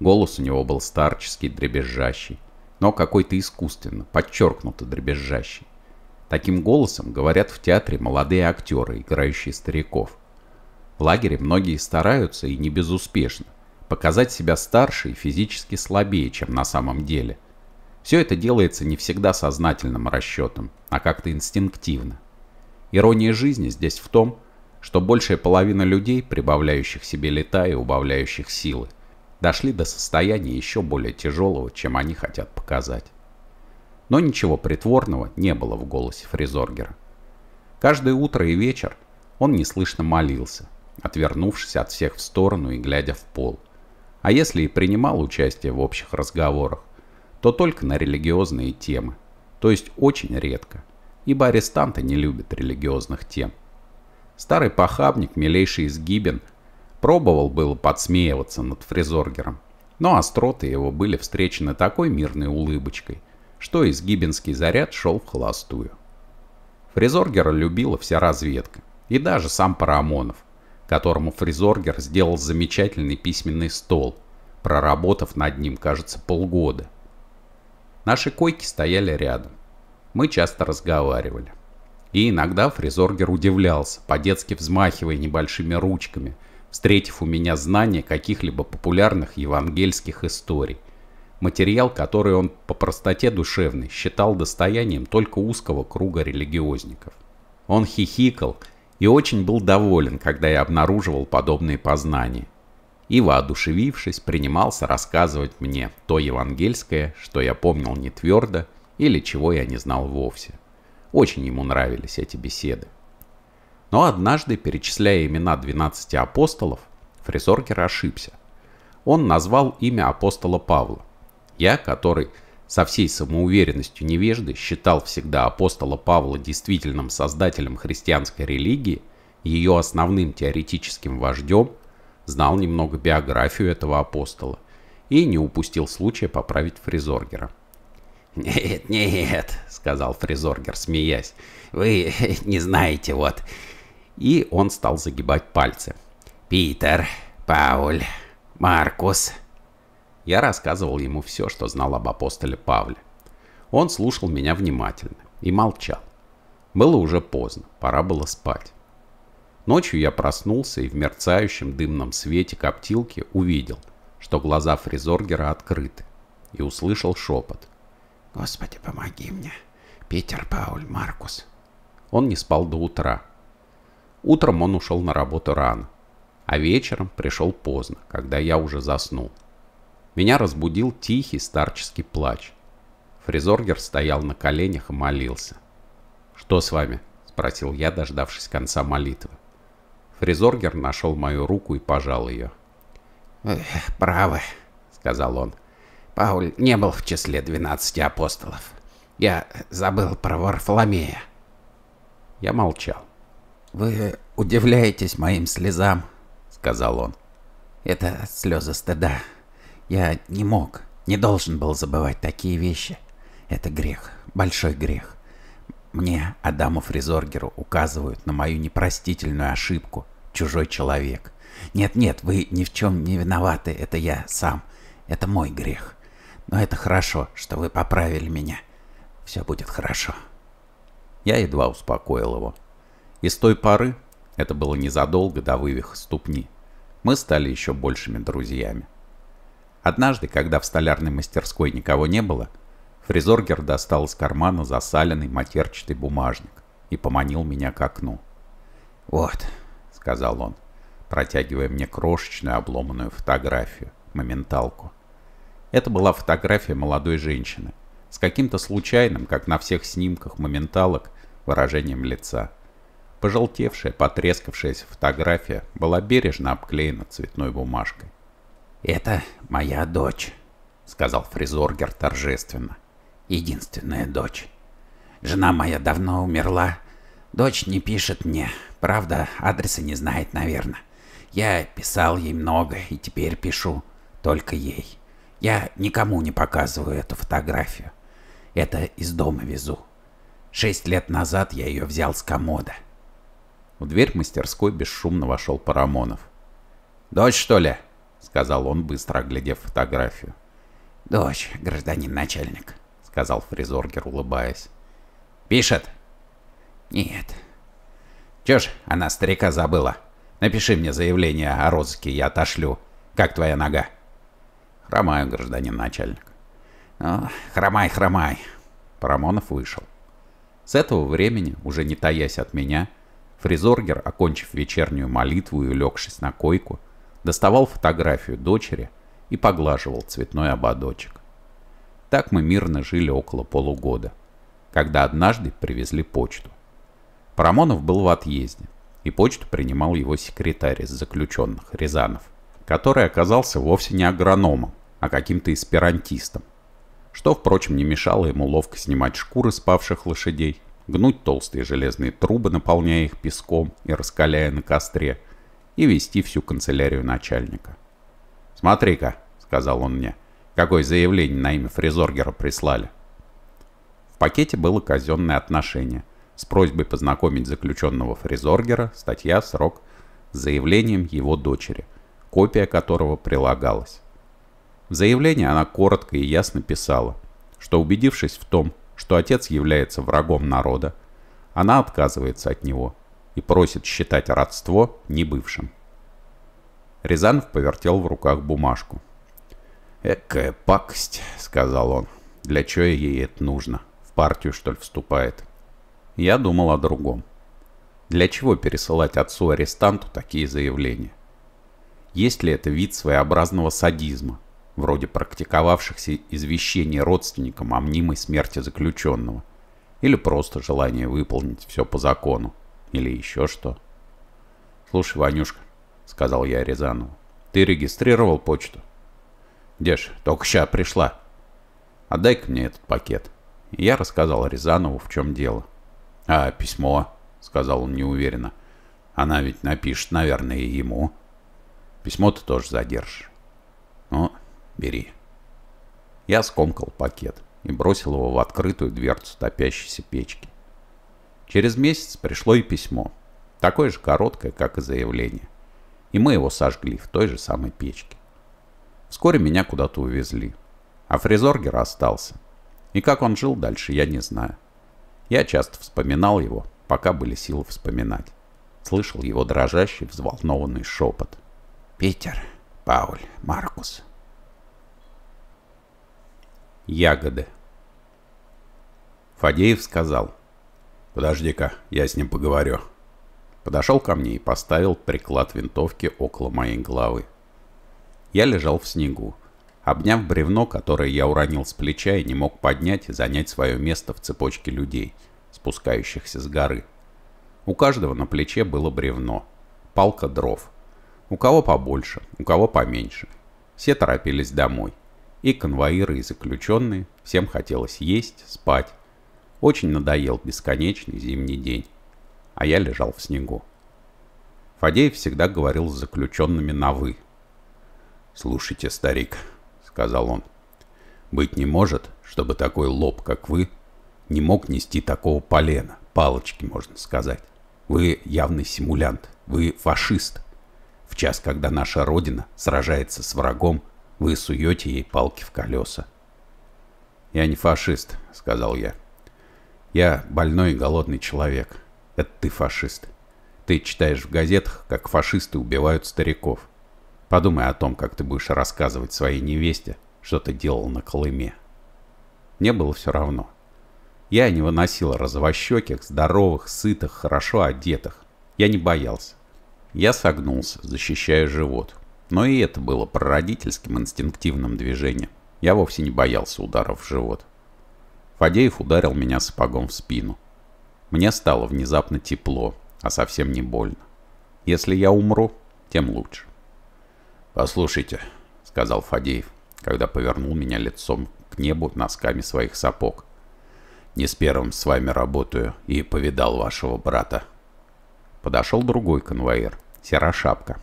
Голос у него был старческий, дребезжащий, но какой-то искусственно, подчеркнуто дребезжащий. Таким голосом говорят в театре молодые актеры, играющие стариков. В лагере многие стараются, и не безуспешно, показать себя старше и физически слабее, чем на самом деле. Все это делается не всегда сознательным расчетом, а как-то инстинктивно. Ирония жизни здесь в том, что большая половина людей, прибавляющих себе лета и убавляющих силы, дошли до состояния еще более тяжелого, чем они хотят показать. Но ничего притворного не было в голосе Фризоргера. Каждое утро и вечер он неслышно молился, отвернувшись от всех в сторону и глядя в пол. А если и принимал участие в общих разговорах, то только на религиозные темы, то есть очень редко, ибо арестанты не любят религиозных тем. Старый похабник, милейший изгибен, Пробовал было подсмеиваться над фризоргером, но остроты его были встречены такой мирной улыбочкой, что изгибенский заряд шел в холостую. Фризоргера любила вся разведка, и даже сам Парамонов, которому Фризоргер сделал замечательный письменный стол, проработав над ним, кажется, полгода. Наши койки стояли рядом. Мы часто разговаривали. И иногда Фризоргер удивлялся, по-детски взмахивая небольшими ручками – встретив у меня знание каких-либо популярных евангельских историй. Материал, который он по простоте душевной считал достоянием только узкого круга религиозников. Он хихикал и очень был доволен, когда я обнаруживал подобные познания. И, воодушевившись, принимался рассказывать мне то евангельское, что я помнил не твердо или чего я не знал вовсе. Очень ему нравились эти беседы. Но однажды, перечисляя имена 12 апостолов, Фрисоргер ошибся. Он назвал имя апостола Павла. Я, который со всей самоуверенностью невежды считал всегда апостола Павла действительным создателем христианской религии, ее основным теоретическим вождем, знал немного биографию этого апостола и не упустил случая поправить Фризоргера. «Нет, нет», — сказал Фризоргер, смеясь, — «вы [laughs] не знаете, вот, и он стал загибать пальцы. «Питер, Пауль, Маркус». Я рассказывал ему все, что знал об апостоле Павле. Он слушал меня внимательно и молчал. Было уже поздно, пора было спать. Ночью я проснулся и в мерцающем дымном свете коптилки увидел, что глаза фризоргера открыты, и услышал шепот. «Господи, помоги мне, Питер Пауль Маркус». Он не спал до утра, Утром он ушел на работу рано, а вечером пришел поздно, когда я уже заснул. Меня разбудил тихий старческий плач. Фризоргер стоял на коленях и молился. «Что с вами?» – спросил я, дождавшись конца молитвы. Фризоргер нашел мою руку и пожал ее. «Эх, «Право», – сказал он. «Пауль не был в числе двенадцати апостолов. Я забыл про Варфоломея». Я молчал. «Вы удивляетесь моим слезам», — сказал он. «Это слезы стыда. Я не мог, не должен был забывать такие вещи. Это грех, большой грех. Мне, Адаму Фризоргеру, указывают на мою непростительную ошибку, чужой человек. Нет-нет, вы ни в чем не виноваты, это я сам. Это мой грех. Но это хорошо, что вы поправили меня. Все будет хорошо». Я едва успокоил его. И с той поры, это было незадолго до вывиха ступни, мы стали еще большими друзьями. Однажды, когда в столярной мастерской никого не было, фризоргер достал из кармана засаленный матерчатый бумажник и поманил меня к окну. «Вот», — сказал он, протягивая мне крошечную обломанную фотографию, моменталку. Это была фотография молодой женщины, с каким-то случайным, как на всех снимках моменталок, выражением лица. Пожелтевшая, потрескавшаяся фотография была бережно обклеена цветной бумажкой. «Это моя дочь», — сказал Фризоргер торжественно. «Единственная дочь. Жена моя давно умерла. Дочь не пишет мне. Правда, адреса не знает, наверное. Я писал ей много и теперь пишу только ей. Я никому не показываю эту фотографию. Это из дома везу. Шесть лет назад я ее взял с комода. В дверь мастерской бесшумно вошел Парамонов. «Дочь, что ли?» — сказал он, быстро оглядев фотографию. «Дочь, гражданин начальник», — сказал фрезоргер улыбаясь. «Пишет?» «Нет». «Чё ж, она старика забыла. Напиши мне заявление о розыске, я отошлю. Как твоя нога?» «Хромаю, гражданин начальник». «Ну, хромай, хромай». Парамонов вышел. С этого времени, уже не таясь от меня, Фризоргер, окончив вечернюю молитву и улегшись на койку, доставал фотографию дочери и поглаживал цветной ободочек. Так мы мирно жили около полугода, когда однажды привезли почту. Парамонов был в отъезде, и почту принимал его секретарь из заключенных, Рязанов, который оказался вовсе не агрономом, а каким-то эсперантистом, что, впрочем, не мешало ему ловко снимать шкуры спавших лошадей гнуть толстые железные трубы, наполняя их песком и раскаляя на костре, и вести всю канцелярию начальника. «Смотри-ка», — сказал он мне, — «какое заявление на имя Фризоргера прислали». В пакете было казенное отношение с просьбой познакомить заключенного Фризоргера, статья, срок, с заявлением его дочери, копия которого прилагалась. В заявлении она коротко и ясно писала, что убедившись в том, что отец является врагом народа, она отказывается от него и просит считать родство небывшим. Рязанов повертел в руках бумажку. «Экая пакость», — сказал он. «Для чего ей это нужно? В партию, что ли, вступает?» Я думал о другом. Для чего пересылать отцу-арестанту такие заявления? Есть ли это вид своеобразного садизма, вроде практиковавшихся извещений родственникам о мнимой смерти заключенного, или просто желание выполнить все по закону, или еще что. «Слушай, Ванюшка», — сказал я Рязанову, — «ты регистрировал почту?» «Деж, только ща пришла. Отдай-ка мне этот пакет». И я рассказал Рязанову, в чем дело. «А, письмо», — сказал он неуверенно. «Она ведь напишет, наверное, ему». «Письмо ты тоже задержишь». «Ну, Бери». Я скомкал пакет и бросил его в открытую дверцу топящейся печки. Через месяц пришло и письмо, такое же короткое, как и заявление. И мы его сожгли в той же самой печке. Вскоре меня куда-то увезли, а Фризоргер остался. И как он жил дальше, я не знаю. Я часто вспоминал его, пока были силы вспоминать. Слышал его дрожащий, взволнованный шепот. «Питер, Пауль, Маркус, ягоды. Фадеев сказал, «Подожди-ка, я с ним поговорю». Подошел ко мне и поставил приклад винтовки около моей головы. Я лежал в снегу, обняв бревно, которое я уронил с плеча и не мог поднять и занять свое место в цепочке людей, спускающихся с горы. У каждого на плече было бревно, палка дров. У кого побольше, у кого поменьше. Все торопились домой. И конвоиры, и заключенные, всем хотелось есть, спать. Очень надоел бесконечный зимний день. А я лежал в снегу. Фадеев всегда говорил с заключенными на «вы». «Слушайте, старик», — сказал он, — «быть не может, чтобы такой лоб, как вы, не мог нести такого полена, палочки, можно сказать. Вы явный симулянт, вы фашист. В час, когда наша Родина сражается с врагом, — вы суете ей палки в колеса. «Я не фашист», — сказал я. «Я больной и голодный человек. Это ты фашист. Ты читаешь в газетах, как фашисты убивают стариков. Подумай о том, как ты будешь рассказывать своей невесте, что ты делал на Колыме». Мне было все равно. Я не выносил развощеких, здоровых, сытых, хорошо одетых. Я не боялся. Я согнулся, защищая живот. Но и это было прародительским инстинктивным движением. Я вовсе не боялся ударов в живот. Фадеев ударил меня сапогом в спину. Мне стало внезапно тепло, а совсем не больно. Если я умру, тем лучше. «Послушайте», — сказал Фадеев, когда повернул меня лицом к небу носками своих сапог. «Не с первым с вами работаю и повидал вашего брата». Подошел другой конвоир, Серошапка,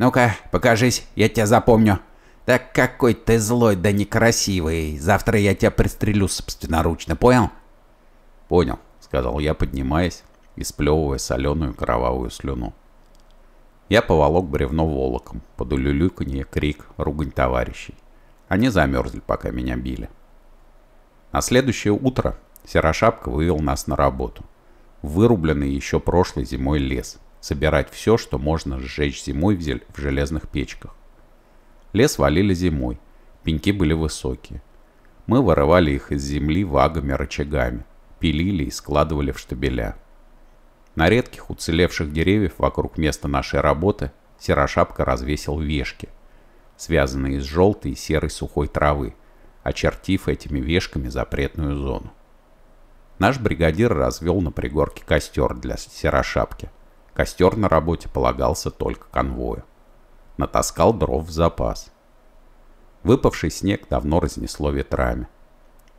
ну-ка, покажись, я тебя запомню. Так какой ты злой да некрасивый. Завтра я тебя пристрелю собственноручно, понял? Понял, сказал я, поднимаясь и сплевывая соленую кровавую слюну. Я поволок бревно волоком, под улюлюканье, крик, ругань товарищей. Они замерзли, пока меня били. На следующее утро Серошапка вывел нас на работу. Вырубленный еще прошлой зимой лес – собирать все, что можно сжечь зимой в, в железных печках. Лес валили зимой, пеньки были высокие. Мы вырывали их из земли вагами-рычагами, пилили и складывали в штабеля. На редких уцелевших деревьев вокруг места нашей работы Серошапка развесил вешки, связанные из желтой и серой сухой травы, очертив этими вешками запретную зону. Наш бригадир развел на пригорке костер для Серошапки – Костер на работе полагался только конвою. Натаскал дров в запас. Выпавший снег давно разнесло ветрами.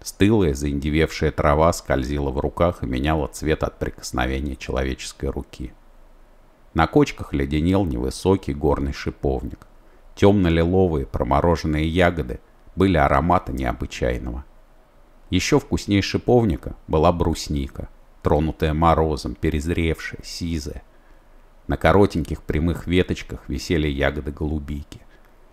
Стылая, заиндевевшая трава скользила в руках и меняла цвет от прикосновения человеческой руки. На кочках леденел невысокий горный шиповник. Темно-лиловые промороженные ягоды были аромата необычайного. Еще вкуснее шиповника была брусника, тронутая морозом, перезревшая, сизая. На коротеньких прямых веточках висели ягоды голубики,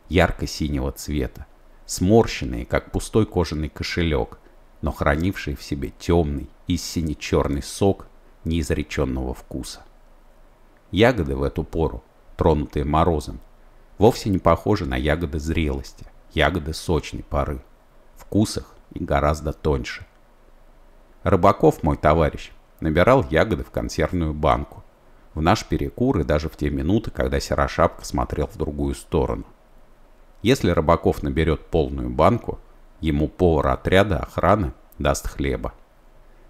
ярко-синего цвета, сморщенные, как пустой кожаный кошелек, но хранившие в себе темный и сине-черный сок неизреченного вкуса. Ягоды в эту пору, тронутые морозом, вовсе не похожи на ягоды зрелости, ягоды сочной поры, вкусах и гораздо тоньше. Рыбаков, мой товарищ, набирал ягоды в консервную банку, в наш перекур и даже в те минуты, когда Серошапка смотрел в другую сторону. Если Рыбаков наберет полную банку, ему повар отряда охраны даст хлеба.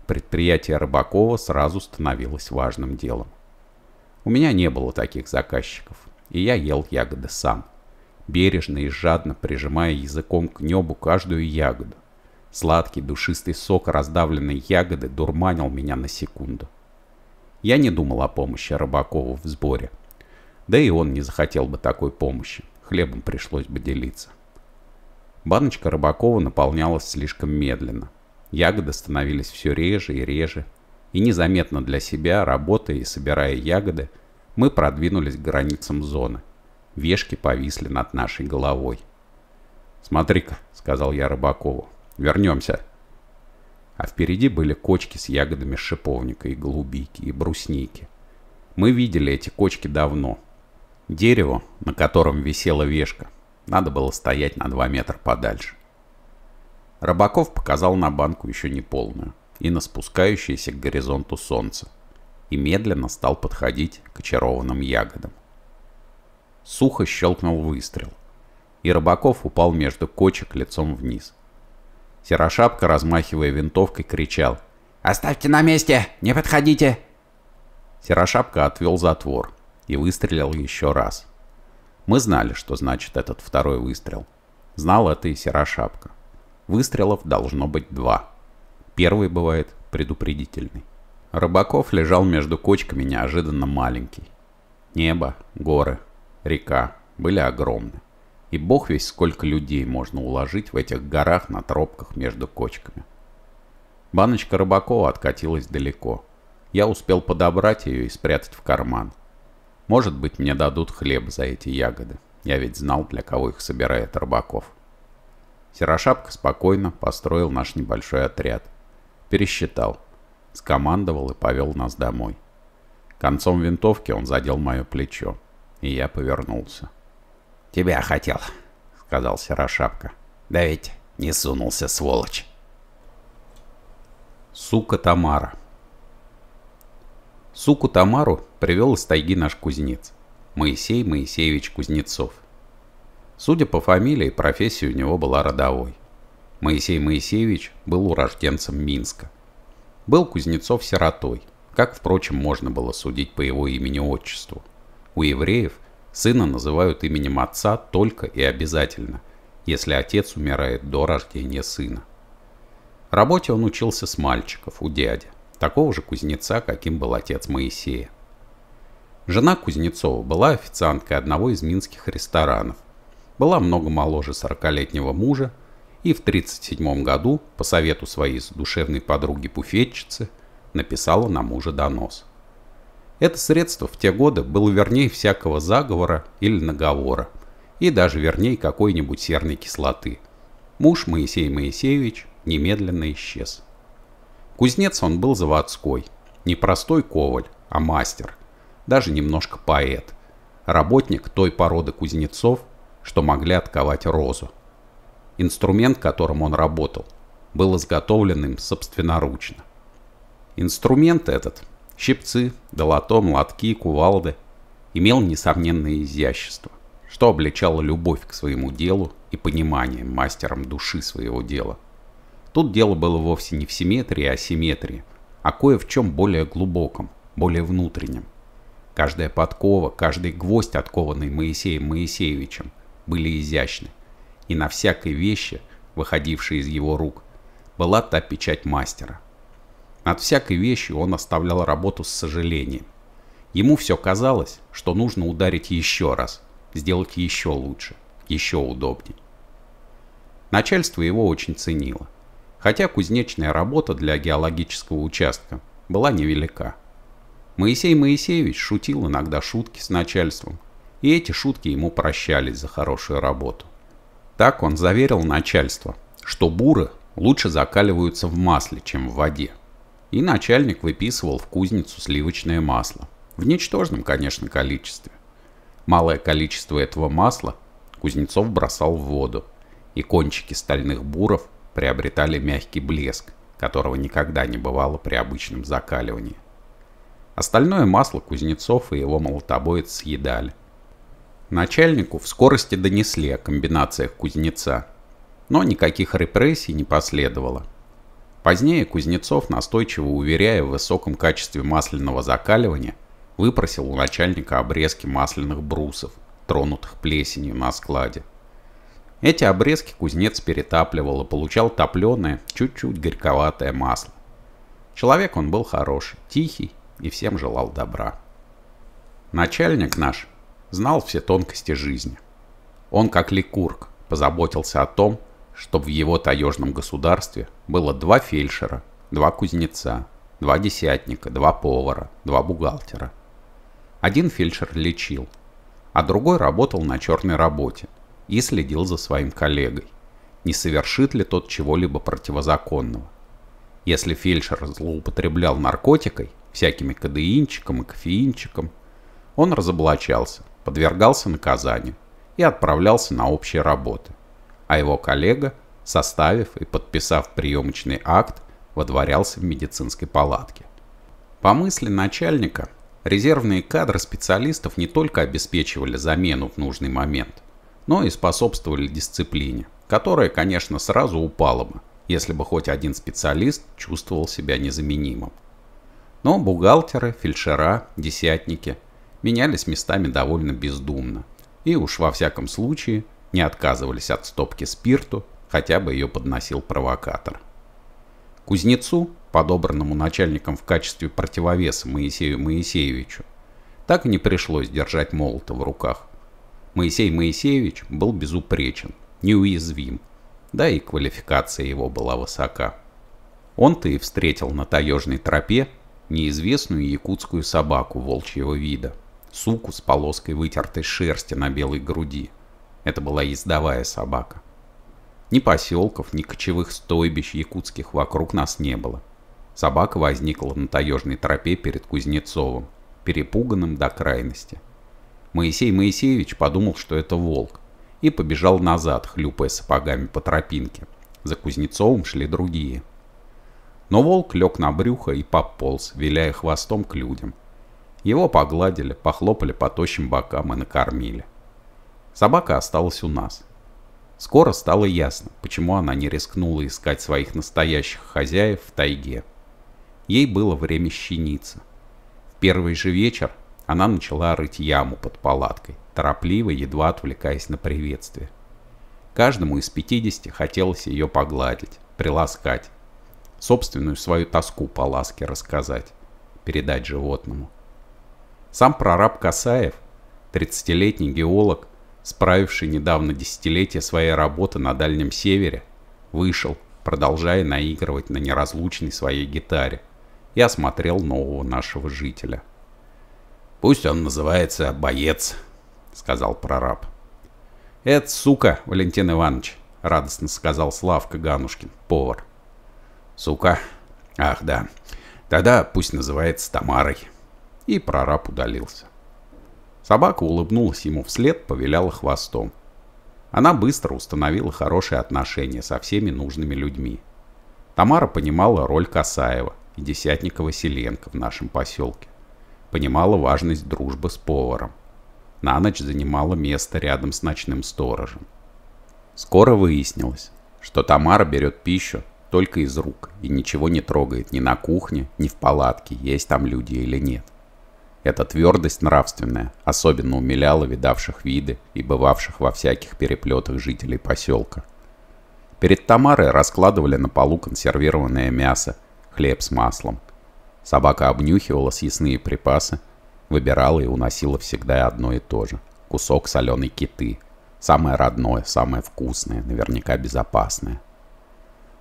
Предприятие Рыбакова сразу становилось важным делом. У меня не было таких заказчиков, и я ел ягоды сам, бережно и жадно прижимая языком к небу каждую ягоду. Сладкий душистый сок раздавленной ягоды дурманил меня на секунду. Я не думал о помощи Рыбакову в сборе. Да и он не захотел бы такой помощи. Хлебом пришлось бы делиться. Баночка Рыбакова наполнялась слишком медленно. Ягоды становились все реже и реже. И незаметно для себя, работая и собирая ягоды, мы продвинулись к границам зоны. Вешки повисли над нашей головой. «Смотри-ка», — сказал я Рыбакову, — «вернемся» а впереди были кочки с ягодами шиповника и голубики, и брусники. Мы видели эти кочки давно. Дерево, на котором висела вешка, надо было стоять на два метра подальше. Рыбаков показал на банку еще не полную и на спускающееся к горизонту солнце, и медленно стал подходить к очарованным ягодам. Сухо щелкнул выстрел, и Рыбаков упал между кочек лицом вниз. Серошапка, размахивая винтовкой, кричал. «Оставьте на месте! Не подходите!» Серошапка отвел затвор и выстрелил еще раз. Мы знали, что значит этот второй выстрел. Знал это и Серошапка. Выстрелов должно быть два. Первый бывает предупредительный. Рыбаков лежал между кочками неожиданно маленький. Небо, горы, река были огромны. И бог весь сколько людей можно уложить в этих горах на тропках между кочками. Баночка Рыбакова откатилась далеко. Я успел подобрать ее и спрятать в карман. Может быть, мне дадут хлеб за эти ягоды. Я ведь знал, для кого их собирает Рыбаков. Серошапка спокойно построил наш небольшой отряд. Пересчитал. Скомандовал и повел нас домой. Концом винтовки он задел мое плечо. И я повернулся. «Тебя хотел», — сказал Серошапка. «Да ведь не сунулся, сволочь». Сука Тамара Суку Тамару привел из тайги наш кузнец, Моисей Моисеевич Кузнецов. Судя по фамилии, профессия у него была родовой. Моисей Моисеевич был урожденцем Минска. Был Кузнецов сиротой, как, впрочем, можно было судить по его имени-отчеству. У евреев – Сына называют именем отца только и обязательно, если отец умирает до рождения сына. Работе он учился с мальчиков, у дяди, такого же кузнеца, каким был отец Моисея. Жена Кузнецова была официанткой одного из минских ресторанов, была много моложе 40-летнего мужа и в 1937 году, по совету своей душевной подруги-буфетчицы, написала на мужа донос – это средство в те годы было вернее всякого заговора или наговора, и даже вернее какой-нибудь серной кислоты. Муж Моисей Моисеевич немедленно исчез. Кузнец он был заводской, не простой коваль, а мастер, даже немножко поэт, работник той породы кузнецов, что могли отковать розу. Инструмент, которым он работал, был изготовлен им собственноручно. Инструмент этот – Щипцы, долото, молотки, кувалды имел несомненное изящество, что обличало любовь к своему делу и понимание мастером души своего дела. Тут дело было вовсе не в симметрии, а симметрии, а кое в чем более глубоком, более внутреннем. Каждая подкова, каждый гвоздь, откованный Моисеем Моисеевичем, были изящны, и на всякой вещи, выходившей из его рук, была та печать мастера – над всякой вещью он оставлял работу с сожалением. Ему все казалось, что нужно ударить еще раз, сделать еще лучше, еще удобнее. Начальство его очень ценило, хотя кузнечная работа для геологического участка была невелика. Моисей Моисеевич шутил иногда шутки с начальством, и эти шутки ему прощались за хорошую работу. Так он заверил начальство, что буры лучше закаливаются в масле, чем в воде и начальник выписывал в кузницу сливочное масло. В ничтожном, конечно, количестве. Малое количество этого масла Кузнецов бросал в воду, и кончики стальных буров приобретали мягкий блеск, которого никогда не бывало при обычном закаливании. Остальное масло Кузнецов и его молотобоец съедали. Начальнику в скорости донесли о комбинациях кузнеца, но никаких репрессий не последовало. Позднее Кузнецов, настойчиво уверяя в высоком качестве масляного закаливания, выпросил у начальника обрезки масляных брусов, тронутых плесенью на складе. Эти обрезки кузнец перетапливал и получал топленое, чуть-чуть горьковатое масло. Человек он был хороший, тихий и всем желал добра. Начальник наш знал все тонкости жизни. Он, как ликург, позаботился о том, чтобы в его таежном государстве было два фельдшера, два кузнеца, два десятника, два повара, два бухгалтера. Один фельдшер лечил, а другой работал на черной работе и следил за своим коллегой, не совершит ли тот чего-либо противозаконного. Если фельдшер злоупотреблял наркотикой, всякими кадеинчиком и кофеинчиком, он разоблачался, подвергался наказанию и отправлялся на общие работы, а его коллега – составив и подписав приемочный акт, водворялся в медицинской палатке. По мысли начальника, резервные кадры специалистов не только обеспечивали замену в нужный момент, но и способствовали дисциплине, которая, конечно, сразу упала бы, если бы хоть один специалист чувствовал себя незаменимым. Но бухгалтеры, фельдшера, десятники менялись местами довольно бездумно и уж во всяком случае не отказывались от стопки спирту хотя бы ее подносил провокатор. Кузнецу, подобранному начальником в качестве противовеса Моисею Моисеевичу, так и не пришлось держать молота в руках. Моисей Моисеевич был безупречен, неуязвим, да и квалификация его была высока. Он-то и встретил на таежной тропе неизвестную якутскую собаку волчьего вида, суку с полоской вытертой шерсти на белой груди. Это была ездовая собака. Ни поселков, ни кочевых стойбищ якутских вокруг нас не было. Собака возникла на таежной тропе перед Кузнецовым, перепуганным до крайности. Моисей Моисеевич подумал, что это волк, и побежал назад, хлюпая сапогами по тропинке. За Кузнецовым шли другие. Но волк лег на брюхо и пополз, виляя хвостом к людям. Его погладили, похлопали по тощим бокам и накормили. Собака осталась у нас. Скоро стало ясно, почему она не рискнула искать своих настоящих хозяев в тайге. Ей было время щениться. В первый же вечер она начала рыть яму под палаткой, торопливо, едва отвлекаясь на приветствие. Каждому из 50 хотелось ее погладить, приласкать, собственную свою тоску по ласке рассказать, передать животному. Сам прораб Касаев, 30-летний геолог, справивший недавно десятилетие своей работы на Дальнем Севере, вышел, продолжая наигрывать на неразлучной своей гитаре, и осмотрел нового нашего жителя. «Пусть он называется «Боец», — сказал прораб. «Это сука, Валентин Иванович», — радостно сказал Славка Ганушкин, повар. «Сука? Ах, да. Тогда пусть называется Тамарой». И прораб удалился. Собака улыбнулась ему вслед, повиляла хвостом. Она быстро установила хорошие отношения со всеми нужными людьми. Тамара понимала роль Касаева и десятника Василенко в нашем поселке. Понимала важность дружбы с поваром. На ночь занимала место рядом с ночным сторожем. Скоро выяснилось, что Тамара берет пищу только из рук и ничего не трогает ни на кухне, ни в палатке, есть там люди или нет. Эта твердость нравственная особенно умиляла видавших виды и бывавших во всяких переплетах жителей поселка. Перед Тамарой раскладывали на полу консервированное мясо, хлеб с маслом. Собака обнюхивала съестные припасы, выбирала и уносила всегда одно и то же. Кусок соленой киты. Самое родное, самое вкусное, наверняка безопасное.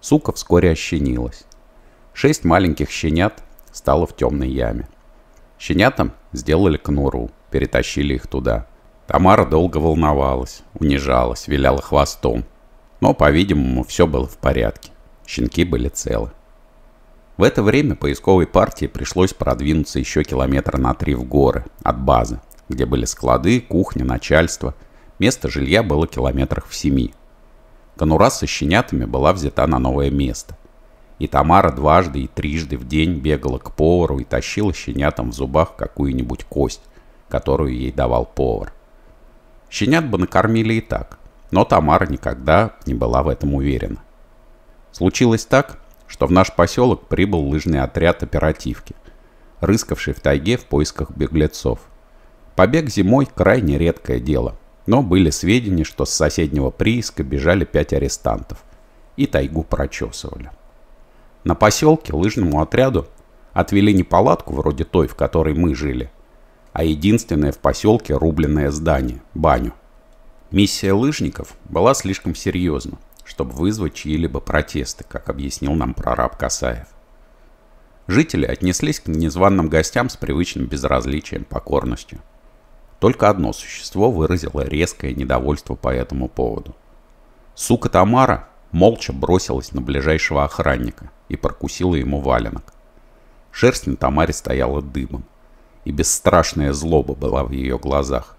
Сука вскоре ощенилась. Шесть маленьких щенят стало в темной яме. Щенятам сделали конуру, перетащили их туда. Тамара долго волновалась, унижалась, виляла хвостом. Но, по-видимому, все было в порядке. Щенки были целы. В это время поисковой партии пришлось продвинуться еще километра на три в горы от базы, где были склады, кухня, начальство. Место жилья было километрах в семи. Конура со щенятами была взята на новое место. И Тамара дважды и трижды в день бегала к повару и тащила щенятам в зубах какую-нибудь кость, которую ей давал повар. Щенят бы накормили и так, но Тамара никогда не была в этом уверена. Случилось так, что в наш поселок прибыл лыжный отряд оперативки, рыскавший в тайге в поисках беглецов. Побег зимой – крайне редкое дело, но были сведения, что с соседнего прииска бежали пять арестантов и тайгу прочесывали. На поселке лыжному отряду отвели не палатку вроде той, в которой мы жили, а единственное в поселке рубленное здание – баню. Миссия лыжников была слишком серьезна, чтобы вызвать чьи-либо протесты, как объяснил нам прораб Касаев. Жители отнеслись к незваным гостям с привычным безразличием, покорностью. Только одно существо выразило резкое недовольство по этому поводу. Сука Тамара молча бросилась на ближайшего охранника и прокусила ему валенок. Шерсть на Тамаре стояла дымом, и бесстрашная злоба была в ее глазах.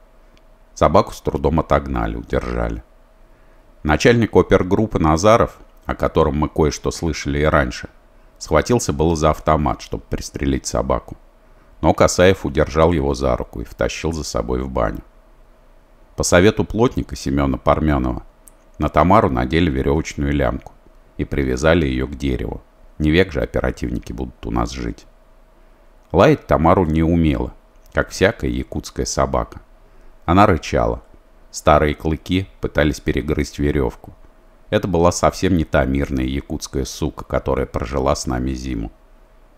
Собаку с трудом отогнали, удержали. Начальник опергруппы Назаров, о котором мы кое-что слышали и раньше, схватился было за автомат, чтобы пристрелить собаку. Но Касаев удержал его за руку и втащил за собой в баню. По совету плотника Семена Парменова на Тамару надели веревочную лямку и привязали ее к дереву. Не век же оперативники будут у нас жить. Лаять Тамару не умела, как всякая якутская собака. Она рычала. Старые клыки пытались перегрызть веревку. Это была совсем не та мирная якутская сука, которая прожила с нами зиму.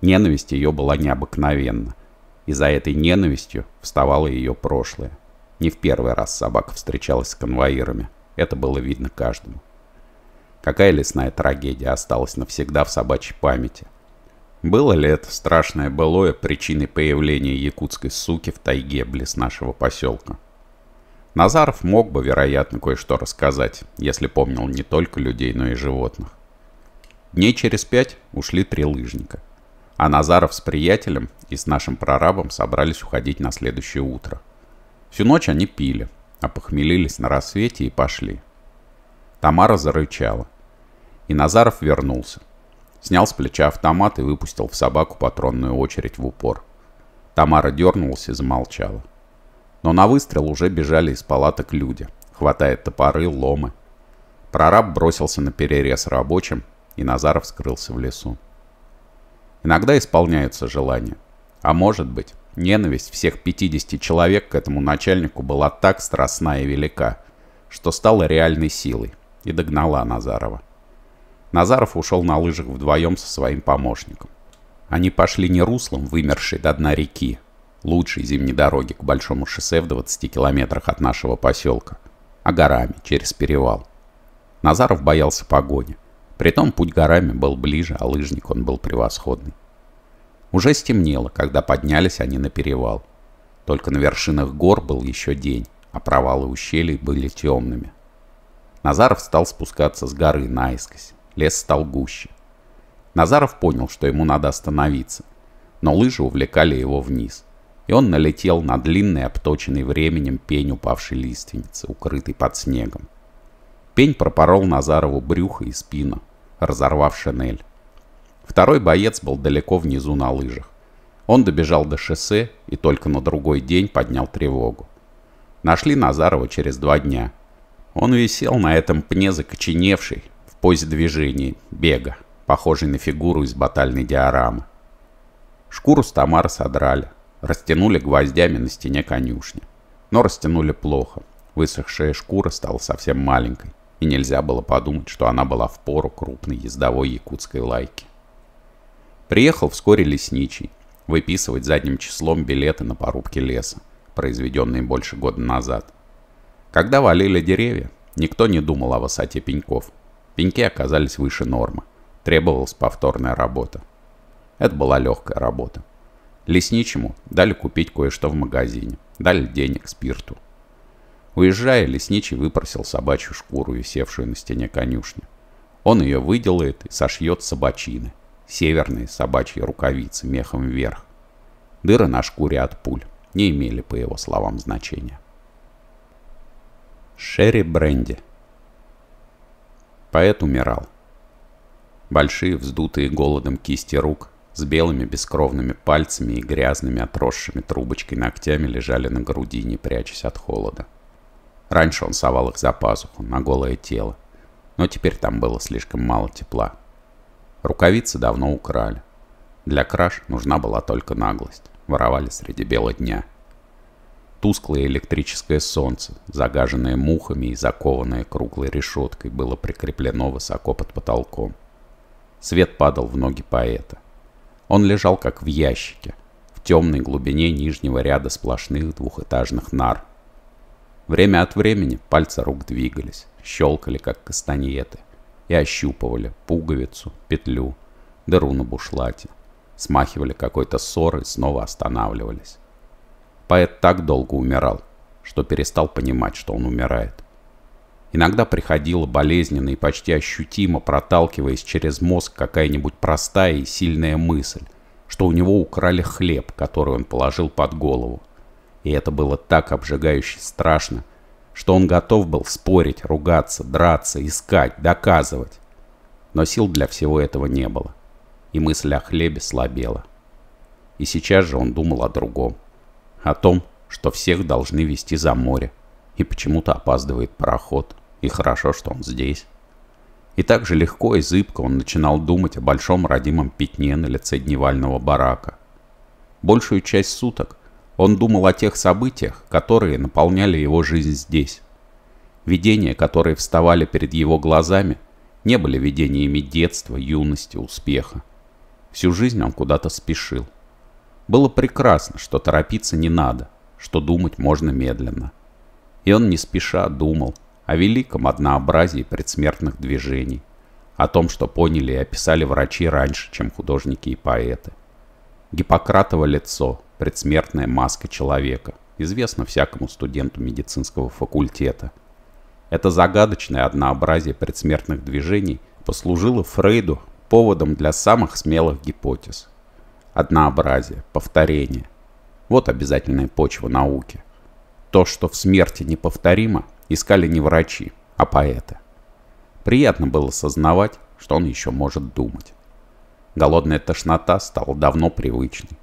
Ненависть ее была необыкновенна. И за этой ненавистью вставало ее прошлое. Не в первый раз собака встречалась с конвоирами. Это было видно каждому. Какая лесная трагедия осталась навсегда в собачьей памяти? Было ли это страшное былое причиной появления якутской суки в тайге близ нашего поселка? Назаров мог бы, вероятно, кое-что рассказать, если помнил не только людей, но и животных. Дней через пять ушли три лыжника. А Назаров с приятелем и с нашим прорабом собрались уходить на следующее утро. Всю ночь они пили – опохмелились на рассвете и пошли. Тамара зарычала. И Назаров вернулся. Снял с плеча автомат и выпустил в собаку патронную очередь в упор. Тамара дернулась и замолчала. Но на выстрел уже бежали из палаток люди, хватая топоры, ломы. Прораб бросился на перерез рабочим, и Назаров скрылся в лесу. Иногда исполняется желание, а может быть, Ненависть всех 50 человек к этому начальнику была так страстна и велика, что стала реальной силой и догнала Назарова. Назаров ушел на лыжах вдвоем со своим помощником. Они пошли не руслом, вымершей до дна реки, лучшей зимней дороги к большому шоссе в 20 километрах от нашего поселка, а горами, через перевал. Назаров боялся погони. Притом путь горами был ближе, а лыжник он был превосходный. Уже стемнело, когда поднялись они на перевал. Только на вершинах гор был еще день, а провалы ущелий были темными. Назаров стал спускаться с горы наискось. Лес стал гуще. Назаров понял, что ему надо остановиться, но лыжи увлекали его вниз, и он налетел на длинный, обточенный временем пень упавшей лиственницы, укрытый под снегом. Пень пропорол Назарову брюхо и спину, разорвав шинель. Второй боец был далеко внизу на лыжах. Он добежал до шоссе и только на другой день поднял тревогу. Нашли Назарова через два дня. Он висел на этом пне закоченевший, в позе движения, бега, похожий на фигуру из батальной диорамы. Шкуру с Тамара содрали, растянули гвоздями на стене конюшни. Но растянули плохо. Высохшая шкура стала совсем маленькой, и нельзя было подумать, что она была в пору крупной ездовой якутской лайки. Приехал вскоре лесничий, выписывать задним числом билеты на порубки леса, произведенные больше года назад. Когда валили деревья, никто не думал о высоте пеньков. Пеньки оказались выше нормы. Требовалась повторная работа. Это была легкая работа. Лесничему дали купить кое-что в магазине, дали денег спирту. Уезжая, лесничий выпросил собачью шкуру, висевшую на стене конюшни. Он ее выделает и сошьет собачины северные собачьи рукавицы мехом вверх. Дыры на шкуре от пуль не имели, по его словам, значения. Шерри Бренди Поэт умирал. Большие, вздутые голодом кисти рук, с белыми бескровными пальцами и грязными отросшими трубочкой ногтями лежали на груди, не прячась от холода. Раньше он совал их за пазуху, на голое тело, но теперь там было слишком мало тепла. Рукавицы давно украли. Для краж нужна была только наглость. Воровали среди бела дня. Тусклое электрическое солнце, загаженное мухами и закованное круглой решеткой, было прикреплено высоко под потолком. Свет падал в ноги поэта. Он лежал как в ящике, в темной глубине нижнего ряда сплошных двухэтажных нар. Время от времени пальцы рук двигались, щелкали как кастаньеты и ощупывали пуговицу, петлю, дыру на бушлате. Смахивали какой-то ссор и снова останавливались. Поэт так долго умирал, что перестал понимать, что он умирает. Иногда приходила болезненно и почти ощутимо проталкиваясь через мозг какая-нибудь простая и сильная мысль, что у него украли хлеб, который он положил под голову. И это было так обжигающе страшно, что он готов был спорить, ругаться, драться, искать, доказывать. Но сил для всего этого не было, и мысль о хлебе слабела. И сейчас же он думал о другом. О том, что всех должны вести за море, и почему-то опаздывает пароход, и хорошо, что он здесь. И так же легко и зыбко он начинал думать о большом родимом пятне на лице дневального барака. Большую часть суток он думал о тех событиях, которые наполняли его жизнь здесь. Видения, которые вставали перед его глазами, не были видениями детства, юности, успеха. Всю жизнь он куда-то спешил. Было прекрасно, что торопиться не надо, что думать можно медленно. И он не спеша думал о великом однообразии предсмертных движений, о том, что поняли и описали врачи раньше, чем художники и поэты. Гиппократово лицо, предсмертная маска человека, известна всякому студенту медицинского факультета. Это загадочное однообразие предсмертных движений послужило Фрейду поводом для самых смелых гипотез. Однообразие, повторение. Вот обязательная почва науки. То, что в смерти неповторимо, искали не врачи, а поэты. Приятно было сознавать, что он еще может думать. Голодная тошнота стала давно привычной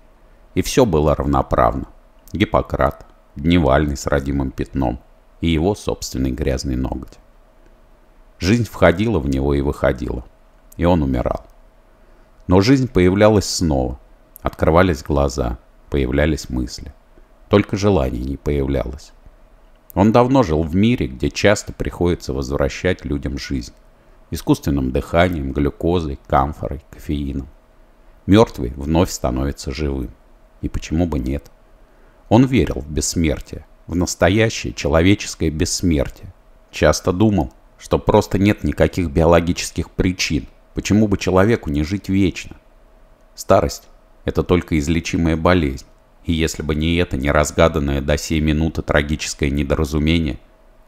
и все было равноправно. Гиппократ, дневальный с родимым пятном и его собственный грязный ноготь. Жизнь входила в него и выходила, и он умирал. Но жизнь появлялась снова, открывались глаза, появлялись мысли. Только желание не появлялось. Он давно жил в мире, где часто приходится возвращать людям жизнь. Искусственным дыханием, глюкозой, камфорой, кофеином. Мертвый вновь становится живым. И почему бы нет? Он верил в бессмертие, в настоящее человеческое бессмертие. Часто думал, что просто нет никаких биологических причин, почему бы человеку не жить вечно. Старость – это только излечимая болезнь, и если бы не это неразгаданное до сей минуты трагическое недоразумение,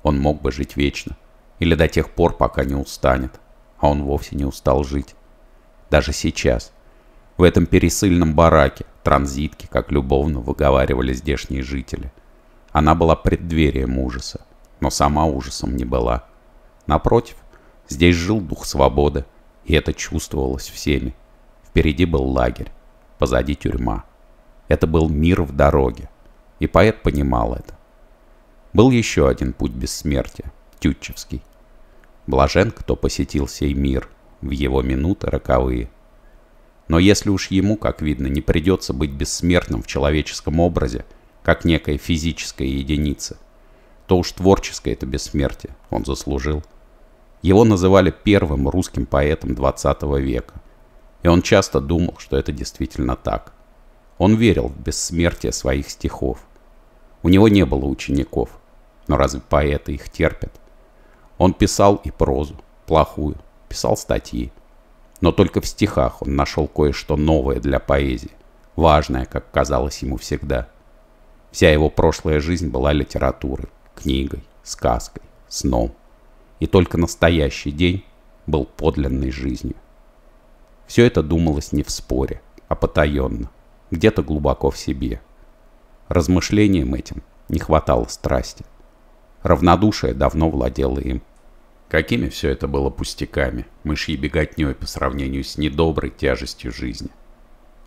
он мог бы жить вечно, или до тех пор, пока не устанет, а он вовсе не устал жить. Даже сейчас – в этом пересыльном бараке, транзитке, как любовно выговаривали здешние жители. Она была преддверием ужаса, но сама ужасом не была. Напротив, здесь жил дух свободы, и это чувствовалось всеми. Впереди был лагерь, позади тюрьма. Это был мир в дороге, и поэт понимал это. Был еще один путь бессмертия, Тютчевский. Блажен, кто посетил сей мир в его минуты роковые – но если уж ему, как видно, не придется быть бессмертным в человеческом образе, как некая физическая единица, то уж творческое это бессмертие он заслужил. Его называли первым русским поэтом 20 века. И он часто думал, что это действительно так. Он верил в бессмертие своих стихов. У него не было учеников, но разве поэты их терпят? Он писал и прозу, плохую, писал статьи. Но только в стихах он нашел кое-что новое для поэзии, важное, как казалось ему всегда. Вся его прошлая жизнь была литературой, книгой, сказкой, сном. И только настоящий день был подлинной жизнью. Все это думалось не в споре, а потаенно, где-то глубоко в себе. Размышлением этим не хватало страсти. Равнодушие давно владело им. Какими все это было пустяками, мышьей беготней по сравнению с недоброй тяжестью жизни.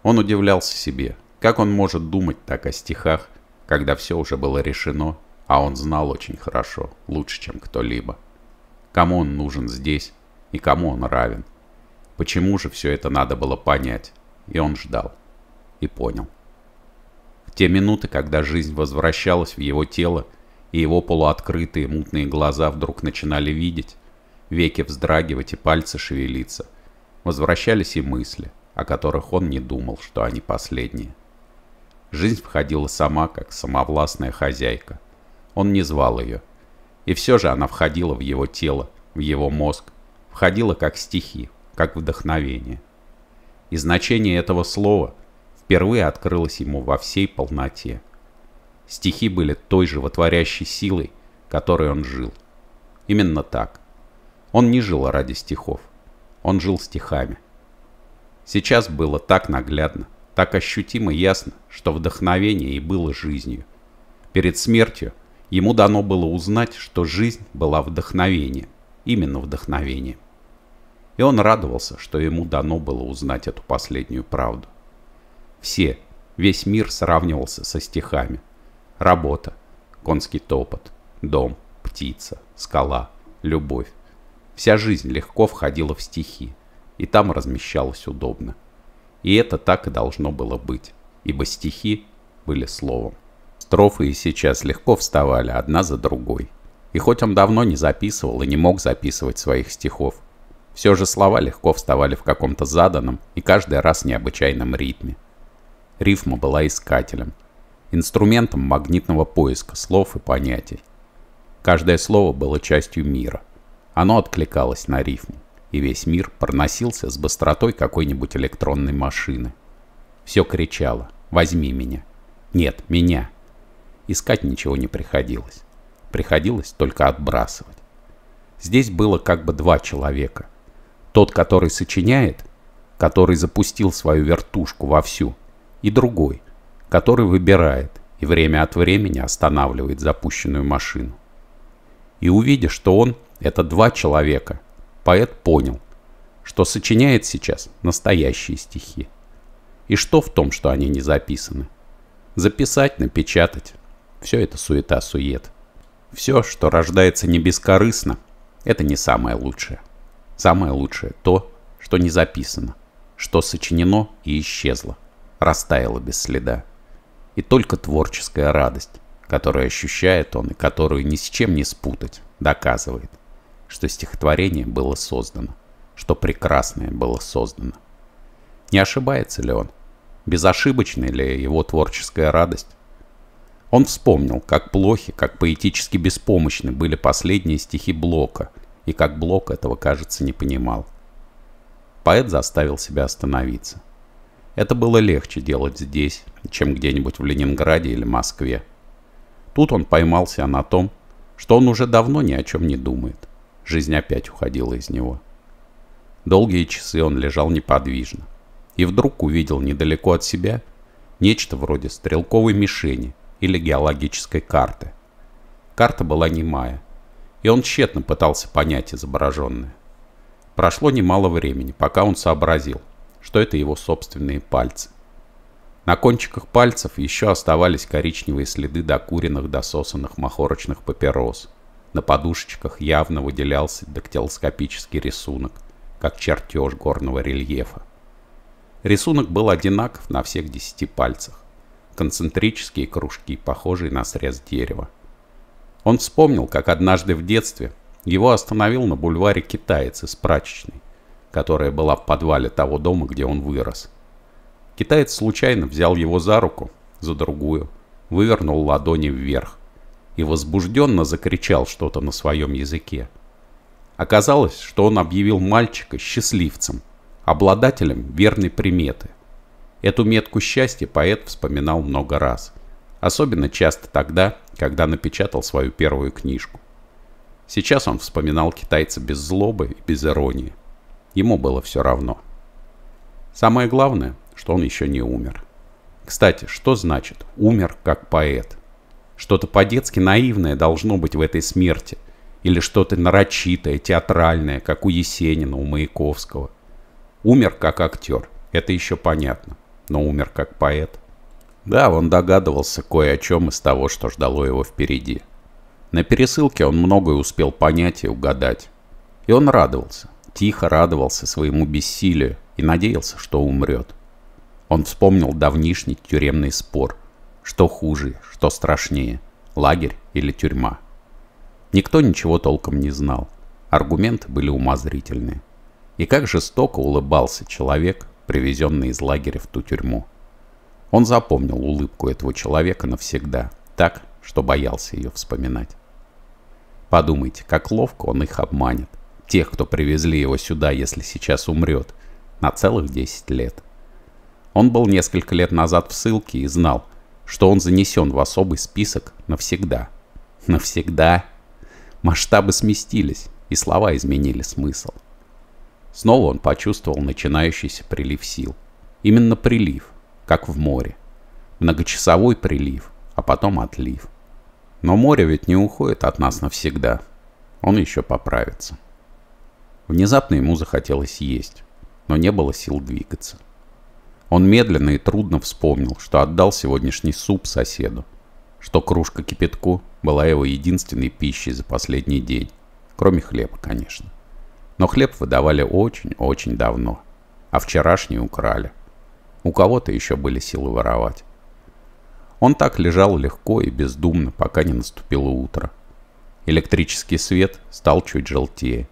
Он удивлялся себе, как он может думать так о стихах, когда все уже было решено, а он знал очень хорошо, лучше, чем кто-либо. Кому он нужен здесь и кому он равен. Почему же все это надо было понять? И он ждал. И понял. В те минуты, когда жизнь возвращалась в его тело, и его полуоткрытые мутные глаза вдруг начинали видеть, веки вздрагивать и пальцы шевелиться. Возвращались и мысли, о которых он не думал, что они последние. Жизнь входила сама, как самовластная хозяйка. Он не звал ее. И все же она входила в его тело, в его мозг, входила как стихи, как вдохновение. И значение этого слова впервые открылось ему во всей полноте – Стихи были той животворящей силой, которой он жил. Именно так. Он не жил ради стихов. Он жил стихами. Сейчас было так наглядно, так ощутимо ясно, что вдохновение и было жизнью. Перед смертью ему дано было узнать, что жизнь была вдохновением, именно вдохновением. И он радовался, что ему дано было узнать эту последнюю правду. Все, весь мир сравнивался со стихами – Работа, конский топот, дом, птица, скала, любовь. Вся жизнь легко входила в стихи, и там размещалась удобно. И это так и должно было быть, ибо стихи были словом. Строфы и сейчас легко вставали одна за другой. И хоть он давно не записывал и не мог записывать своих стихов, все же слова легко вставали в каком-то заданном и каждый раз необычайном ритме. Рифма была искателем, инструментом магнитного поиска слов и понятий. Каждое слово было частью мира. Оно откликалось на рифму, и весь мир проносился с быстротой какой-нибудь электронной машины. Все кричало «Возьми меня!» «Нет, меня!» Искать ничего не приходилось. Приходилось только отбрасывать. Здесь было как бы два человека. Тот, который сочиняет, который запустил свою вертушку вовсю, и другой – который выбирает и время от времени останавливает запущенную машину. И увидя, что он – это два человека, поэт понял, что сочиняет сейчас настоящие стихи. И что в том, что они не записаны? Записать, напечатать – все это суета-сует. Все, что рождается не бескорыстно, это не самое лучшее. Самое лучшее то, что не записано, что сочинено и исчезло, растаяло без следа и только творческая радость, которую ощущает он и которую ни с чем не спутать, доказывает, что стихотворение было создано, что прекрасное было создано. Не ошибается ли он? Безошибочна ли его творческая радость? Он вспомнил, как плохи, как поэтически беспомощны были последние стихи Блока, и как Блок этого, кажется, не понимал. Поэт заставил себя остановиться – это было легче делать здесь, чем где-нибудь в Ленинграде или Москве. Тут он поймался на том, что он уже давно ни о чем не думает. Жизнь опять уходила из него. Долгие часы он лежал неподвижно. И вдруг увидел недалеко от себя нечто вроде стрелковой мишени или геологической карты. Карта была немая, и он тщетно пытался понять изображенное. Прошло немало времени, пока он сообразил, что это его собственные пальцы. На кончиках пальцев еще оставались коричневые следы докуренных, дососанных махорочных папирос. На подушечках явно выделялся дактилоскопический рисунок, как чертеж горного рельефа. Рисунок был одинаков на всех десяти пальцах. Концентрические кружки, похожие на срез дерева. Он вспомнил, как однажды в детстве его остановил на бульваре китаец из прачечной которая была в подвале того дома, где он вырос. Китаец случайно взял его за руку, за другую, вывернул ладони вверх и возбужденно закричал что-то на своем языке. Оказалось, что он объявил мальчика счастливцем, обладателем верной приметы. Эту метку счастья поэт вспоминал много раз, особенно часто тогда, когда напечатал свою первую книжку. Сейчас он вспоминал китайца без злобы и без иронии. Ему было все равно. Самое главное, что он еще не умер. Кстати, что значит «умер как поэт»? Что-то по-детски наивное должно быть в этой смерти. Или что-то нарочитое, театральное, как у Есенина, у Маяковского. Умер как актер, это еще понятно. Но умер как поэт. Да, он догадывался кое о чем из того, что ждало его впереди. На пересылке он многое успел понять и угадать. И он радовался тихо радовался своему бессилию и надеялся, что умрет. Он вспомнил давнишний тюремный спор. Что хуже, что страшнее, лагерь или тюрьма? Никто ничего толком не знал. Аргументы были умозрительные. И как жестоко улыбался человек, привезенный из лагеря в ту тюрьму. Он запомнил улыбку этого человека навсегда, так, что боялся ее вспоминать. Подумайте, как ловко он их обманет тех, кто привезли его сюда, если сейчас умрет, на целых 10 лет. Он был несколько лет назад в ссылке и знал, что он занесен в особый список навсегда. Навсегда. Масштабы сместились, и слова изменили смысл. Снова он почувствовал начинающийся прилив сил. Именно прилив, как в море. Многочасовой прилив, а потом отлив. Но море ведь не уходит от нас навсегда. Он еще поправится. Внезапно ему захотелось есть, но не было сил двигаться. Он медленно и трудно вспомнил, что отдал сегодняшний суп соседу, что кружка кипятку была его единственной пищей за последний день, кроме хлеба, конечно. Но хлеб выдавали очень-очень давно, а вчерашний украли. У кого-то еще были силы воровать. Он так лежал легко и бездумно, пока не наступило утро. Электрический свет стал чуть желтее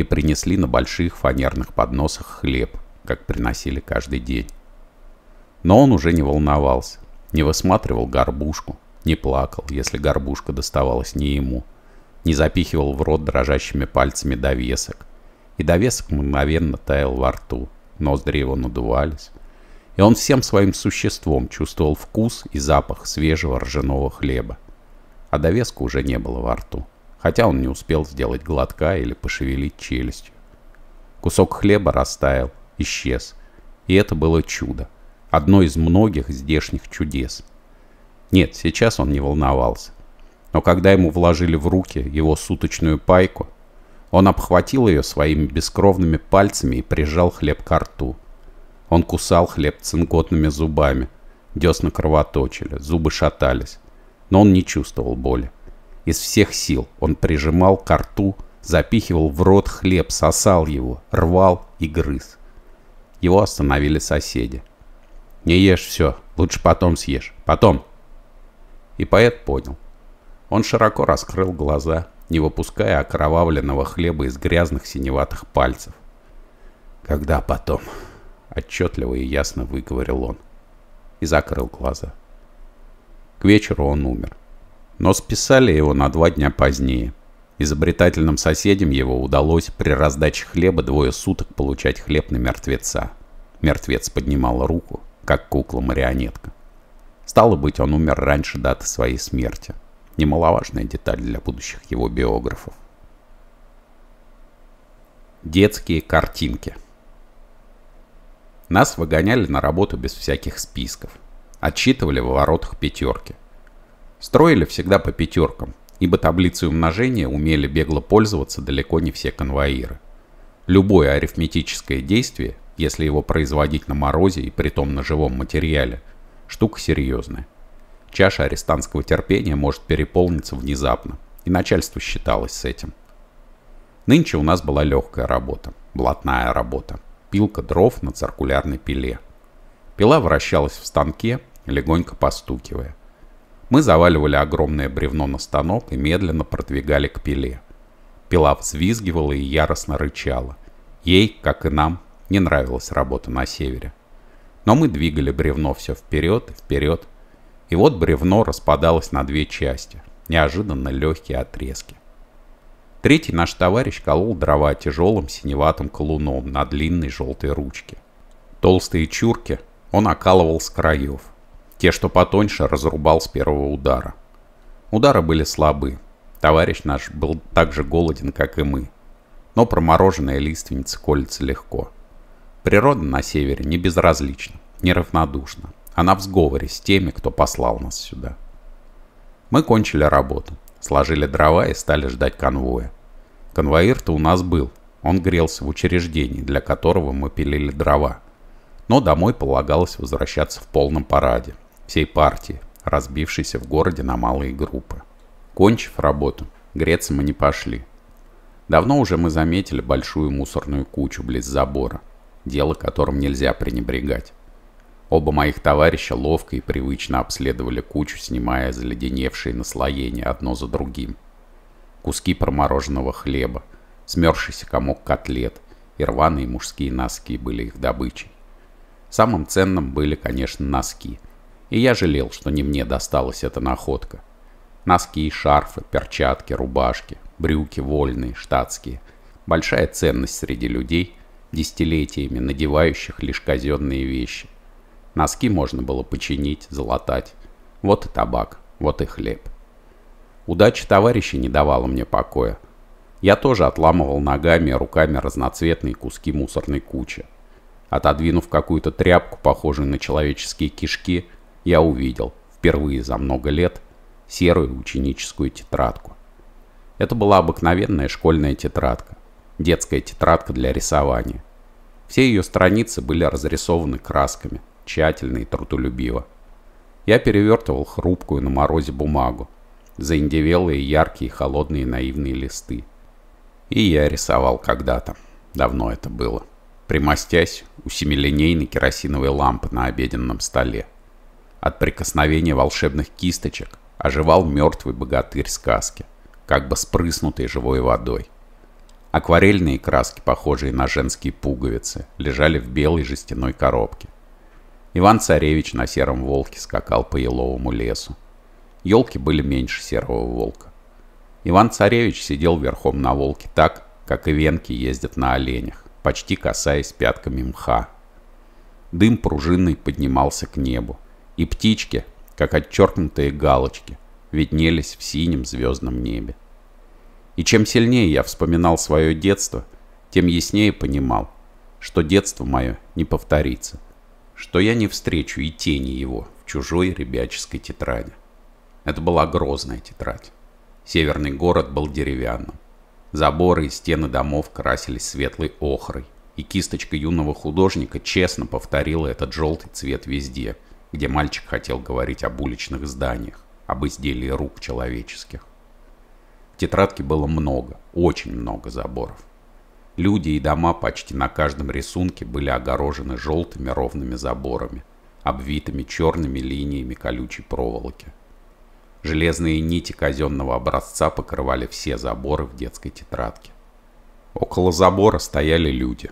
и принесли на больших фанерных подносах хлеб, как приносили каждый день. Но он уже не волновался, не высматривал горбушку, не плакал, если горбушка доставалась не ему, не запихивал в рот дрожащими пальцами довесок, и довесок мгновенно таял во рту, ноздри его надувались, и он всем своим существом чувствовал вкус и запах свежего ржаного хлеба, а довеска уже не было во рту хотя он не успел сделать глотка или пошевелить челюстью. Кусок хлеба растаял, исчез. И это было чудо. Одно из многих здешних чудес. Нет, сейчас он не волновался. Но когда ему вложили в руки его суточную пайку, он обхватил ее своими бескровными пальцами и прижал хлеб к рту. Он кусал хлеб цинготными зубами. Десна кровоточили, зубы шатались. Но он не чувствовал боли. Из всех сил он прижимал ко рту, запихивал в рот хлеб, сосал его, рвал и грыз. Его остановили соседи. «Не ешь все, лучше потом съешь. Потом!» И поэт понял. Он широко раскрыл глаза, не выпуская окровавленного хлеба из грязных синеватых пальцев. «Когда потом?» — отчетливо и ясно выговорил он. И закрыл глаза. К вечеру он умер но списали его на два дня позднее. Изобретательным соседям его удалось при раздаче хлеба двое суток получать хлеб на мертвеца. Мертвец поднимал руку, как кукла-марионетка. Стало быть, он умер раньше даты своей смерти. Немаловажная деталь для будущих его биографов. Детские картинки Нас выгоняли на работу без всяких списков. Отчитывали в воротах пятерки. Строили всегда по пятеркам, ибо таблицей умножения умели бегло пользоваться далеко не все конвоиры. Любое арифметическое действие, если его производить на морозе и притом на живом материале, штука серьезная. Чаша арестантского терпения может переполниться внезапно, и начальство считалось с этим. Нынче у нас была легкая работа, блатная работа, пилка дров на циркулярной пиле. Пила вращалась в станке, легонько постукивая. Мы заваливали огромное бревно на станок и медленно продвигали к пиле. Пила взвизгивала и яростно рычала. Ей, как и нам, не нравилась работа на севере. Но мы двигали бревно все вперед и вперед. И вот бревно распадалось на две части, неожиданно легкие отрезки. Третий наш товарищ колол дрова тяжелым синеватым колуном на длинной желтой ручке. Толстые чурки он окалывал с краев, те, что потоньше, разрубал с первого удара. Удары были слабы. Товарищ наш был так же голоден, как и мы. Но промороженная лиственница колется легко. Природа на севере не безразлична, неравнодушна. Она в сговоре с теми, кто послал нас сюда. Мы кончили работу, сложили дрова и стали ждать конвоя. Конвоир-то у нас был, он грелся в учреждении, для которого мы пилили дрова. Но домой полагалось возвращаться в полном параде, всей партии, разбившейся в городе на малые группы. Кончив работу, греться мы не пошли. Давно уже мы заметили большую мусорную кучу близ забора, дело которым нельзя пренебрегать. Оба моих товарища ловко и привычно обследовали кучу, снимая заледеневшие наслоения одно за другим. Куски промороженного хлеба, смерзшийся комок котлет и рваные мужские носки были их добычей. Самым ценным были, конечно, носки – и я жалел, что не мне досталась эта находка. Носки, шарфы, перчатки, рубашки, брюки вольные, штатские. Большая ценность среди людей, десятилетиями надевающих лишь казенные вещи. Носки можно было починить, залатать. Вот и табак, вот и хлеб. Удача товарища не давала мне покоя. Я тоже отламывал ногами и руками разноцветные куски мусорной кучи. Отодвинув какую-то тряпку, похожую на человеческие кишки, я увидел, впервые за много лет, серую ученическую тетрадку. Это была обыкновенная школьная тетрадка, детская тетрадка для рисования. Все ее страницы были разрисованы красками, тщательно и трудолюбиво. Я перевертывал хрупкую на морозе бумагу, заиндевелые яркие холодные наивные листы. И я рисовал когда-то, давно это было, примостясь у семилинейной керосиновой лампы на обеденном столе. От прикосновения волшебных кисточек оживал мертвый богатырь сказки, как бы спрыснутый живой водой. Акварельные краски, похожие на женские пуговицы, лежали в белой жестяной коробке. Иван-царевич на сером волке скакал по еловому лесу. Елки были меньше серого волка. Иван-царевич сидел верхом на волке так, как и венки ездят на оленях, почти касаясь пятками мха. Дым пружинный поднимался к небу, и птички, как отчеркнутые галочки, виднелись в синем звездном небе. И чем сильнее я вспоминал свое детство, тем яснее понимал, что детство мое не повторится, что я не встречу и тени его в чужой ребяческой тетради. Это была грозная тетрадь. Северный город был деревянным. Заборы и стены домов красились светлой охрой, и кисточка юного художника честно повторила этот желтый цвет везде – где мальчик хотел говорить об уличных зданиях, об изделии рук человеческих. В тетрадке было много, очень много заборов. Люди и дома почти на каждом рисунке были огорожены желтыми ровными заборами, обвитыми черными линиями колючей проволоки. Железные нити казенного образца покрывали все заборы в детской тетрадке. Около забора стояли люди.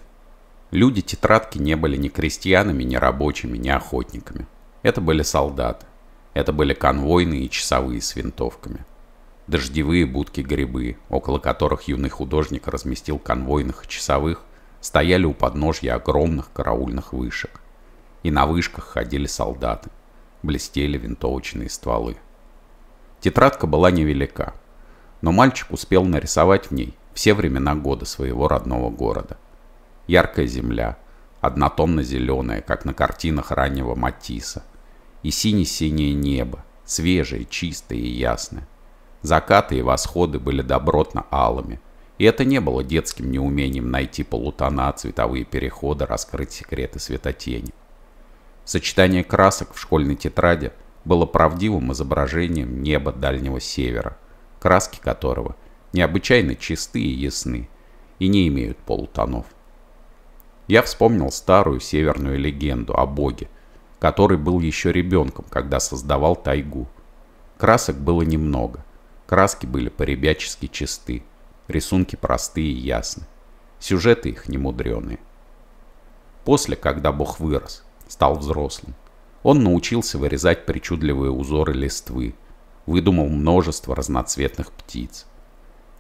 Люди тетрадки не были ни крестьянами, ни рабочими, ни охотниками. Это были солдаты. Это были конвойные и часовые с винтовками. Дождевые будки-грибы, около которых юный художник разместил конвойных и часовых, стояли у подножья огромных караульных вышек. И на вышках ходили солдаты. Блестели винтовочные стволы. Тетрадка была невелика, но мальчик успел нарисовать в ней все времена года своего родного города. Яркая земля, однотонно-зеленая, как на картинах раннего Матисса, и сине-синее небо, свежее, чистое и ясное. Закаты и восходы были добротно алыми, и это не было детским неумением найти полутона, цветовые переходы, раскрыть секреты светотени. Сочетание красок в школьной тетради было правдивым изображением неба Дальнего Севера, краски которого необычайно чисты и ясны, и не имеют полутонов. Я вспомнил старую северную легенду о боге, который был еще ребенком, когда создавал тайгу. Красок было немного. Краски были по поребячески чисты. Рисунки простые и ясны. Сюжеты их немудреные. После, когда Бог вырос, стал взрослым, он научился вырезать причудливые узоры листвы, выдумал множество разноцветных птиц.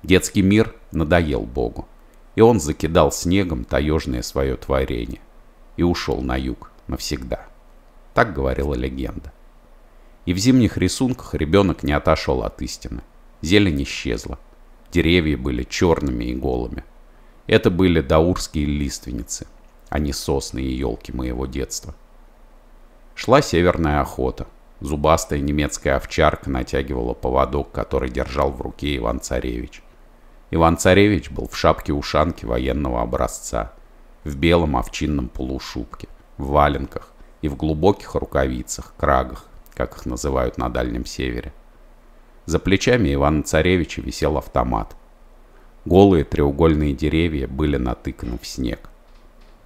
Детский мир надоел Богу, и он закидал снегом таежное свое творение и ушел на юг навсегда. Так говорила легенда. И в зимних рисунках ребенок не отошел от истины. Зелень исчезла. Деревья были черными и голыми. Это были даурские лиственницы, а не сосны и елки моего детства. Шла северная охота. Зубастая немецкая овчарка натягивала поводок, который держал в руке Иван-Царевич. Иван-Царевич был в шапке-ушанке военного образца, в белом овчинном полушубке, в валенках, и в глубоких рукавицах, крагах, как их называют на Дальнем Севере. За плечами Ивана Царевича висел автомат. Голые треугольные деревья были натыканы в снег.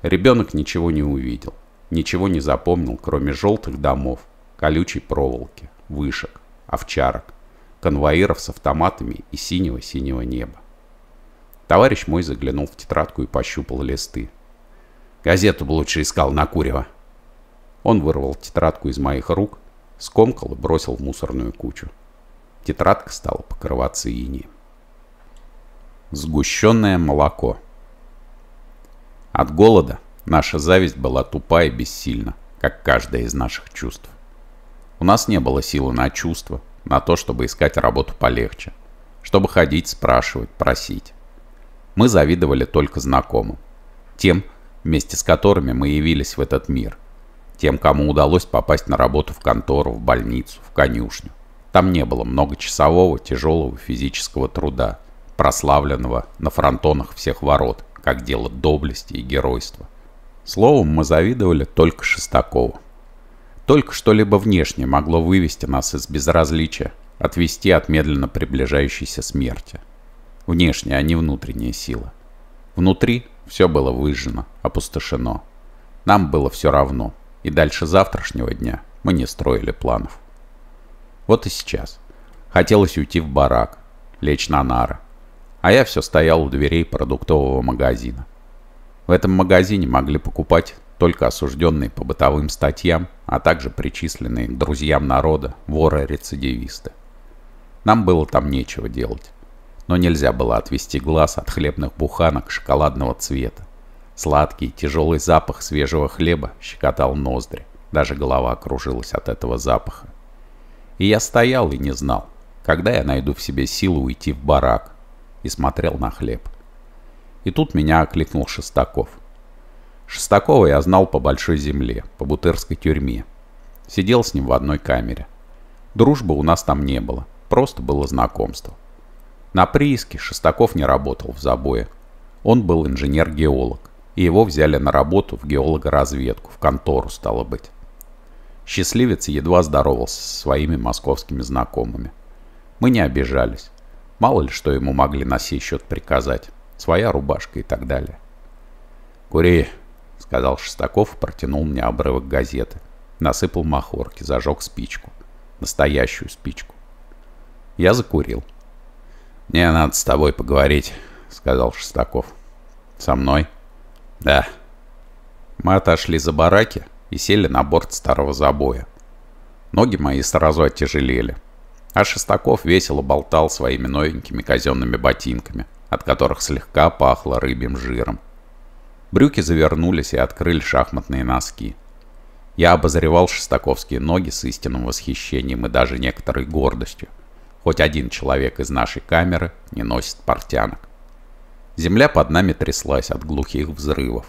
Ребенок ничего не увидел, ничего не запомнил, кроме желтых домов, колючей проволоки, вышек, овчарок, конвоиров с автоматами и синего-синего неба. Товарищ мой заглянул в тетрадку и пощупал листы. «Газету бы лучше искал на Курева», он вырвал тетрадку из моих рук, скомкал и бросил в мусорную кучу. Тетрадка стала покрываться инеем. Сгущенное молоко. От голода наша зависть была тупа и бессильна, как каждая из наших чувств. У нас не было силы на чувства, на то, чтобы искать работу полегче, чтобы ходить, спрашивать, просить. Мы завидовали только знакомым, тем, вместе с которыми мы явились в этот мир, тем, кому удалось попасть на работу в контору, в больницу, в конюшню. Там не было многочасового тяжелого физического труда, прославленного на фронтонах всех ворот, как дело доблести и геройства. Словом, мы завидовали только Шестакову. Только что-либо внешнее могло вывести нас из безразличия, отвести от медленно приближающейся смерти. Внешняя, а не внутренняя сила. Внутри все было выжжено, опустошено. Нам было все равно – и дальше завтрашнего дня мы не строили планов. Вот и сейчас. Хотелось уйти в барак, лечь на нары. А я все стоял у дверей продуктового магазина. В этом магазине могли покупать только осужденные по бытовым статьям, а также причисленные к друзьям народа воры-рецидивисты. Нам было там нечего делать, но нельзя было отвести глаз от хлебных буханок шоколадного цвета, Сладкий, тяжелый запах свежего хлеба щекотал ноздри. Даже голова кружилась от этого запаха. И я стоял и не знал, когда я найду в себе силу уйти в барак. И смотрел на хлеб. И тут меня окликнул Шестаков. Шестакова я знал по Большой земле, по Бутырской тюрьме. Сидел с ним в одной камере. Дружбы у нас там не было, просто было знакомство. На прииске Шестаков не работал в забое. Он был инженер-геолог и его взяли на работу в геологоразведку, в контору, стало быть. Счастливец едва здоровался со своими московскими знакомыми. Мы не обижались. Мало ли, что ему могли на сей счет приказать. Своя рубашка и так далее. «Кури!» — сказал Шестаков и протянул мне обрывок газеты. Насыпал махорки, зажег спичку. Настоящую спичку. Я закурил. «Мне надо с тобой поговорить», — сказал Шестаков. «Со мной?» Да. Мы отошли за бараки и сели на борт старого забоя. Ноги мои сразу отяжелели. А Шестаков весело болтал своими новенькими казенными ботинками, от которых слегка пахло рыбьим жиром. Брюки завернулись и открыли шахматные носки. Я обозревал шестаковские ноги с истинным восхищением и даже некоторой гордостью. Хоть один человек из нашей камеры не носит портянок. Земля под нами тряслась от глухих взрывов.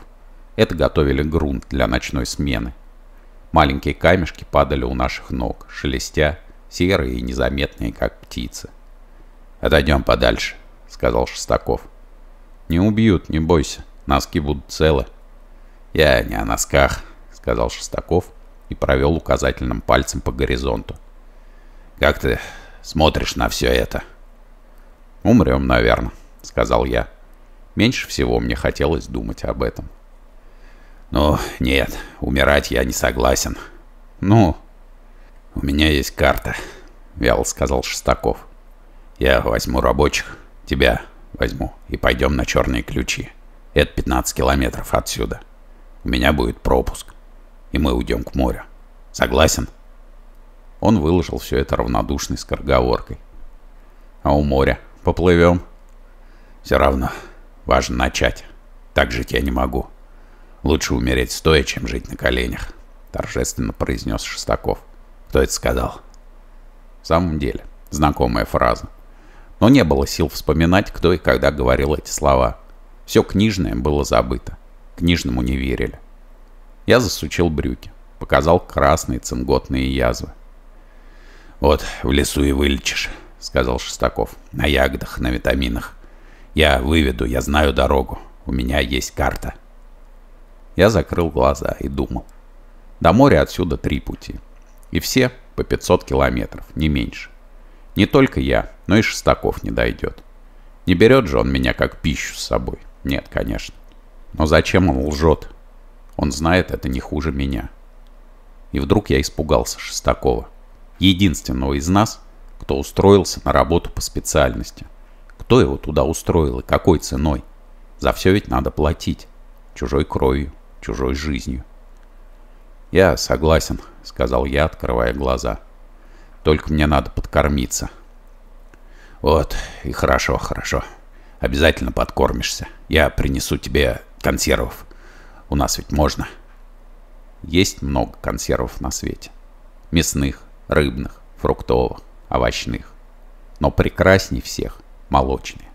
Это готовили грунт для ночной смены. Маленькие камешки падали у наших ног, шелестя, серые и незаметные, как птицы. «Отойдем подальше», — сказал Шестаков. «Не убьют, не бойся, носки будут целы». «Я не о носках», — сказал Шестаков и провел указательным пальцем по горизонту. «Как ты смотришь на все это?» «Умрем, наверное», — сказал я. Меньше всего мне хотелось думать об этом. «Ну, нет, умирать я не согласен». «Ну?» «У меня есть карта», — вяло сказал Шестаков. «Я возьму рабочих, тебя возьму, и пойдем на черные ключи. Это 15 километров отсюда. У меня будет пропуск, и мы уйдем к морю. Согласен?» Он выложил все это равнодушной скороговоркой. «А у моря поплывем?» «Все равно Важно начать. Так жить я не могу. Лучше умереть стоя, чем жить на коленях, торжественно произнес Шестаков. Кто это сказал? В самом деле, знакомая фраза. Но не было сил вспоминать, кто и когда говорил эти слова. Все книжное было забыто. Книжному не верили. Я засучил брюки. Показал красные цинготные язвы. «Вот, в лесу и вылечишь», — сказал Шестаков. «На ягодах, на витаминах. Я выведу, я знаю дорогу. У меня есть карта. Я закрыл глаза и думал. До моря отсюда три пути. И все по 500 километров, не меньше. Не только я, но и Шестаков не дойдет. Не берет же он меня как пищу с собой. Нет, конечно. Но зачем он лжет? Он знает это не хуже меня. И вдруг я испугался Шестакова. Единственного из нас, кто устроился на работу по специальности. Кто его туда устроил и какой ценой? За все ведь надо платить. Чужой кровью, чужой жизнью. «Я согласен», — сказал я, открывая глаза. «Только мне надо подкормиться». «Вот, и хорошо, хорошо. Обязательно подкормишься. Я принесу тебе консервов. У нас ведь можно». Есть много консервов на свете. Мясных, рыбных, фруктовых, овощных. Но прекрасней всех молочные,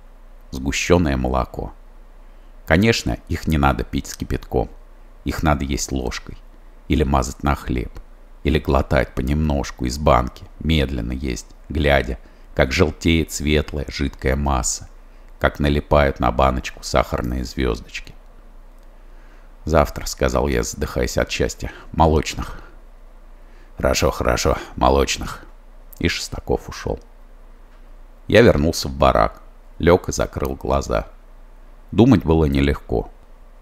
сгущенное молоко. Конечно, их не надо пить с кипятком, их надо есть ложкой, или мазать на хлеб, или глотать понемножку из банки, медленно есть, глядя, как желтеет светлая жидкая масса, как налипают на баночку сахарные звездочки. «Завтра», — сказал я, задыхаясь от счастья, — «молочных». «Хорошо, хорошо, молочных». И Шестаков ушел. Я вернулся в барак, лег и закрыл глаза. Думать было нелегко.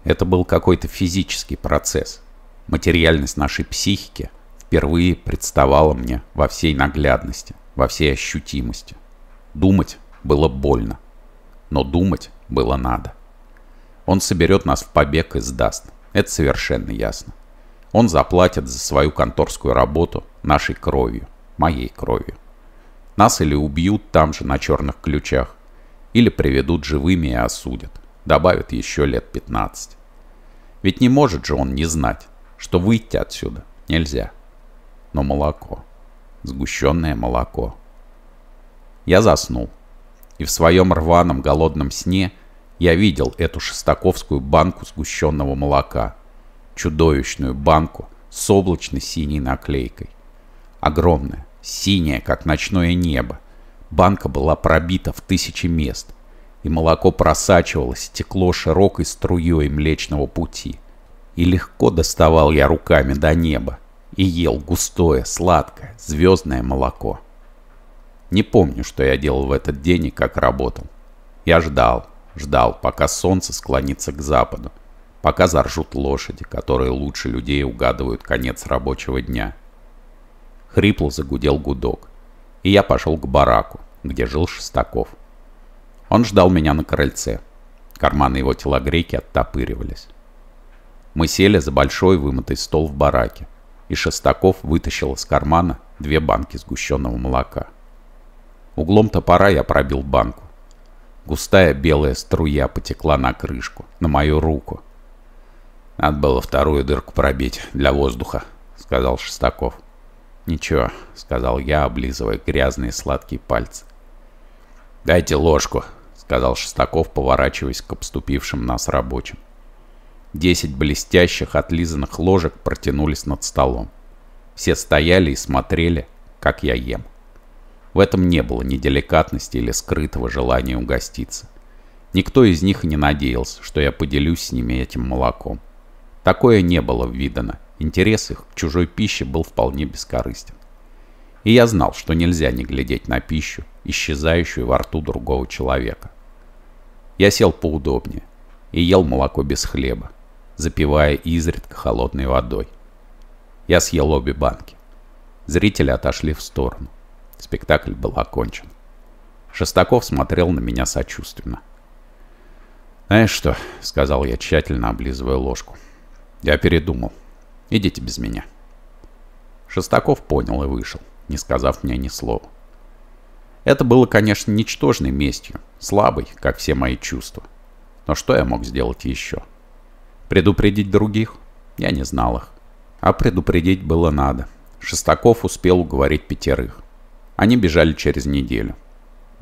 Это был какой-то физический процесс. Материальность нашей психики впервые представала мне во всей наглядности, во всей ощутимости. Думать было больно, но думать было надо. Он соберет нас в побег и сдаст. Это совершенно ясно. Он заплатит за свою конторскую работу нашей кровью, моей кровью. Нас или убьют там же на черных ключах, или приведут живыми и осудят, добавят еще лет 15. Ведь не может же он не знать, что выйти отсюда нельзя. Но молоко, сгущенное молоко. Я заснул, и в своем рваном голодном сне я видел эту шестаковскую банку сгущенного молока, чудовищную банку с облачно-синей наклейкой. Огромная, синяя, как ночное небо. Банка была пробита в тысячи мест, и молоко просачивалось, текло широкой струей Млечного Пути. И легко доставал я руками до неба, и ел густое, сладкое, звездное молоко. Не помню, что я делал в этот день и как работал. Я ждал, ждал, пока солнце склонится к западу, пока заржут лошади, которые лучше людей угадывают конец рабочего дня – Хрипло загудел гудок. И я пошел к бараку, где жил Шестаков. Он ждал меня на крыльце. Карманы его телогрейки оттопыривались. Мы сели за большой вымытый стол в бараке, и Шестаков вытащил из кармана две банки сгущенного молока. Углом топора я пробил банку. Густая белая струя потекла на крышку, на мою руку. «Надо было вторую дырку пробить для воздуха», — сказал Шестаков. «Ничего», — сказал я, облизывая грязные сладкие пальцы. «Дайте ложку», — сказал Шестаков, поворачиваясь к обступившим нас рабочим. Десять блестящих отлизанных ложек протянулись над столом. Все стояли и смотрели, как я ем. В этом не было ни деликатности или скрытого желания угоститься. Никто из них не надеялся, что я поделюсь с ними этим молоком. Такое не было видано Интерес их к чужой пище был вполне бескорыстен. И я знал, что нельзя не глядеть на пищу, исчезающую во рту другого человека. Я сел поудобнее и ел молоко без хлеба, запивая изредка холодной водой. Я съел обе банки. Зрители отошли в сторону. Спектакль был окончен. Шестаков смотрел на меня сочувственно. «Знаешь что?» — сказал я, тщательно облизывая ложку. «Я передумал. Идите без меня». Шестаков понял и вышел, не сказав мне ни слова. Это было, конечно, ничтожной местью, слабой, как все мои чувства. Но что я мог сделать еще? Предупредить других? Я не знал их. А предупредить было надо. Шестаков успел уговорить пятерых. Они бежали через неделю.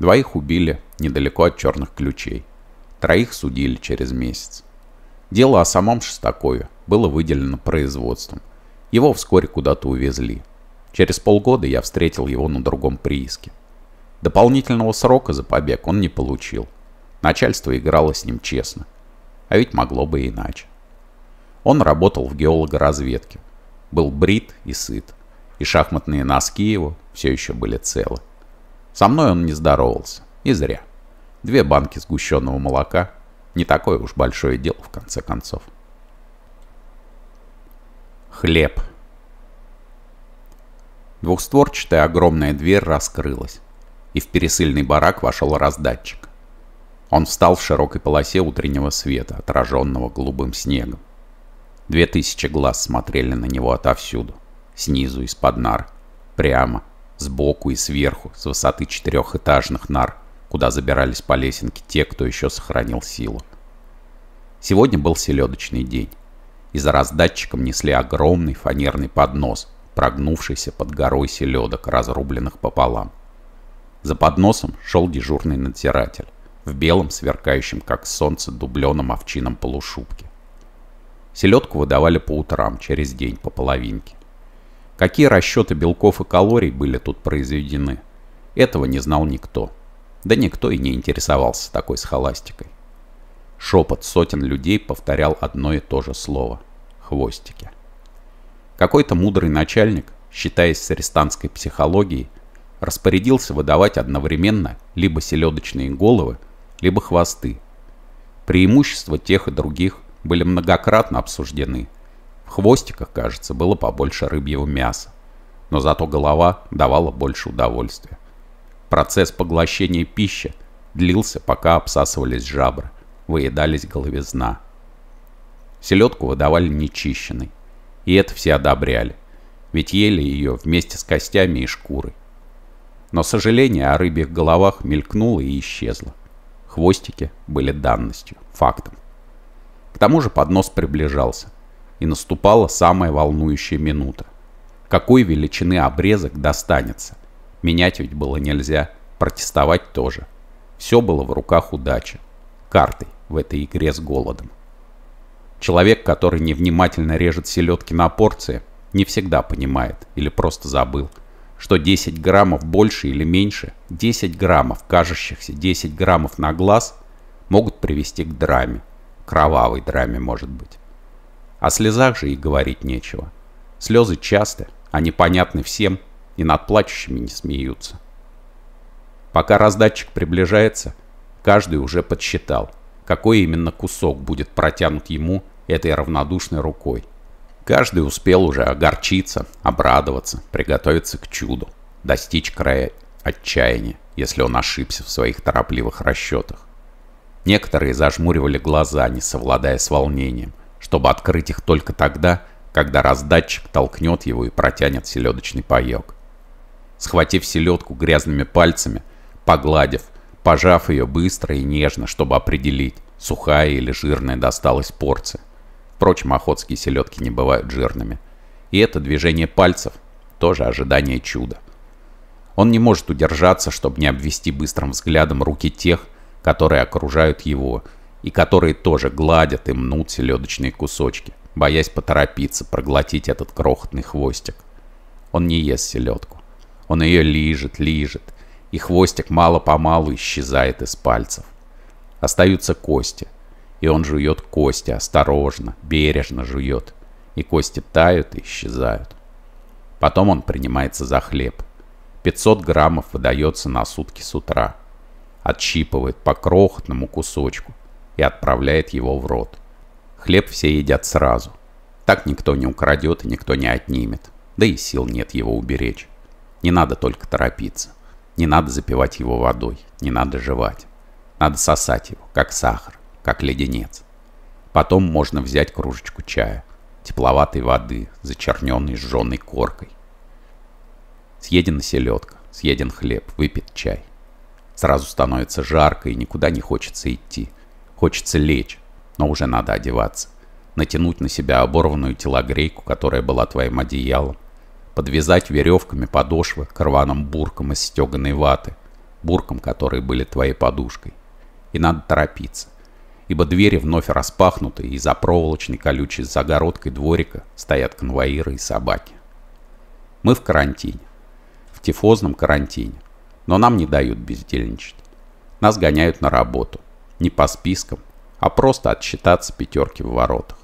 Двоих убили недалеко от черных ключей. Троих судили через месяц. Дело о самом Шестакове было выделено производством. Его вскоре куда-то увезли. Через полгода я встретил его на другом прииске. Дополнительного срока за побег он не получил. Начальство играло с ним честно. А ведь могло бы иначе. Он работал в геологоразведке. Был брит и сыт. И шахматные носки его все еще были целы. Со мной он не здоровался. И зря. Две банки сгущенного молока – не такое уж большое дело, в конце концов. Хлеб. Двухстворчатая огромная дверь раскрылась, и в пересыльный барак вошел раздатчик. Он встал в широкой полосе утреннего света, отраженного голубым снегом. Две тысячи глаз смотрели на него отовсюду. Снизу, из-под нар. Прямо, сбоку и сверху, с высоты четырехэтажных нар куда забирались по лесенке те, кто еще сохранил силу. Сегодня был селедочный день, и за раздатчиком несли огромный фанерный поднос, прогнувшийся под горой селедок, разрубленных пополам. За подносом шел дежурный надзиратель в белом, сверкающем, как солнце, дубленом овчином полушубке. Селедку выдавали по утрам, через день, по половинке. Какие расчеты белков и калорий были тут произведены, этого не знал никто. Да никто и не интересовался такой схоластикой. Шепот сотен людей повторял одно и то же слово – хвостики. Какой-то мудрый начальник, считаясь с арестантской психологией, распорядился выдавать одновременно либо селедочные головы, либо хвосты. Преимущества тех и других были многократно обсуждены. В хвостиках, кажется, было побольше рыбьего мяса, но зато голова давала больше удовольствия. Процесс поглощения пищи длился, пока обсасывались жабры, выедались головизна. Селедку выдавали нечищенной, и это все одобряли, ведь ели ее вместе с костями и шкурой. Но сожаление о рыбьих головах мелькнуло и исчезло. Хвостики были данностью, фактом. К тому же поднос приближался, и наступала самая волнующая минута. Какой величины обрезок достанется, менять ведь было нельзя, протестовать тоже. Все было в руках удачи, карты в этой игре с голодом. Человек, который невнимательно режет селедки на порции, не всегда понимает или просто забыл, что 10 граммов больше или меньше, 10 граммов, кажущихся 10 граммов на глаз, могут привести к драме. Кровавой драме, может быть. О слезах же и говорить нечего. Слезы часто, они понятны всем, и над плачущими не смеются. Пока раздатчик приближается, каждый уже подсчитал, какой именно кусок будет протянут ему этой равнодушной рукой. Каждый успел уже огорчиться, обрадоваться, приготовиться к чуду, достичь края отчаяния, если он ошибся в своих торопливых расчетах. Некоторые зажмуривали глаза, не совладая с волнением, чтобы открыть их только тогда, когда раздатчик толкнет его и протянет селедочный паек схватив селедку грязными пальцами, погладив, пожав ее быстро и нежно, чтобы определить, сухая или жирная досталась порция. Впрочем, охотские селедки не бывают жирными. И это движение пальцев – тоже ожидание чуда. Он не может удержаться, чтобы не обвести быстрым взглядом руки тех, которые окружают его, и которые тоже гладят и мнут селедочные кусочки, боясь поторопиться проглотить этот крохотный хвостик. Он не ест селедку. Он ее лижет, лижет, и хвостик мало-помалу исчезает из пальцев. Остаются кости, и он жует кости, осторожно, бережно жует, и кости тают и исчезают. Потом он принимается за хлеб. 500 граммов выдается на сутки с утра. Отщипывает по крохотному кусочку и отправляет его в рот. Хлеб все едят сразу. Так никто не украдет и никто не отнимет. Да и сил нет его уберечь. Не надо только торопиться. Не надо запивать его водой, не надо жевать. Надо сосать его, как сахар, как леденец. Потом можно взять кружечку чая, тепловатой воды, зачерненной сжженной коркой. Съедена селедка, съеден хлеб, выпит чай. Сразу становится жарко и никуда не хочется идти. Хочется лечь, но уже надо одеваться. Натянуть на себя оборванную телогрейку, которая была твоим одеялом, подвязать веревками подошвы к рваным буркам из стеганой ваты, буркам, которые были твоей подушкой. И надо торопиться, ибо двери вновь распахнуты, и за проволочной колючей загородкой дворика стоят конвоиры и собаки. Мы в карантине, в тифозном карантине, но нам не дают бездельничать. Нас гоняют на работу, не по спискам, а просто отсчитаться пятерки в воротах.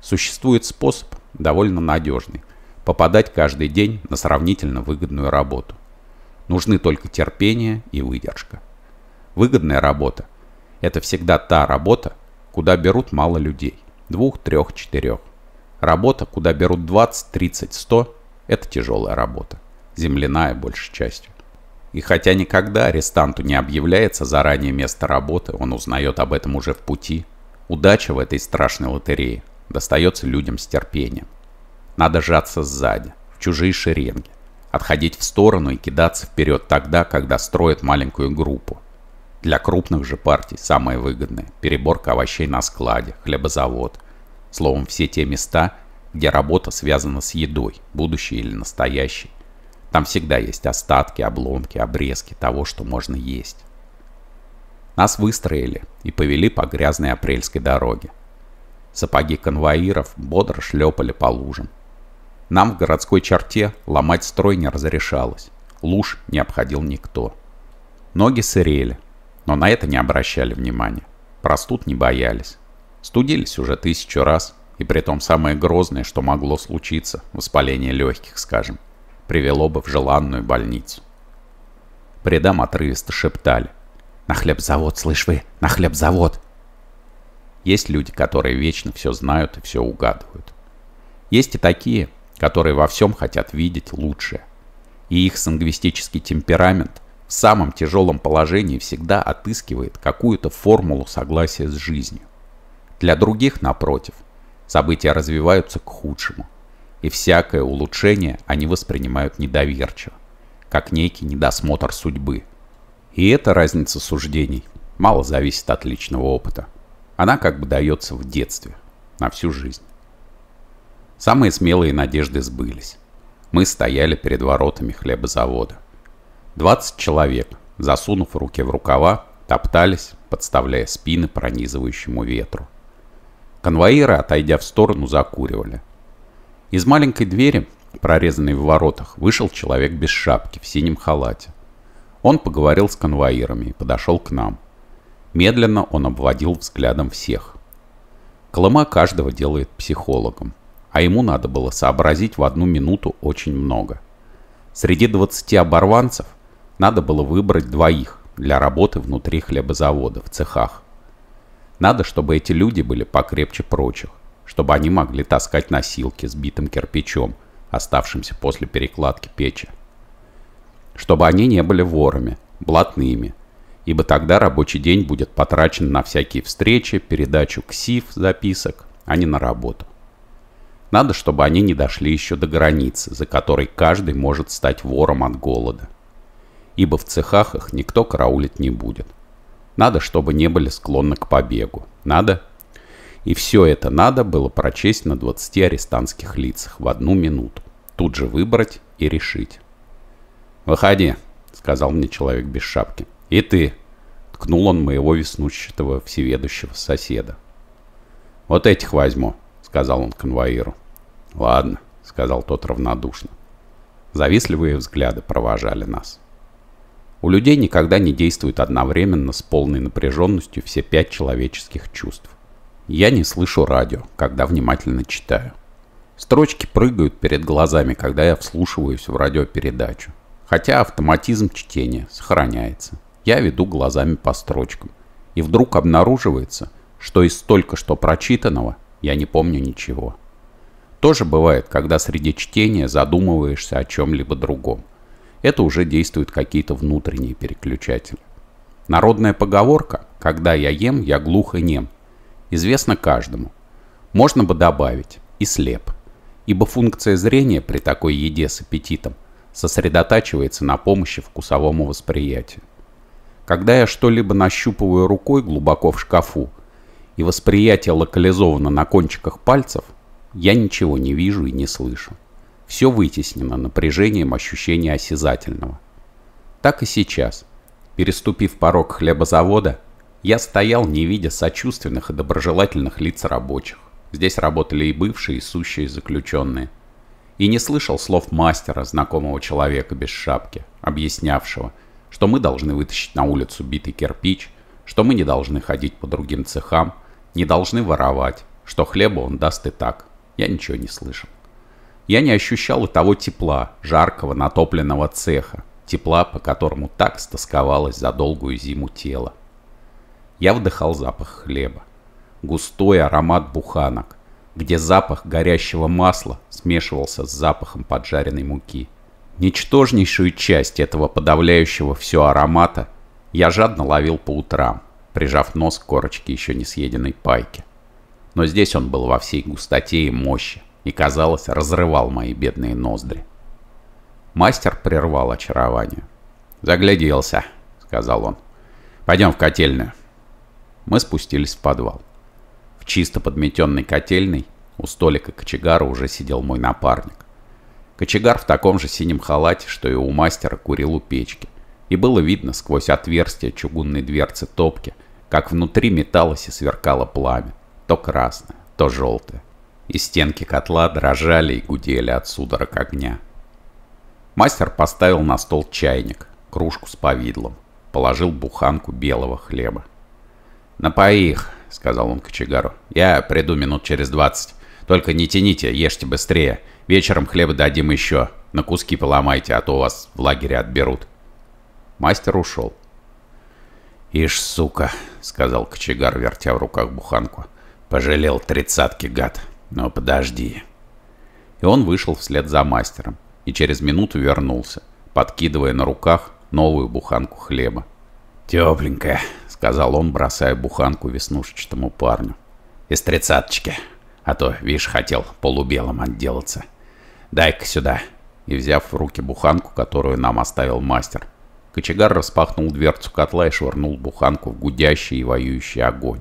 Существует способ, довольно надежный, попадать каждый день на сравнительно выгодную работу. Нужны только терпение и выдержка. Выгодная работа – это всегда та работа, куда берут мало людей – двух, трех, четырех. Работа, куда берут 20, 30, 100 – это тяжелая работа, земляная большей частью. И хотя никогда арестанту не объявляется заранее место работы, он узнает об этом уже в пути, удача в этой страшной лотерее достается людям с терпением. Надо жаться сзади, в чужие шеренги, отходить в сторону и кидаться вперед тогда, когда строят маленькую группу. Для крупных же партий самое выгодное – переборка овощей на складе, хлебозавод. Словом, все те места, где работа связана с едой, будущей или настоящей. Там всегда есть остатки, обломки, обрезки того, что можно есть. Нас выстроили и повели по грязной апрельской дороге. Сапоги конвоиров бодро шлепали по лужам, нам в городской черте ломать строй не разрешалось. Луж не обходил никто. Ноги сырели, но на это не обращали внимания. Простуд не боялись. Студились уже тысячу раз, и при том самое грозное, что могло случиться, воспаление легких, скажем, привело бы в желанную больницу. Предам отрывисто шептали. «На хлебзавод, слышь вы, на хлебзавод!» Есть люди, которые вечно все знают и все угадывают. Есть и такие, которые во всем хотят видеть лучшее. И их сангвистический темперамент в самом тяжелом положении всегда отыскивает какую-то формулу согласия с жизнью. Для других, напротив, события развиваются к худшему, и всякое улучшение они воспринимают недоверчиво, как некий недосмотр судьбы. И эта разница суждений мало зависит от личного опыта. Она как бы дается в детстве, на всю жизнь. Самые смелые надежды сбылись. Мы стояли перед воротами хлебозавода. 20 человек, засунув руки в рукава, топтались, подставляя спины пронизывающему ветру. Конвоиры, отойдя в сторону, закуривали. Из маленькой двери, прорезанной в воротах, вышел человек без шапки в синем халате. Он поговорил с конвоирами и подошел к нам. Медленно он обводил взглядом всех. Колыма каждого делает психологом а ему надо было сообразить в одну минуту очень много. Среди 20 оборванцев надо было выбрать двоих для работы внутри хлебозавода, в цехах. Надо, чтобы эти люди были покрепче прочих, чтобы они могли таскать носилки с битым кирпичом, оставшимся после перекладки печи. Чтобы они не были ворами, блатными, ибо тогда рабочий день будет потрачен на всякие встречи, передачу ксив, записок, а не на работу. Надо, чтобы они не дошли еще до границы, за которой каждый может стать вором от голода. Ибо в цехах их никто караулить не будет. Надо, чтобы не были склонны к побегу. Надо. И все это надо было прочесть на 20 арестантских лицах в одну минуту. Тут же выбрать и решить. «Выходи», — сказал мне человек без шапки. «И ты», — ткнул он моего веснущатого всеведущего соседа. «Вот этих возьму», — сказал он конвоиру. «Ладно», — сказал тот равнодушно. Завистливые взгляды провожали нас. У людей никогда не действуют одновременно с полной напряженностью все пять человеческих чувств. Я не слышу радио, когда внимательно читаю. Строчки прыгают перед глазами, когда я вслушиваюсь в радиопередачу. Хотя автоматизм чтения сохраняется. Я веду глазами по строчкам. И вдруг обнаруживается, что из только что прочитанного я не помню ничего. Тоже бывает, когда среди чтения задумываешься о чем-либо другом. Это уже действуют какие-то внутренние переключатели. Народная поговорка «когда я ем, я глух и нем» известна каждому. Можно бы добавить «и слеп», ибо функция зрения при такой еде с аппетитом сосредотачивается на помощи вкусовому восприятию. Когда я что-либо нащупываю рукой глубоко в шкафу, и восприятие локализовано на кончиках пальцев, я ничего не вижу и не слышу. Все вытеснено напряжением ощущения осязательного. Так и сейчас. Переступив порог хлебозавода, я стоял, не видя сочувственных и доброжелательных лиц рабочих. Здесь работали и бывшие, и сущие заключенные. И не слышал слов мастера, знакомого человека без шапки, объяснявшего, что мы должны вытащить на улицу битый кирпич, что мы не должны ходить по другим цехам, не должны воровать, что хлеба он даст и так. Я ничего не слышал. Я не ощущал и того тепла, жаркого натопленного цеха, тепла, по которому так стосковалось за долгую зиму тело. Я вдыхал запах хлеба. Густой аромат буханок, где запах горящего масла смешивался с запахом поджаренной муки. Ничтожнейшую часть этого подавляющего все аромата я жадно ловил по утрам, прижав нос к корочке еще не съеденной пайки но здесь он был во всей густоте и мощи и, казалось, разрывал мои бедные ноздри. Мастер прервал очарование. «Загляделся», — сказал он. «Пойдем в котельную». Мы спустились в подвал. В чисто подметенной котельной у столика кочегара уже сидел мой напарник. Кочегар в таком же синем халате, что и у мастера, курил у печки. И было видно сквозь отверстие чугунной дверцы топки, как внутри металось и сверкало пламя то красное, то желтое, и стенки котла дрожали и гудели от судорог огня. Мастер поставил на стол чайник, кружку с повидлом, положил буханку белого хлеба. «Напои их», — сказал он кочегару. «Я приду минут через двадцать. Только не тяните, ешьте быстрее. Вечером хлеба дадим еще. На куски поломайте, а то вас в лагере отберут». Мастер ушел. «Ишь, сука», — сказал кочегар, вертя в руках буханку. Пожалел тридцатки гад. Но подожди. И он вышел вслед за мастером. И через минуту вернулся, подкидывая на руках новую буханку хлеба. «Тепленькая», — сказал он, бросая буханку веснушечному парню. «Из тридцаточки. А то, видишь, хотел полубелым отделаться. Дай-ка сюда». И взяв в руки буханку, которую нам оставил мастер, кочегар распахнул дверцу котла и швырнул буханку в гудящий и воюющий огонь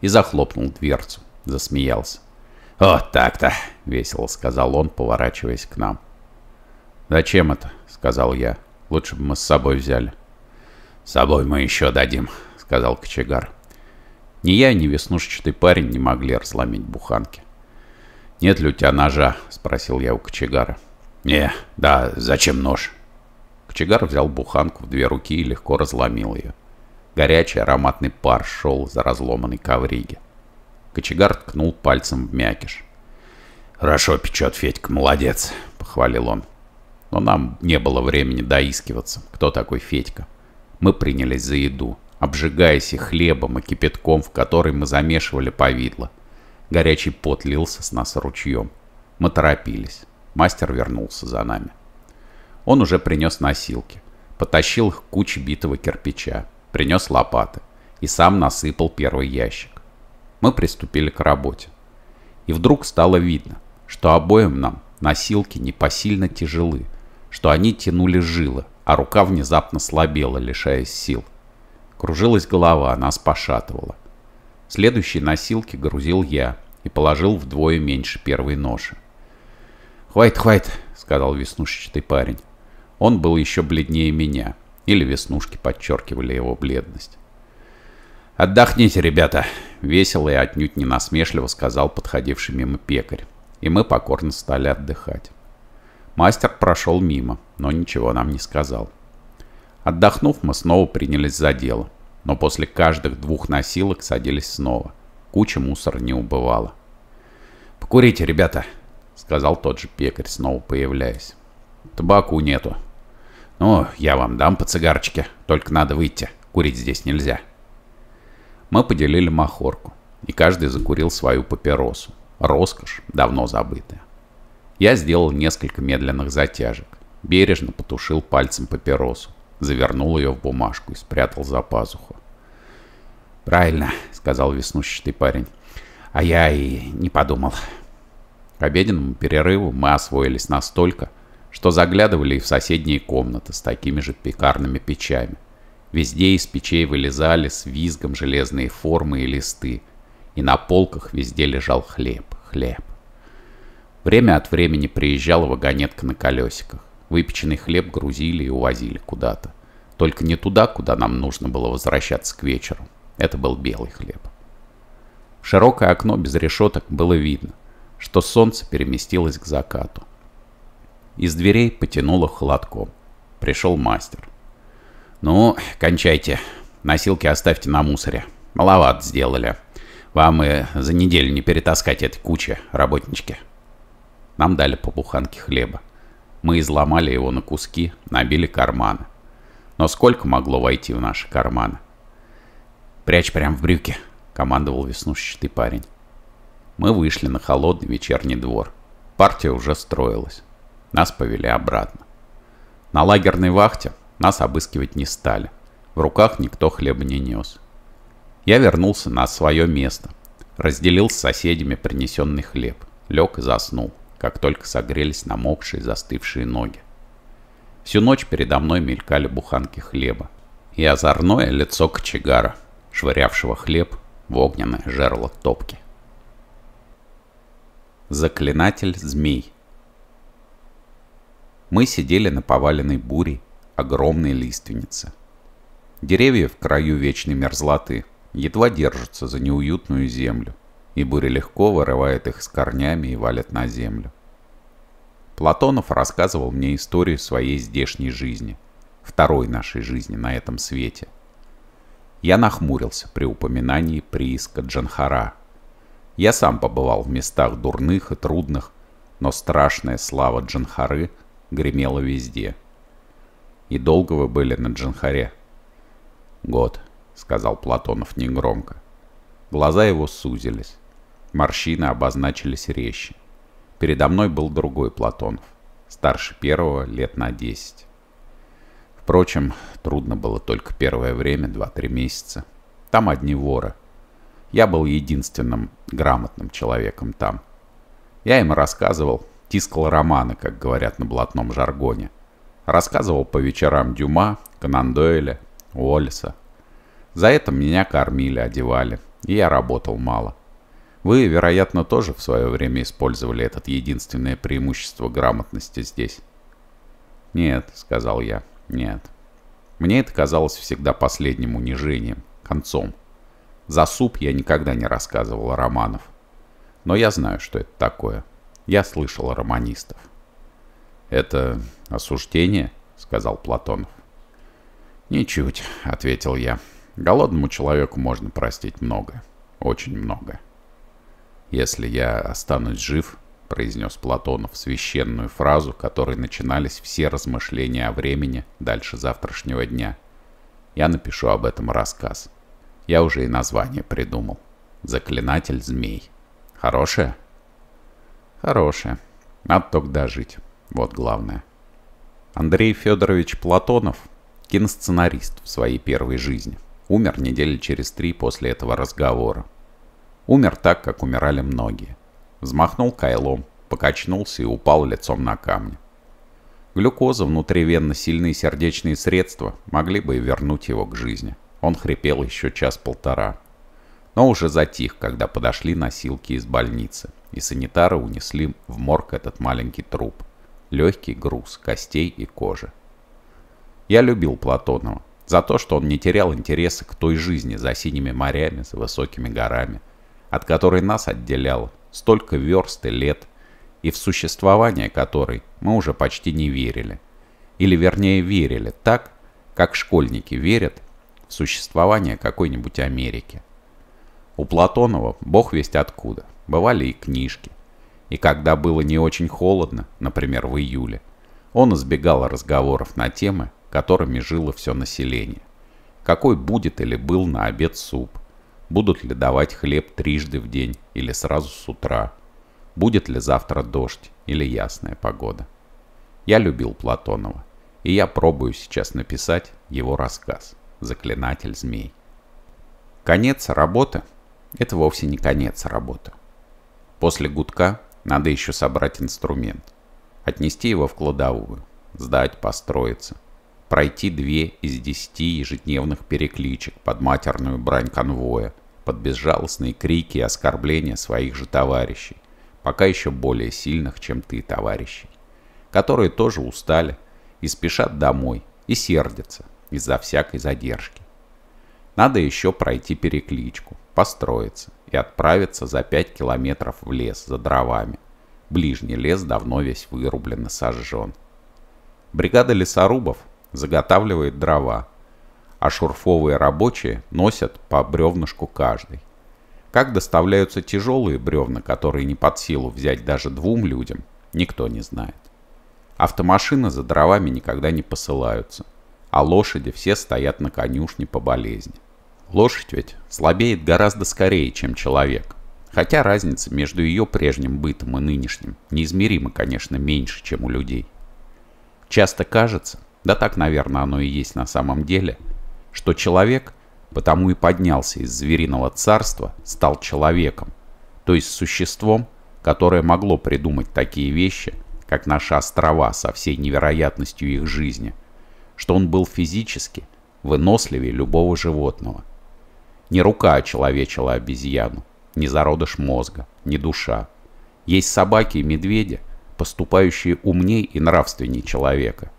и захлопнул дверцу. Засмеялся. «Вот так-то!» — весело сказал он, поворачиваясь к нам. «Зачем это?» — сказал я. «Лучше бы мы с собой взяли». «С собой мы еще дадим», — сказал кочегар. Ни я, ни веснушечный парень не могли разломить буханки. «Нет ли у тебя ножа?» — спросил я у кочегара. «Не, да, зачем нож?» Кочегар взял буханку в две руки и легко разломил ее. Горячий ароматный пар шел за разломанной ковриги. Кочегар ткнул пальцем в мякиш. «Хорошо печет, Федька, молодец!» — похвалил он. Но нам не было времени доискиваться, кто такой Федька. Мы принялись за еду, обжигаясь и хлебом, и кипятком, в который мы замешивали повидло. Горячий пот лился с нас ручьем. Мы торопились. Мастер вернулся за нами. Он уже принес носилки. Потащил их к куче битого кирпича принес лопаты и сам насыпал первый ящик. Мы приступили к работе. И вдруг стало видно, что обоим нам носилки непосильно тяжелы, что они тянули жилы, а рука внезапно слабела, лишаясь сил. Кружилась голова, нас пошатывала. Следующие носилки грузил я и положил вдвое меньше первой ноши. «Хватит, хватит», — сказал веснушечный парень. Он был еще бледнее меня, или веснушки подчеркивали его бледность. «Отдохните, ребята!» — весело и отнюдь не насмешливо сказал подходивший мимо пекарь, и мы покорно стали отдыхать. Мастер прошел мимо, но ничего нам не сказал. Отдохнув, мы снова принялись за дело, но после каждых двух носилок садились снова. Куча мусора не убывала. «Покурите, ребята!» — сказал тот же пекарь, снова появляясь. «Табаку нету», «Ну, я вам дам по цигарочке, только надо выйти, курить здесь нельзя». Мы поделили махорку, и каждый закурил свою папиросу. Роскошь, давно забытая. Я сделал несколько медленных затяжек, бережно потушил пальцем папиросу, завернул ее в бумажку и спрятал за пазуху. «Правильно», — сказал веснущатый парень. «А я и не подумал». К обеденному перерыву мы освоились настолько, что заглядывали и в соседние комнаты с такими же пекарными печами. Везде из печей вылезали с визгом железные формы и листы, и на полках везде лежал хлеб, хлеб. Время от времени приезжала вагонетка на колесиках. Выпеченный хлеб грузили и увозили куда-то. Только не туда, куда нам нужно было возвращаться к вечеру. Это был белый хлеб. Широкое окно без решеток было видно, что солнце переместилось к закату. Из дверей потянуло холодком. Пришел мастер. «Ну, кончайте. Носилки оставьте на мусоре. Маловат сделали. Вам и за неделю не перетаскать этой кучи, работнички». Нам дали по буханке хлеба. Мы изломали его на куски, набили карманы. Но сколько могло войти в наши карманы? «Прячь прямо в брюки», — командовал веснущатый парень. Мы вышли на холодный вечерний двор. Партия уже строилась. Нас повели обратно. На лагерной вахте нас обыскивать не стали. В руках никто хлеба не нес. Я вернулся на свое место. Разделил с соседями принесенный хлеб. Лег и заснул, как только согрелись намокшие застывшие ноги. Всю ночь передо мной мелькали буханки хлеба и озорное лицо кочегара, швырявшего хлеб в огненное жерло топки. Заклинатель змей мы сидели на поваленной буре, огромной лиственнице. Деревья в краю вечной мерзлоты едва держатся за неуютную землю, и буря легко вырывает их с корнями и валит на землю. Платонов рассказывал мне историю своей здешней жизни, второй нашей жизни на этом свете. Я нахмурился при упоминании прииска Джанхара. Я сам побывал в местах дурных и трудных, но страшная слава Джанхары – гремело везде. «И долго вы были на Джанхаре?» «Год», — сказал Платонов негромко. Глаза его сузились. Морщины обозначились резче. Передо мной был другой Платонов, старше первого лет на десять. Впрочем, трудно было только первое время, два-три месяца. Там одни воры. Я был единственным грамотным человеком там. Я им рассказывал, тискал романы, как говорят на блатном жаргоне. Рассказывал по вечерам Дюма, Конан Дойля, Уоллеса. За это меня кормили, одевали, и я работал мало. Вы, вероятно, тоже в свое время использовали этот единственное преимущество грамотности здесь. «Нет», — сказал я, — «нет». Мне это казалось всегда последним унижением, концом. За суп я никогда не рассказывал романов. Но я знаю, что это такое. Я слышал романистов. «Это осуждение?» — сказал Платонов. «Ничуть», — ответил я. «Голодному человеку можно простить много. Очень много». «Если я останусь жив», — произнес Платонов священную фразу, которой начинались все размышления о времени дальше завтрашнего дня. «Я напишу об этом рассказ. Я уже и название придумал. Заклинатель змей. Хорошее?» Хорошее, Надо только дожить. Вот главное. Андрей Федорович Платонов, киносценарист в своей первой жизни, умер недели через три после этого разговора. Умер так, как умирали многие. Взмахнул кайлом, покачнулся и упал лицом на камни. Глюкоза, внутривенно сильные сердечные средства могли бы и вернуть его к жизни. Он хрипел еще час-полтора. Но уже затих, когда подошли носилки из больницы и санитары унесли в морг этот маленький труп. Легкий груз костей и кожи. Я любил Платонова за то, что он не терял интереса к той жизни за синими морями, за высокими горами, от которой нас отделяло столько верст и лет, и в существование которой мы уже почти не верили. Или вернее верили так, как школьники верят в существование какой-нибудь Америки. У Платонова бог весть откуда – бывали и книжки. И когда было не очень холодно, например, в июле, он избегал разговоров на темы, которыми жило все население. Какой будет или был на обед суп? Будут ли давать хлеб трижды в день или сразу с утра? Будет ли завтра дождь или ясная погода? Я любил Платонова, и я пробую сейчас написать его рассказ «Заклинатель змей». Конец работы – это вовсе не конец работы. После гудка надо еще собрать инструмент. Отнести его в кладовую, сдать, построиться. Пройти две из десяти ежедневных перекличек под матерную брань конвоя, под безжалостные крики и оскорбления своих же товарищей, пока еще более сильных, чем ты, товарищи, которые тоже устали и спешат домой, и сердятся из-за всякой задержки. Надо еще пройти перекличку, построиться, и отправиться за 5 километров в лес за дровами. Ближний лес давно весь вырублен и сожжен. Бригада лесорубов заготавливает дрова, а шурфовые рабочие носят по бревнышку каждый. Как доставляются тяжелые бревна, которые не под силу взять даже двум людям, никто не знает. Автомашины за дровами никогда не посылаются, а лошади все стоят на конюшне по болезни. Лошадь ведь слабеет гораздо скорее, чем человек. Хотя разница между ее прежним бытом и нынешним неизмеримо, конечно, меньше, чем у людей. Часто кажется, да так, наверное, оно и есть на самом деле, что человек потому и поднялся из звериного царства, стал человеком, то есть существом, которое могло придумать такие вещи, как наши острова со всей невероятностью их жизни, что он был физически выносливее любого животного – не рука очеловечила а обезьяну, не зародыш мозга, не душа. Есть собаки и медведи, поступающие умней и нравственней человека.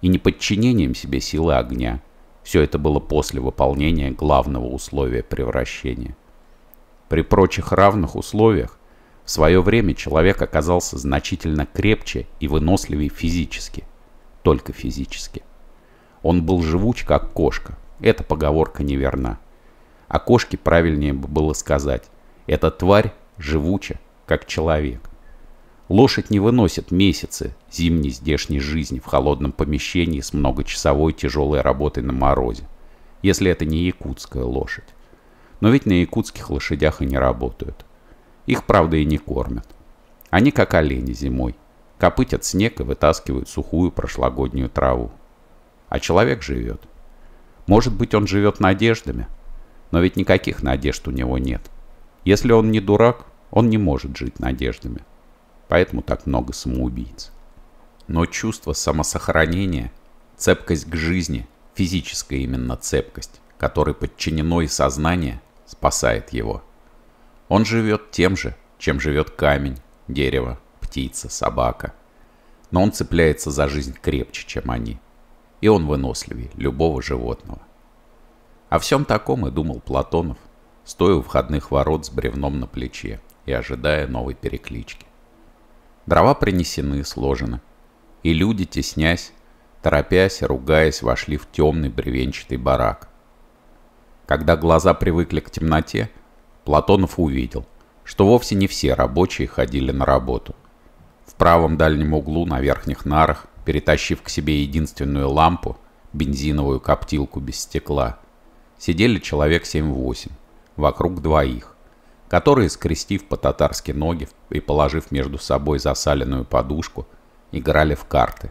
И не подчинением себе силы огня. Все это было после выполнения главного условия превращения. При прочих равных условиях в свое время человек оказался значительно крепче и выносливее физически. Только физически. Он был живуч, как кошка. Эта поговорка неверна. А кошке правильнее бы было сказать. Эта тварь живуча, как человек. Лошадь не выносит месяцы зимней здешней жизни в холодном помещении с многочасовой тяжелой работой на морозе. Если это не якутская лошадь. Но ведь на якутских лошадях и не работают. Их, правда, и не кормят. Они как олени зимой. Копытят снег и вытаскивают сухую прошлогоднюю траву. А человек живет. Может быть, он живет надеждами – но ведь никаких надежд у него нет. Если он не дурак, он не может жить надеждами. Поэтому так много самоубийц. Но чувство самосохранения, цепкость к жизни, физическая именно цепкость, которой подчинено и сознание, спасает его. Он живет тем же, чем живет камень, дерево, птица, собака. Но он цепляется за жизнь крепче, чем они. И он выносливее любого животного. О всем таком и думал Платонов, стоя у входных ворот с бревном на плече и ожидая новой переклички. Дрова принесены, и сложены. И люди, теснясь, торопясь и ругаясь, вошли в темный бревенчатый барак. Когда глаза привыкли к темноте, Платонов увидел, что вовсе не все рабочие ходили на работу. В правом дальнем углу на верхних нарах, перетащив к себе единственную лампу, бензиновую коптилку без стекла, сидели человек 7-8, вокруг двоих, которые, скрестив по-татарски ноги и положив между собой засаленную подушку, играли в карты.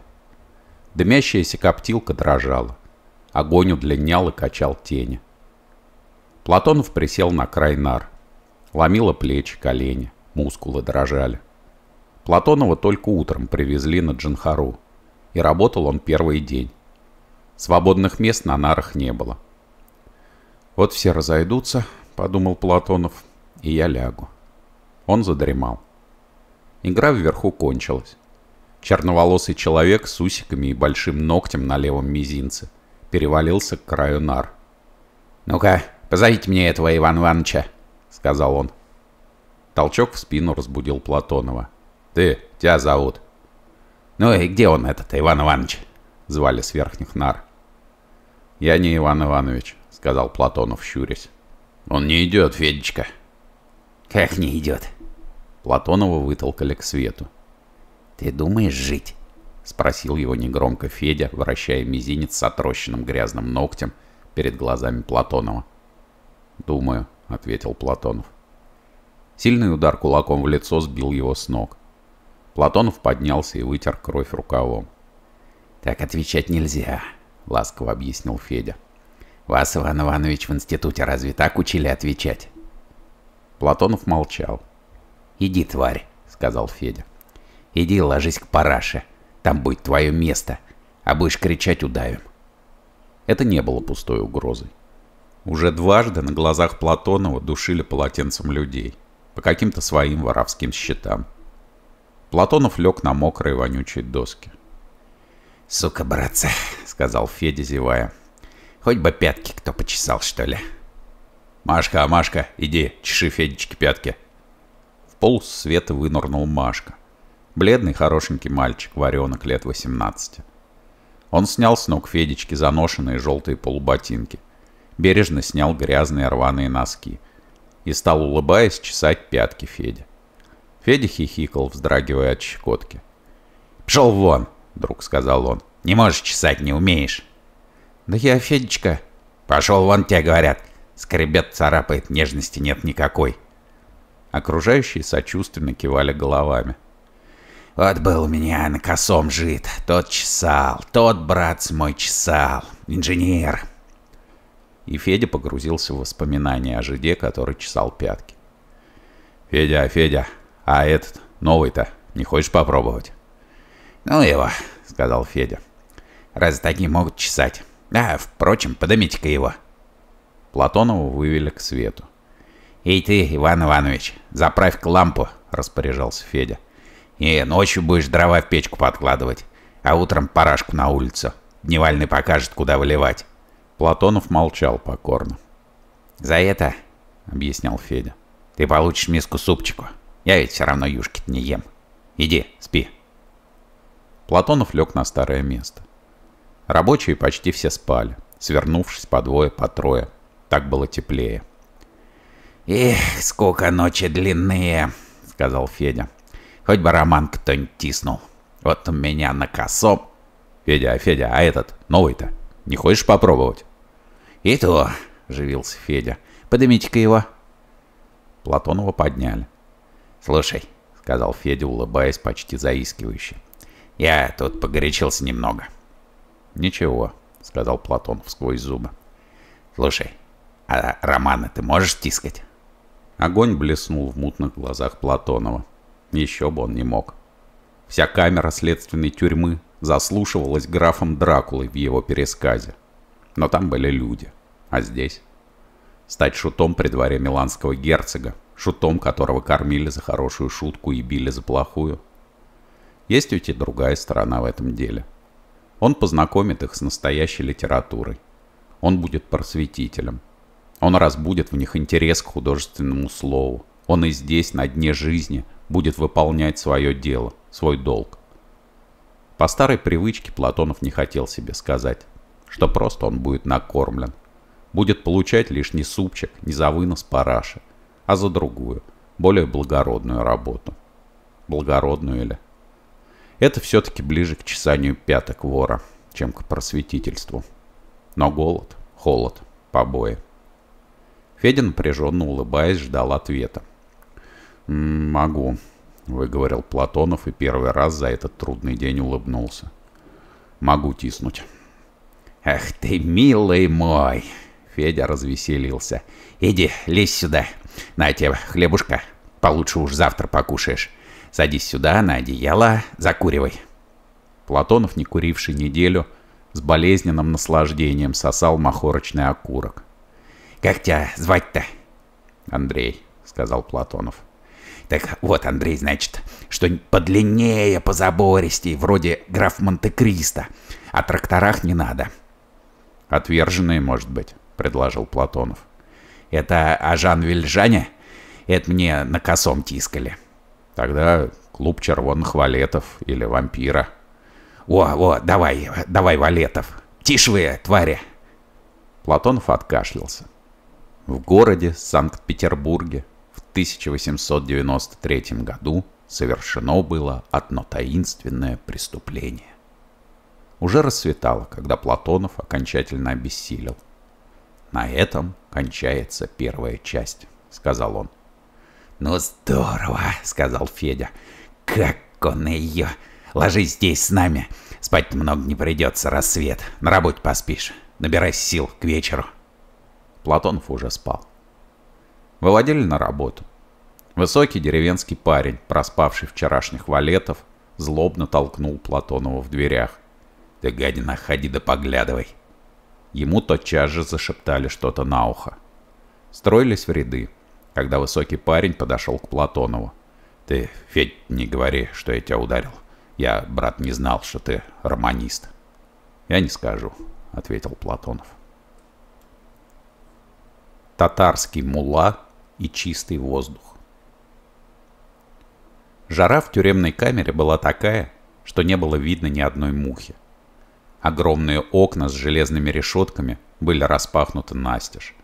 Дымящаяся коптилка дрожала. Огонь удлинял и качал тени. Платонов присел на край нар. Ломило плечи, колени, мускулы дрожали. Платонова только утром привезли на Джанхару, и работал он первый день. Свободных мест на нарах не было. «Вот все разойдутся», — подумал Платонов, — «и я лягу». Он задремал. Игра вверху кончилась. Черноволосый человек с усиками и большим ногтем на левом мизинце перевалился к краю нар. «Ну-ка, позовите мне этого Иван Ивановича», — сказал он. Толчок в спину разбудил Платонова. «Ты, тебя зовут». «Ну и где он, этот Иван Иванович?» — звали с верхних нар. «Я не Иван Иванович», сказал Платонов, щурясь. «Он не идет, Федечка». «Как не идет?» Платонова вытолкали к свету. «Ты думаешь жить?» — спросил его негромко Федя, вращая мизинец с отрощенным грязным ногтем перед глазами Платонова. «Думаю», — ответил Платонов. Сильный удар кулаком в лицо сбил его с ног. Платонов поднялся и вытер кровь рукавом. «Так отвечать нельзя», — ласково объяснил Федя. Вас, Иван Иванович, в институте разве так учили отвечать?» Платонов молчал. «Иди, тварь», — сказал Федя. «Иди ложись к параше. Там будет твое место. А будешь кричать, удавим». Это не было пустой угрозой. Уже дважды на глазах Платонова душили полотенцем людей по каким-то своим воровским счетам. Платонов лег на мокрые вонючие доски. «Сука, братцы!» — сказал Федя, зевая. Хоть бы пятки кто почесал, что ли. «Машка, а Машка, иди, чеши Федечке пятки». В пол света вынырнул Машка. Бледный, хорошенький мальчик, варенок лет 18. Он снял с ног Федечки заношенные желтые полуботинки. Бережно снял грязные рваные носки. И стал, улыбаясь, чесать пятки Феде. Федя хихикал, вздрагивая от щекотки. «Пшел вон!» — вдруг сказал он. «Не можешь чесать, не умеешь!» «Да я Федечка». «Пошел вон тебя, говорят. Скребет, царапает, нежности нет никакой». Окружающие сочувственно кивали головами. «Вот был у меня на косом жид, тот чесал, тот, братц мой, чесал, инженер». И Федя погрузился в воспоминания о жиде, который чесал пятки. «Федя, Федя, а этот, новый-то, не хочешь попробовать?» «Ну его», — сказал Федя, — «раз такие могут чесать». А, впрочем, подымите-ка его. Платонова вывели к свету. «Эй ты, Иван Иванович, заправь-ка к — распоряжался Федя. «И ночью будешь дрова в печку подкладывать, а утром парашку на улицу. Дневальный покажет, куда выливать». Платонов молчал покорно. «За это», — объяснял Федя, — «ты получишь миску супчику. Я ведь все равно юшки-то не ем. Иди, спи». Платонов лег на старое место. Рабочие почти все спали, свернувшись по двое, по трое. Так было теплее. «Эх, сколько ночи длинные!» — сказал Федя. «Хоть бы Роман кто-нибудь тиснул. Вот у меня на косом...» «Федя, а Федя, а этот, новый-то, не хочешь попробовать?» «И то!» — живился Федя. «Поднимите-ка его!» Платонова подняли. «Слушай», — сказал Федя, улыбаясь почти заискивающе, — «я тут погорячился немного». «Ничего», — сказал Платонов сквозь зубы. «Слушай, а романы ты можешь тискать?» Огонь блеснул в мутных глазах Платонова. Еще бы он не мог. Вся камера следственной тюрьмы заслушивалась графом Дракулой в его пересказе. Но там были люди. А здесь? Стать шутом при дворе миланского герцога, шутом которого кормили за хорошую шутку и били за плохую. Есть ведь и другая сторона в этом деле. Он познакомит их с настоящей литературой. Он будет просветителем. Он разбудит в них интерес к художественному слову. Он и здесь, на дне жизни, будет выполнять свое дело, свой долг. По старой привычке Платонов не хотел себе сказать, что просто он будет накормлен. Будет получать лишь не супчик, не за вынос параши, а за другую, более благородную работу. Благородную или это все-таки ближе к чесанию пяток вора, чем к просветительству. Но голод, холод, побои. Федя напряженно улыбаясь ждал ответа. «Могу», — выговорил Платонов и первый раз за этот трудный день улыбнулся. «Могу тиснуть». «Ах ты, милый мой!» Федя развеселился. «Иди, лезь сюда. На тебе хлебушка. Получше уж завтра покушаешь. Садись сюда, на одеяло, закуривай. Платонов, не куривший неделю, с болезненным наслаждением сосал махорочный окурок. «Как тебя звать-то?» «Андрей», — сказал Платонов. «Так вот, Андрей, значит, что подлиннее, по забористей, вроде граф Монте-Кристо. О тракторах не надо». «Отверженные, может быть», — предложил Платонов. «Это о Жан Вильжане? Это мне на косом тискали». Тогда клуб червонных валетов или вампира. «О, о, давай, давай, валетов! Тише вы, твари!» Платонов откашлялся. В городе Санкт-Петербурге в 1893 году совершено было одно таинственное преступление. Уже рассветало, когда Платонов окончательно обессилел. «На этом кончается первая часть», — сказал он. «Ну здорово», — сказал Федя. «Как он ее! Ложись здесь с нами. Спать много не придется, рассвет. На работе поспишь. Набирай сил к вечеру». Платонов уже спал. Выводили на работу. Высокий деревенский парень, проспавший вчерашних валетов, злобно толкнул Платонова в дверях. «Ты, гадина, ходи да поглядывай!» Ему тотчас же зашептали что-то на ухо. Строились в ряды когда высокий парень подошел к Платонову. «Ты, Федь, не говори, что я тебя ударил. Я, брат, не знал, что ты романист». «Я не скажу», — ответил Платонов. Татарский мула и чистый воздух. Жара в тюремной камере была такая, что не было видно ни одной мухи. Огромные окна с железными решетками были распахнуты настежь,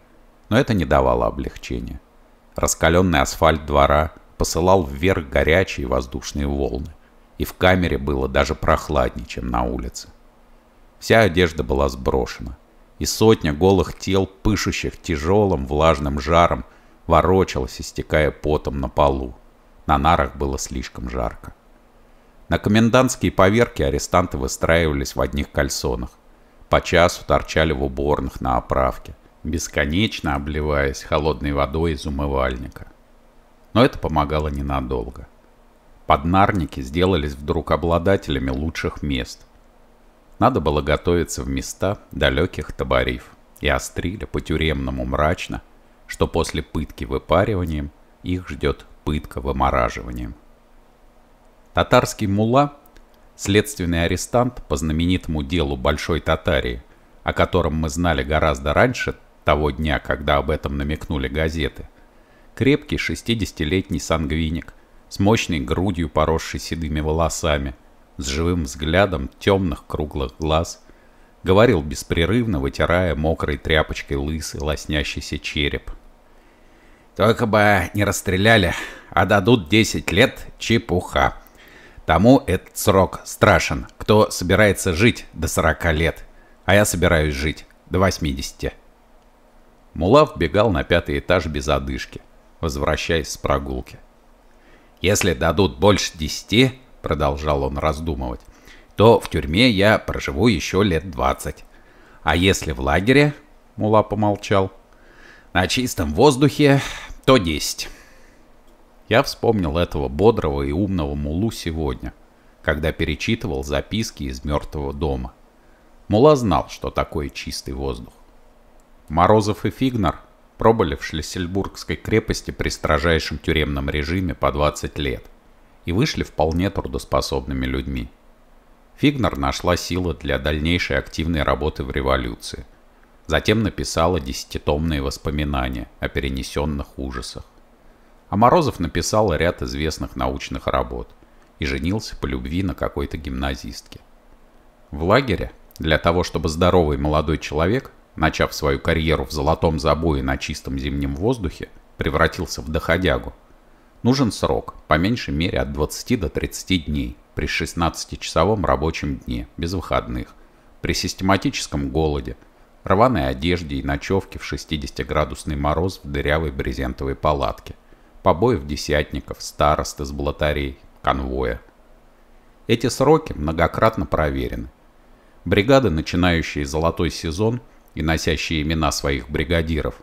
но это не давало облегчения. Раскаленный асфальт двора посылал вверх горячие воздушные волны, и в камере было даже прохладнее, чем на улице. Вся одежда была сброшена, и сотня голых тел, пышущих тяжелым влажным жаром, ворочалась, истекая потом на полу. На нарах было слишком жарко. На комендантские поверки арестанты выстраивались в одних кальсонах. По часу торчали в уборных на оправке бесконечно обливаясь холодной водой из умывальника. Но это помогало ненадолго. Поднарники сделались вдруг обладателями лучших мест. Надо было готовиться в места далеких табариф и острили по-тюремному мрачно, что после пытки выпариванием их ждет пытка вымораживанием. Татарский мула, следственный арестант по знаменитому делу Большой Татарии, о котором мы знали гораздо раньше того дня, когда об этом намекнули газеты. Крепкий 60-летний сангвиник, с мощной грудью, поросшей седыми волосами, с живым взглядом темных круглых глаз, говорил беспрерывно, вытирая мокрой тряпочкой лысый лоснящийся череп. «Только бы не расстреляли, а дадут 10 лет чепуха. Тому этот срок страшен, кто собирается жить до 40 лет, а я собираюсь жить до 80. Мула вбегал на пятый этаж без одышки, возвращаясь с прогулки. «Если дадут больше десяти, — продолжал он раздумывать, — то в тюрьме я проживу еще лет двадцать. А если в лагере, — Мула помолчал, — на чистом воздухе, то десять». Я вспомнил этого бодрого и умного Мулу сегодня, когда перечитывал записки из мертвого дома. Мула знал, что такое чистый воздух. Морозов и Фигнер пробыли в Шлиссельбургской крепости при строжайшем тюремном режиме по 20 лет и вышли вполне трудоспособными людьми. Фигнер нашла силы для дальнейшей активной работы в революции. Затем написала десятитомные воспоминания о перенесенных ужасах. А Морозов написал ряд известных научных работ и женился по любви на какой-то гимназистке. В лагере, для того чтобы здоровый молодой человек начав свою карьеру в золотом забое на чистом зимнем воздухе, превратился в доходягу. Нужен срок, по меньшей мере от 20 до 30 дней, при 16-часовом рабочем дне, без выходных, при систематическом голоде, рваной одежде и ночевке в 60-градусный мороз в дырявой брезентовой палатке, побоев десятников, старост из блатарей, конвоя. Эти сроки многократно проверены. Бригады, начинающие золотой сезон – и носящие имена своих бригадиров,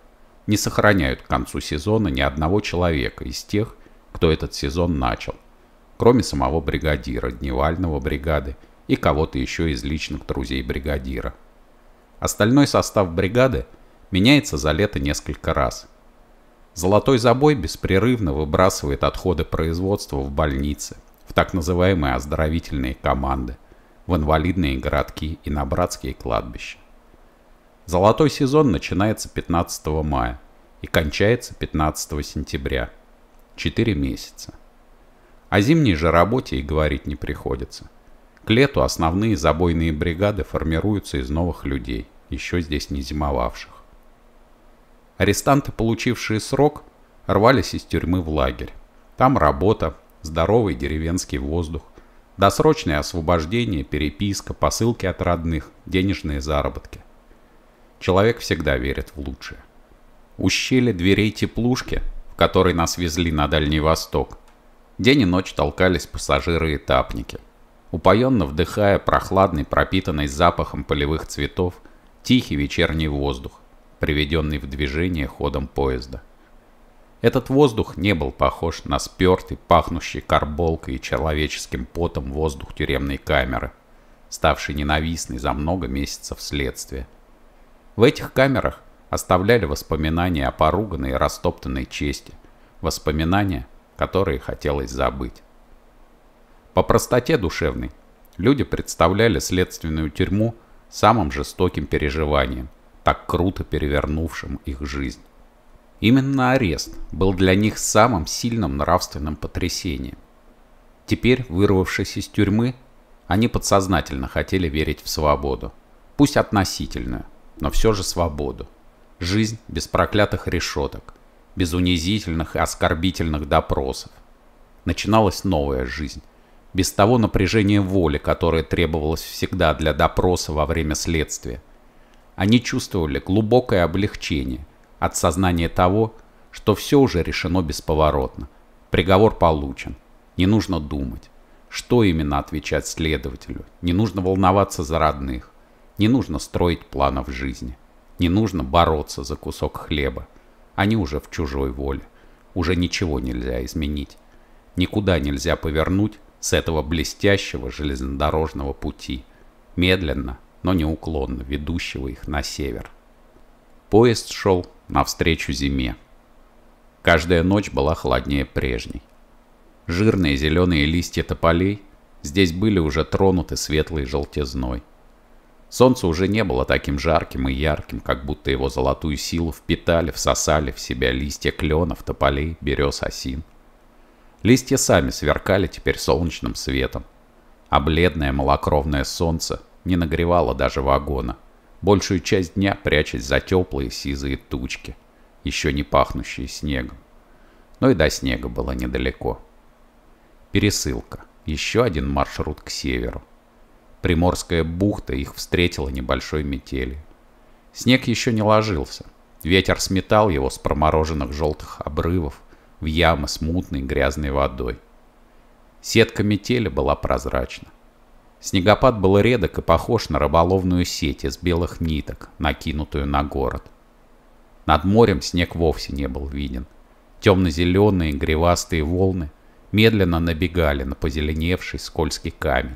не сохраняют к концу сезона ни одного человека из тех, кто этот сезон начал, кроме самого бригадира, дневального бригады и кого-то еще из личных друзей бригадира. Остальной состав бригады меняется за лето несколько раз. Золотой забой беспрерывно выбрасывает отходы производства в больницы, в так называемые оздоровительные команды, в инвалидные городки и на братские кладбища. Золотой сезон начинается 15 мая и кончается 15 сентября. Четыре месяца. О зимней же работе и говорить не приходится. К лету основные забойные бригады формируются из новых людей, еще здесь не зимовавших. Арестанты, получившие срок, рвались из тюрьмы в лагерь. Там работа, здоровый деревенский воздух, досрочное освобождение, переписка, посылки от родных, денежные заработки. Человек всегда верит в лучшее. Ущелье дверей теплушки, в которой нас везли на Дальний Восток, день и ночь толкались пассажиры и тапники. Упоенно вдыхая прохладный, пропитанный запахом полевых цветов, тихий вечерний воздух, приведенный в движение ходом поезда. Этот воздух не был похож на спертый, пахнущий карболкой и человеческим потом воздух тюремной камеры, ставший ненавистный за много месяцев следствия. В этих камерах оставляли воспоминания о поруганной и растоптанной чести, воспоминания, которые хотелось забыть. По простоте душевной люди представляли следственную тюрьму самым жестоким переживанием, так круто перевернувшим их жизнь. Именно арест был для них самым сильным нравственным потрясением. Теперь, вырвавшись из тюрьмы, они подсознательно хотели верить в свободу, пусть относительную, но все же свободу. Жизнь без проклятых решеток, без унизительных и оскорбительных допросов. Начиналась новая жизнь. Без того напряжения воли, которое требовалось всегда для допроса во время следствия. Они чувствовали глубокое облегчение от сознания того, что все уже решено бесповоротно. Приговор получен. Не нужно думать, что именно отвечать следователю. Не нужно волноваться за родных. Не нужно строить планов жизни. Не нужно бороться за кусок хлеба. Они уже в чужой воле. Уже ничего нельзя изменить. Никуда нельзя повернуть с этого блестящего железнодорожного пути, медленно, но неуклонно ведущего их на север. Поезд шел навстречу зиме. Каждая ночь была холоднее прежней. Жирные зеленые листья тополей здесь были уже тронуты светлой желтизной – Солнце уже не было таким жарким и ярким, как будто его золотую силу впитали, всосали в себя листья кленов, тополей, берез, осин. Листья сами сверкали теперь солнечным светом, а бледное малокровное солнце не нагревало даже вагона, большую часть дня прячась за теплые сизые тучки, еще не пахнущие снегом. Но и до снега было недалеко. Пересылка. Еще один маршрут к северу. Приморская бухта их встретила небольшой метели. Снег еще не ложился. Ветер сметал его с промороженных желтых обрывов в ямы с мутной грязной водой. Сетка метели была прозрачна. Снегопад был редок и похож на рыболовную сеть из белых ниток, накинутую на город. Над морем снег вовсе не был виден. Темно-зеленые гривастые волны медленно набегали на позеленевший скользкий камень.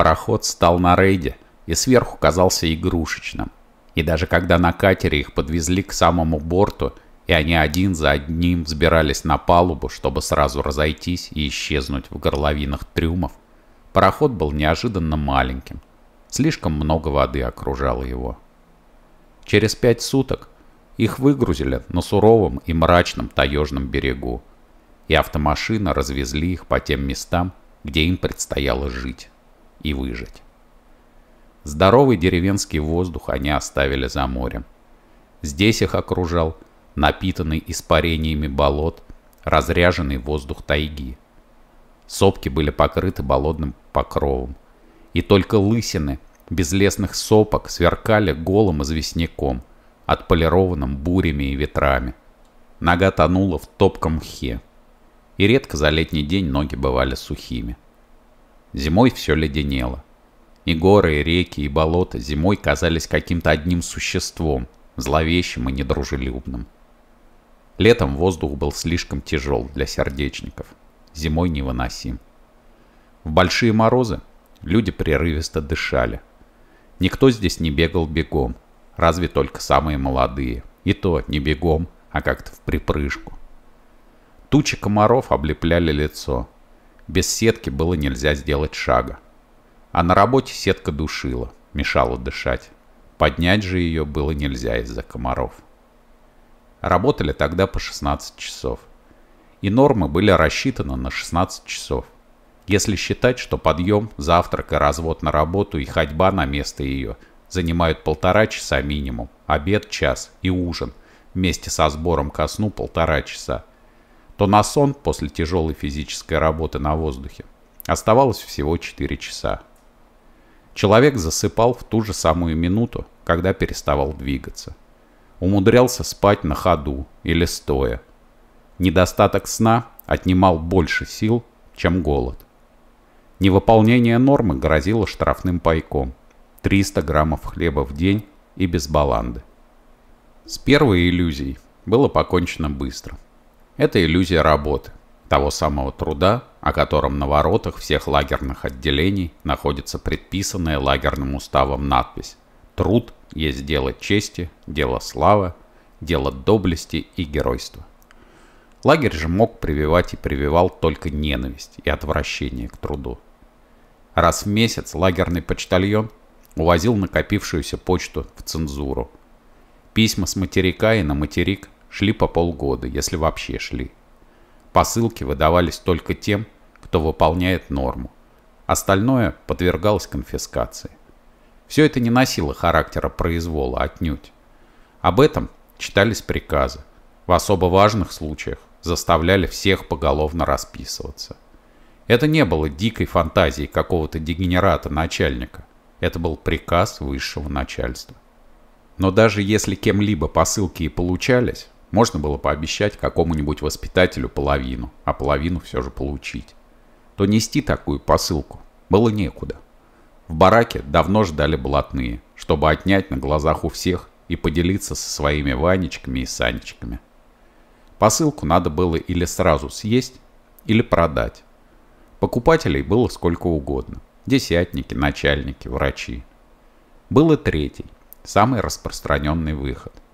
Пароход стал на рейде и сверху казался игрушечным. И даже когда на катере их подвезли к самому борту, и они один за одним взбирались на палубу, чтобы сразу разойтись и исчезнуть в горловинах трюмов, пароход был неожиданно маленьким. Слишком много воды окружало его. Через пять суток их выгрузили на суровом и мрачном таежном берегу, и автомашина развезли их по тем местам, где им предстояло жить и выжить. Здоровый деревенский воздух они оставили за морем. Здесь их окружал напитанный испарениями болот, разряженный воздух тайги. Сопки были покрыты болотным покровом, и только лысины безлесных сопок сверкали голым известняком, отполированным бурями и ветрами. Нога тонула в топком мхе, и редко за летний день ноги бывали сухими. Зимой все леденело. И горы, и реки, и болота зимой казались каким-то одним существом, зловещим и недружелюбным. Летом воздух был слишком тяжел для сердечников, зимой невыносим. В большие морозы люди прерывисто дышали. Никто здесь не бегал бегом, разве только самые молодые. И то не бегом, а как-то в припрыжку. Тучи комаров облепляли лицо, без сетки было нельзя сделать шага. А на работе сетка душила, мешала дышать. Поднять же ее было нельзя из-за комаров. Работали тогда по 16 часов. И нормы были рассчитаны на 16 часов. Если считать, что подъем, завтрак и развод на работу и ходьба на место ее занимают полтора часа минимум, обед – час и ужин вместе со сбором ко сну полтора часа, то на сон после тяжелой физической работы на воздухе оставалось всего 4 часа. Человек засыпал в ту же самую минуту, когда переставал двигаться. Умудрялся спать на ходу или стоя. Недостаток сна отнимал больше сил, чем голод. Невыполнение нормы грозило штрафным пайком. 300 граммов хлеба в день и без баланды. С первой иллюзией было покончено быстро – это иллюзия работы, того самого труда, о котором на воротах всех лагерных отделений находится предписанная лагерным уставом надпись «Труд есть дело чести, дело славы, дело доблести и геройства». Лагерь же мог прививать и прививал только ненависть и отвращение к труду. Раз в месяц лагерный почтальон увозил накопившуюся почту в цензуру. Письма с материка и на материк шли по полгода, если вообще шли. Посылки выдавались только тем, кто выполняет норму. Остальное подвергалось конфискации. Все это не носило характера произвола отнюдь. Об этом читались приказы. В особо важных случаях заставляли всех поголовно расписываться. Это не было дикой фантазией какого-то дегенерата-начальника. Это был приказ высшего начальства. Но даже если кем-либо посылки и получались, можно было пообещать какому-нибудь воспитателю половину, а половину все же получить. То нести такую посылку было некуда. В бараке давно ждали блатные, чтобы отнять на глазах у всех и поделиться со своими Ванечками и Санечками. Посылку надо было или сразу съесть, или продать. Покупателей было сколько угодно. Десятники, начальники, врачи. Был и третий, самый распространенный выход –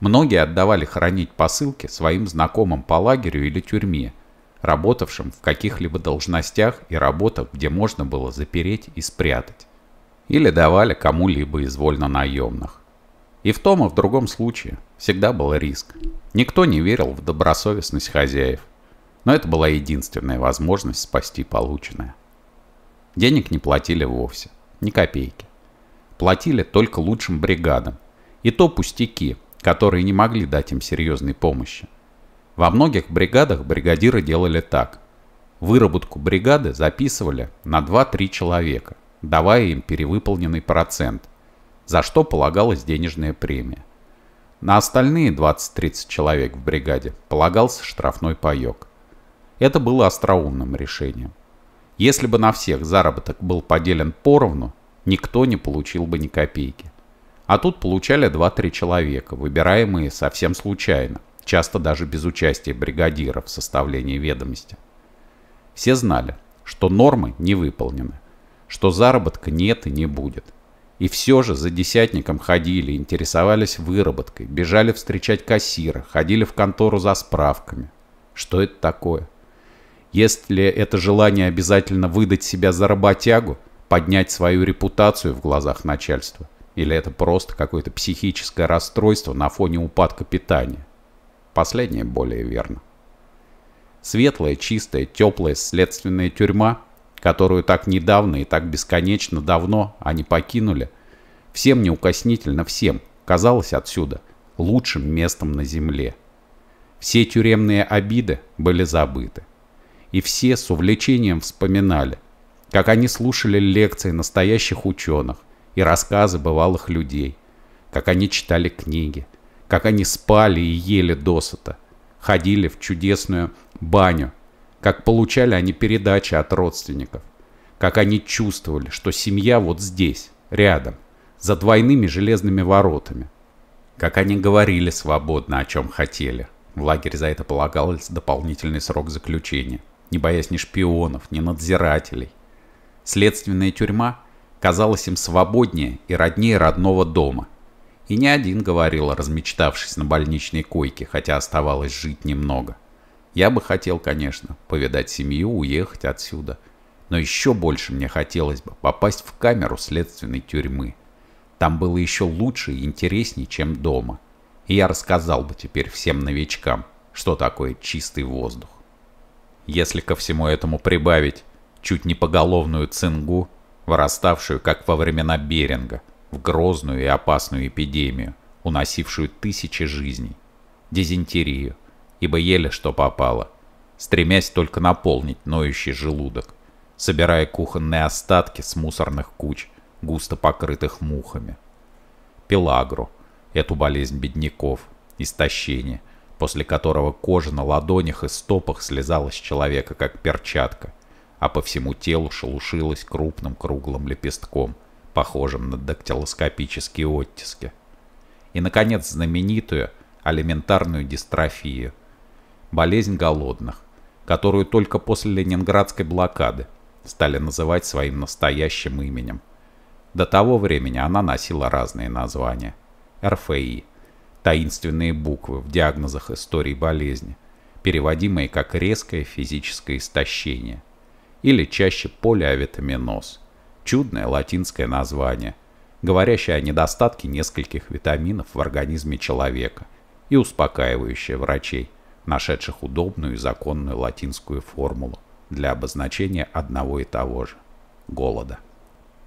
Многие отдавали хранить посылки своим знакомым по лагерю или тюрьме, работавшим в каких-либо должностях и работах, где можно было запереть и спрятать. Или давали кому-либо из вольно-наемных. И в том, и в другом случае всегда был риск. Никто не верил в добросовестность хозяев, но это была единственная возможность спасти полученное. Денег не платили вовсе, ни копейки. Платили только лучшим бригадам, и то пустяки – которые не могли дать им серьезной помощи. Во многих бригадах бригадиры делали так. Выработку бригады записывали на 2-3 человека, давая им перевыполненный процент, за что полагалась денежная премия. На остальные 20-30 человек в бригаде полагался штрафной паёк. Это было остроумным решением. Если бы на всех заработок был поделен поровну, никто не получил бы ни копейки. А тут получали 2-3 человека, выбираемые совсем случайно, часто даже без участия бригадира в составлении ведомости. Все знали, что нормы не выполнены, что заработка нет и не будет. И все же за десятником ходили, интересовались выработкой, бежали встречать кассира, ходили в контору за справками. Что это такое? Если это желание обязательно выдать себя за работягу, поднять свою репутацию в глазах начальства, или это просто какое-то психическое расстройство на фоне упадка питания? Последнее более верно. Светлая, чистая, теплая следственная тюрьма, которую так недавно и так бесконечно давно они покинули, всем неукоснительно всем, казалось отсюда, лучшим местом на земле. Все тюремные обиды были забыты. И все с увлечением вспоминали, как они слушали лекции настоящих ученых, и рассказы бывалых людей, как они читали книги, как они спали и ели досыта, ходили в чудесную баню, как получали они передачи от родственников, как они чувствовали, что семья вот здесь, рядом, за двойными железными воротами, как они говорили свободно, о чем хотели. В лагерь за это полагался дополнительный срок заключения, не боясь ни шпионов, ни надзирателей. Следственная тюрьма казалось им свободнее и роднее родного дома. И не один говорил, размечтавшись на больничной койке, хотя оставалось жить немного. Я бы хотел, конечно, повидать семью, уехать отсюда. Но еще больше мне хотелось бы попасть в камеру следственной тюрьмы. Там было еще лучше и интереснее, чем дома. И я рассказал бы теперь всем новичкам, что такое чистый воздух. Если ко всему этому прибавить чуть не поголовную цингу, выраставшую, как во времена Беринга, в грозную и опасную эпидемию, уносившую тысячи жизней, дизентерию, ибо ели что попало, стремясь только наполнить ноющий желудок, собирая кухонные остатки с мусорных куч, густо покрытых мухами. Пелагру, эту болезнь бедняков, истощение, после которого кожа на ладонях и стопах слезала с человека, как перчатка – а по всему телу шелушилась крупным круглым лепестком, похожим на дактилоскопические оттиски. И, наконец, знаменитую алиментарную дистрофию, болезнь голодных, которую только после ленинградской блокады стали называть своим настоящим именем. До того времени она носила разные названия. РФИ – таинственные буквы в диагнозах истории болезни, переводимые как резкое физическое истощение – или чаще полиавитаминоз. Чудное латинское название, говорящее о недостатке нескольких витаминов в организме человека и успокаивающее врачей, нашедших удобную и законную латинскую формулу для обозначения одного и того же – голода.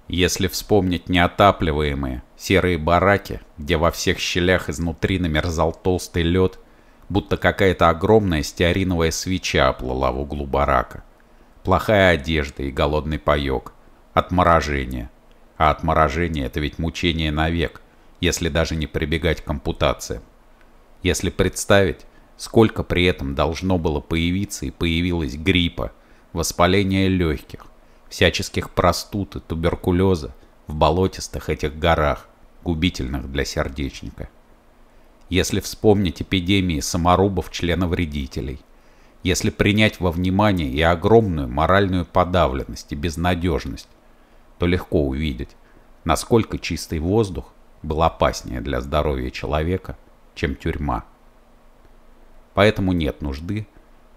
Если вспомнить неотапливаемые серые бараки, где во всех щелях изнутри намерзал толстый лед, будто какая-то огромная стеариновая свеча оплыла в углу барака – Плохая одежда и голодный паёк. Отморожение. А отморожение – это ведь мучение навек, если даже не прибегать к ампутациям. Если представить, сколько при этом должно было появиться и появилось гриппа, воспаления легких, всяческих простуд и туберкулеза в болотистых этих горах, губительных для сердечника. Если вспомнить эпидемии саморубов-членовредителей, если принять во внимание и огромную моральную подавленность и безнадежность, то легко увидеть, насколько чистый воздух был опаснее для здоровья человека, чем тюрьма. Поэтому нет нужды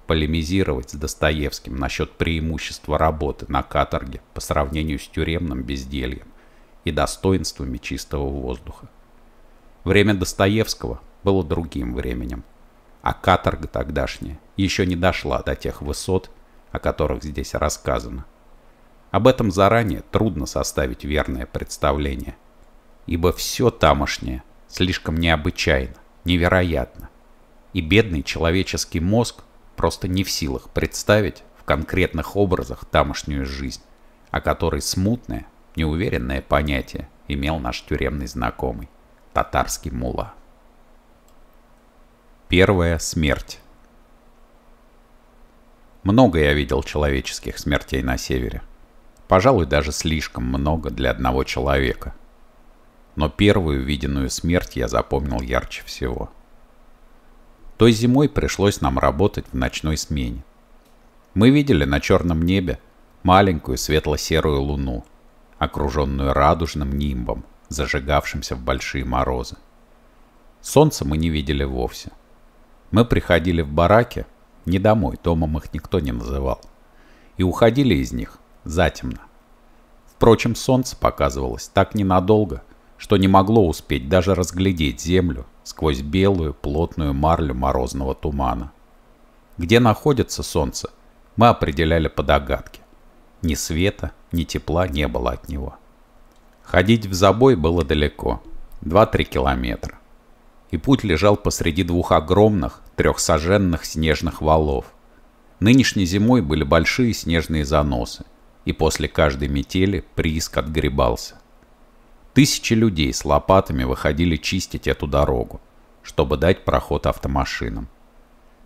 полемизировать с Достоевским насчет преимущества работы на каторге по сравнению с тюремным бездельем и достоинствами чистого воздуха. Время Достоевского было другим временем – а каторга тогдашняя еще не дошла до тех высот, о которых здесь рассказано. Об этом заранее трудно составить верное представление, ибо все тамошнее слишком необычайно, невероятно, и бедный человеческий мозг просто не в силах представить в конкретных образах тамошнюю жизнь, о которой смутное, неуверенное понятие имел наш тюремный знакомый, татарский мула. Первая смерть. Много я видел человеческих смертей на севере. Пожалуй, даже слишком много для одного человека. Но первую виденную смерть я запомнил ярче всего. Той зимой пришлось нам работать в ночной смене. Мы видели на черном небе маленькую светло-серую луну, окруженную радужным нимбом, зажигавшимся в большие морозы. Солнца мы не видели вовсе – мы приходили в бараки, не домой, домом их никто не называл, и уходили из них затемно. Впрочем, солнце показывалось так ненадолго, что не могло успеть даже разглядеть землю сквозь белую плотную марлю морозного тумана. Где находится солнце, мы определяли по догадке. Ни света, ни тепла не было от него. Ходить в забой было далеко, 2-3 километра и путь лежал посреди двух огромных, трехсоженных снежных валов. Нынешней зимой были большие снежные заносы, и после каждой метели прииск отгребался. Тысячи людей с лопатами выходили чистить эту дорогу, чтобы дать проход автомашинам.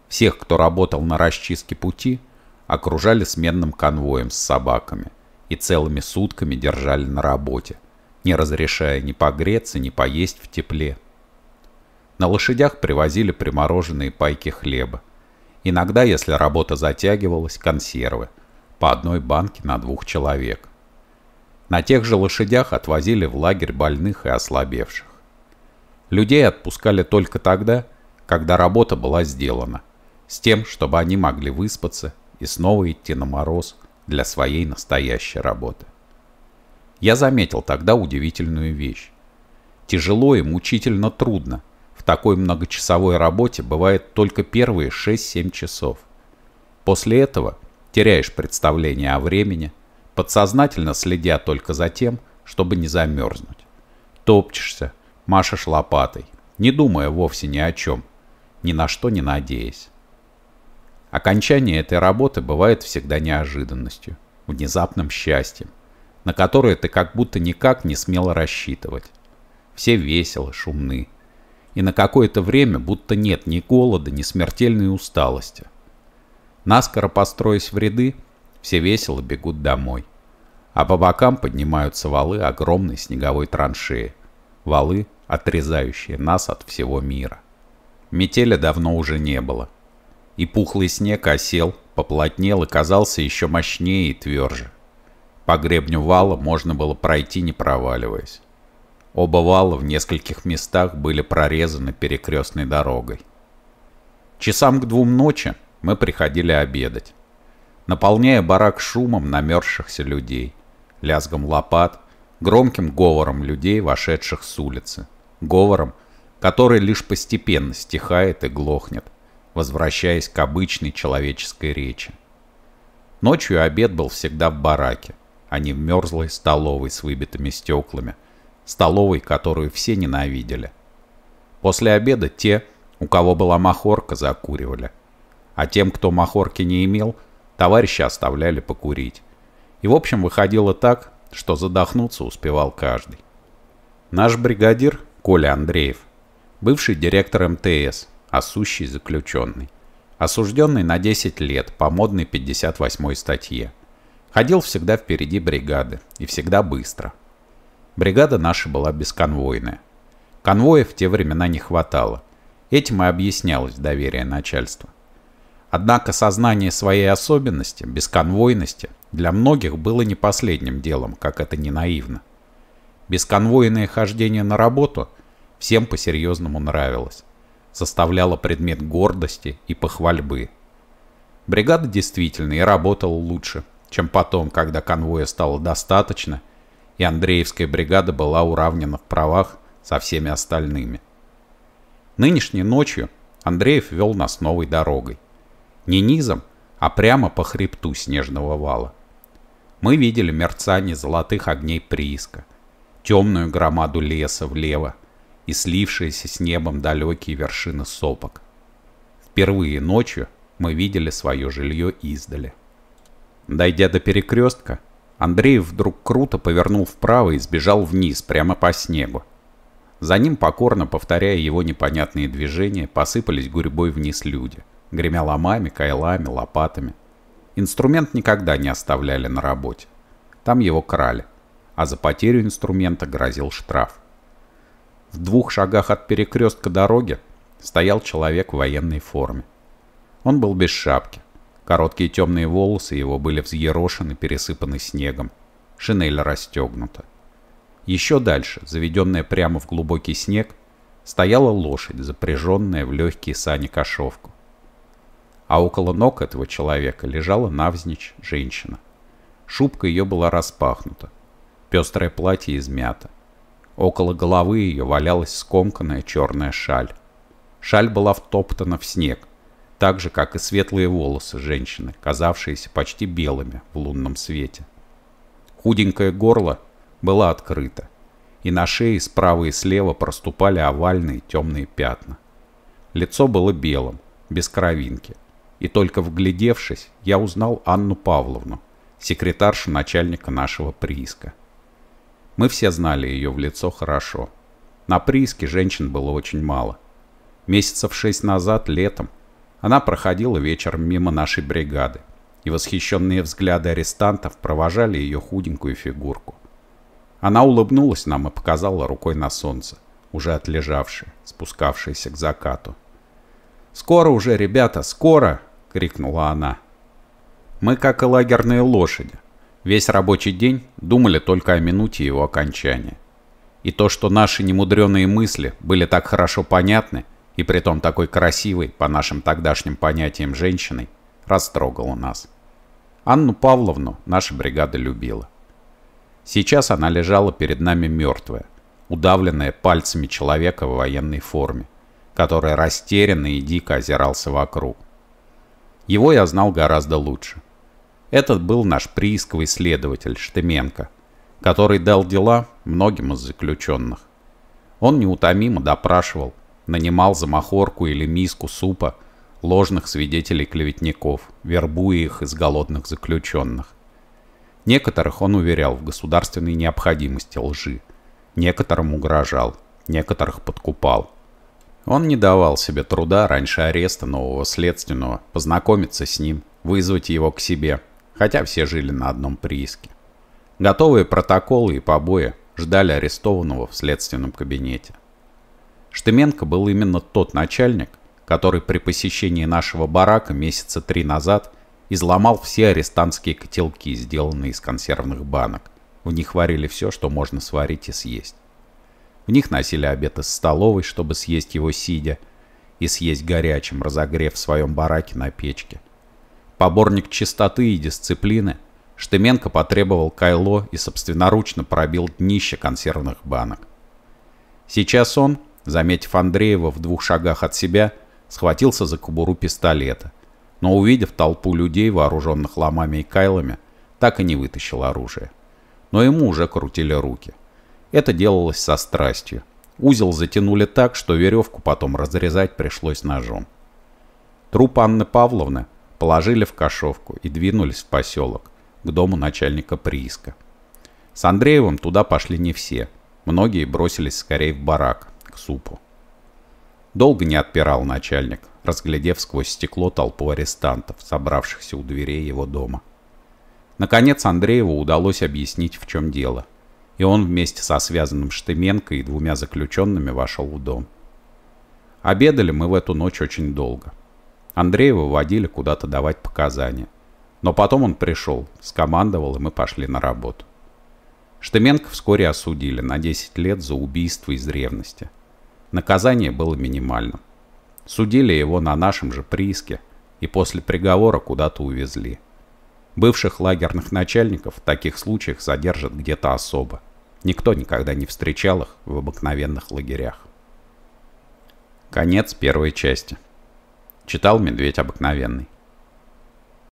Всех, кто работал на расчистке пути, окружали сменным конвоем с собаками и целыми сутками держали на работе, не разрешая ни погреться, ни поесть в тепле. На лошадях привозили примороженные пайки хлеба. Иногда, если работа затягивалась, консервы. По одной банке на двух человек. На тех же лошадях отвозили в лагерь больных и ослабевших. Людей отпускали только тогда, когда работа была сделана, с тем, чтобы они могли выспаться и снова идти на мороз для своей настоящей работы. Я заметил тогда удивительную вещь. Тяжело и мучительно трудно такой многочасовой работе бывает только первые 6-7 часов. После этого теряешь представление о времени, подсознательно следя только за тем, чтобы не замерзнуть. Топчешься, машешь лопатой, не думая вовсе ни о чем, ни на что не надеясь. Окончание этой работы бывает всегда неожиданностью, внезапным счастьем, на которое ты как будто никак не смело рассчитывать. Все весело, шумны, и на какое-то время будто нет ни голода, ни смертельной усталости. Наскоро построясь в ряды, все весело бегут домой. А по бокам поднимаются валы огромной снеговой траншеи. Валы, отрезающие нас от всего мира. Метели давно уже не было. И пухлый снег осел, поплотнел и казался еще мощнее и тверже. По гребню вала можно было пройти, не проваливаясь. Оба вала в нескольких местах были прорезаны перекрестной дорогой. Часам к двум ночи мы приходили обедать, наполняя барак шумом намерзшихся людей, лязгом лопат, громким говором людей, вошедших с улицы, говором, который лишь постепенно стихает и глохнет, возвращаясь к обычной человеческой речи. Ночью обед был всегда в бараке, а не в мерзлой столовой с выбитыми стеклами – столовой, которую все ненавидели. После обеда те, у кого была махорка, закуривали. А тем, кто махорки не имел, товарищи оставляли покурить. И в общем выходило так, что задохнуться успевал каждый. Наш бригадир, Коля Андреев, бывший директор МТС, осущий а заключенный, осужденный на 10 лет по модной 58 статье, ходил всегда впереди бригады и всегда быстро – Бригада наша была бесконвойная. Конвоев в те времена не хватало. Этим и объяснялось доверие начальства. Однако сознание своей особенности, бесконвойности, для многих было не последним делом, как это не наивно. Бесконвойное хождение на работу всем по-серьезному нравилось. Составляло предмет гордости и похвальбы. Бригада действительно и работала лучше, чем потом, когда конвоя стало достаточно – и Андреевская бригада была уравнена в правах со всеми остальными. Нынешней ночью Андреев вел нас новой дорогой. Не низом, а прямо по хребту снежного вала. Мы видели мерцание золотых огней прииска, темную громаду леса влево и слившиеся с небом далекие вершины сопок. Впервые ночью мы видели свое жилье издали. Дойдя до перекрестка, Андрей вдруг круто повернул вправо и сбежал вниз, прямо по снегу. За ним, покорно повторяя его непонятные движения, посыпались гурьбой вниз люди, гремя ломами, кайлами, лопатами. Инструмент никогда не оставляли на работе. Там его крали, а за потерю инструмента грозил штраф. В двух шагах от перекрестка дороги стоял человек в военной форме. Он был без шапки, Короткие темные волосы его были взъерошены, пересыпаны снегом. Шинель расстегнута. Еще дальше, заведенная прямо в глубокий снег, стояла лошадь, запряженная в легкие сани кошовку. А около ног этого человека лежала навзничь женщина. Шубка ее была распахнута. Пестрое платье измято. Около головы ее валялась скомканная черная шаль. Шаль была втоптана в снег, так же, как и светлые волосы женщины, казавшиеся почти белыми в лунном свете. Худенькое горло было открыто, и на шее справа и слева проступали овальные темные пятна. Лицо было белым, без кровинки, и только вглядевшись, я узнал Анну Павловну, секретаршу начальника нашего прииска. Мы все знали ее в лицо хорошо. На прииске женщин было очень мало. Месяцев шесть назад, летом, она проходила вечером мимо нашей бригады, и восхищенные взгляды арестантов провожали ее худенькую фигурку. Она улыбнулась нам и показала рукой на солнце, уже отлежавшее, спускавшееся к закату. «Скоро уже, ребята, скоро!» — крикнула она. Мы, как и лагерные лошади, весь рабочий день думали только о минуте его окончания. И то, что наши немудреные мысли были так хорошо понятны — и притом такой красивой, по нашим тогдашним понятиям, женщиной, растрогала нас. Анну Павловну наша бригада любила. Сейчас она лежала перед нами мертвая, удавленная пальцами человека в военной форме, который растерянно и дико озирался вокруг. Его я знал гораздо лучше. Этот был наш приисковый следователь Штеменко, который дал дела многим из заключенных. Он неутомимо допрашивал, нанимал за махорку или миску супа ложных свидетелей-клеветников, вербуя их из голодных заключенных. Некоторых он уверял в государственной необходимости лжи, некоторым угрожал, некоторых подкупал. Он не давал себе труда раньше ареста нового следственного познакомиться с ним, вызвать его к себе, хотя все жили на одном прииске. Готовые протоколы и побои ждали арестованного в следственном кабинете. Штыменко был именно тот начальник, который при посещении нашего барака месяца три назад изломал все арестантские котелки, сделанные из консервных банок. В них варили все, что можно сварить и съесть. В них носили обед из столовой, чтобы съесть его сидя, и съесть горячим, разогрев в своем бараке на печке. Поборник чистоты и дисциплины, Штыменко потребовал кайло и собственноручно пробил днище консервных банок. Сейчас он, заметив Андреева в двух шагах от себя, схватился за кобуру пистолета, но, увидев толпу людей, вооруженных ломами и кайлами, так и не вытащил оружие. Но ему уже крутили руки. Это делалось со страстью. Узел затянули так, что веревку потом разрезать пришлось ножом. Труп Анны Павловны положили в кошовку и двинулись в поселок, к дому начальника прииска. С Андреевым туда пошли не все. Многие бросились скорее в барак супу. Долго не отпирал начальник, разглядев сквозь стекло толпу арестантов, собравшихся у дверей его дома. Наконец Андрееву удалось объяснить, в чем дело. И он вместе со связанным Штыменко и двумя заключенными вошел в дом. Обедали мы в эту ночь очень долго. Андреева водили куда-то давать показания. Но потом он пришел, скомандовал, и мы пошли на работу. Штыменко вскоре осудили на 10 лет за убийство из ревности – Наказание было минимальным. Судили его на нашем же прииске и после приговора куда-то увезли. Бывших лагерных начальников в таких случаях задержат где-то особо. Никто никогда не встречал их в обыкновенных лагерях. Конец первой части. Читал «Медведь обыкновенный».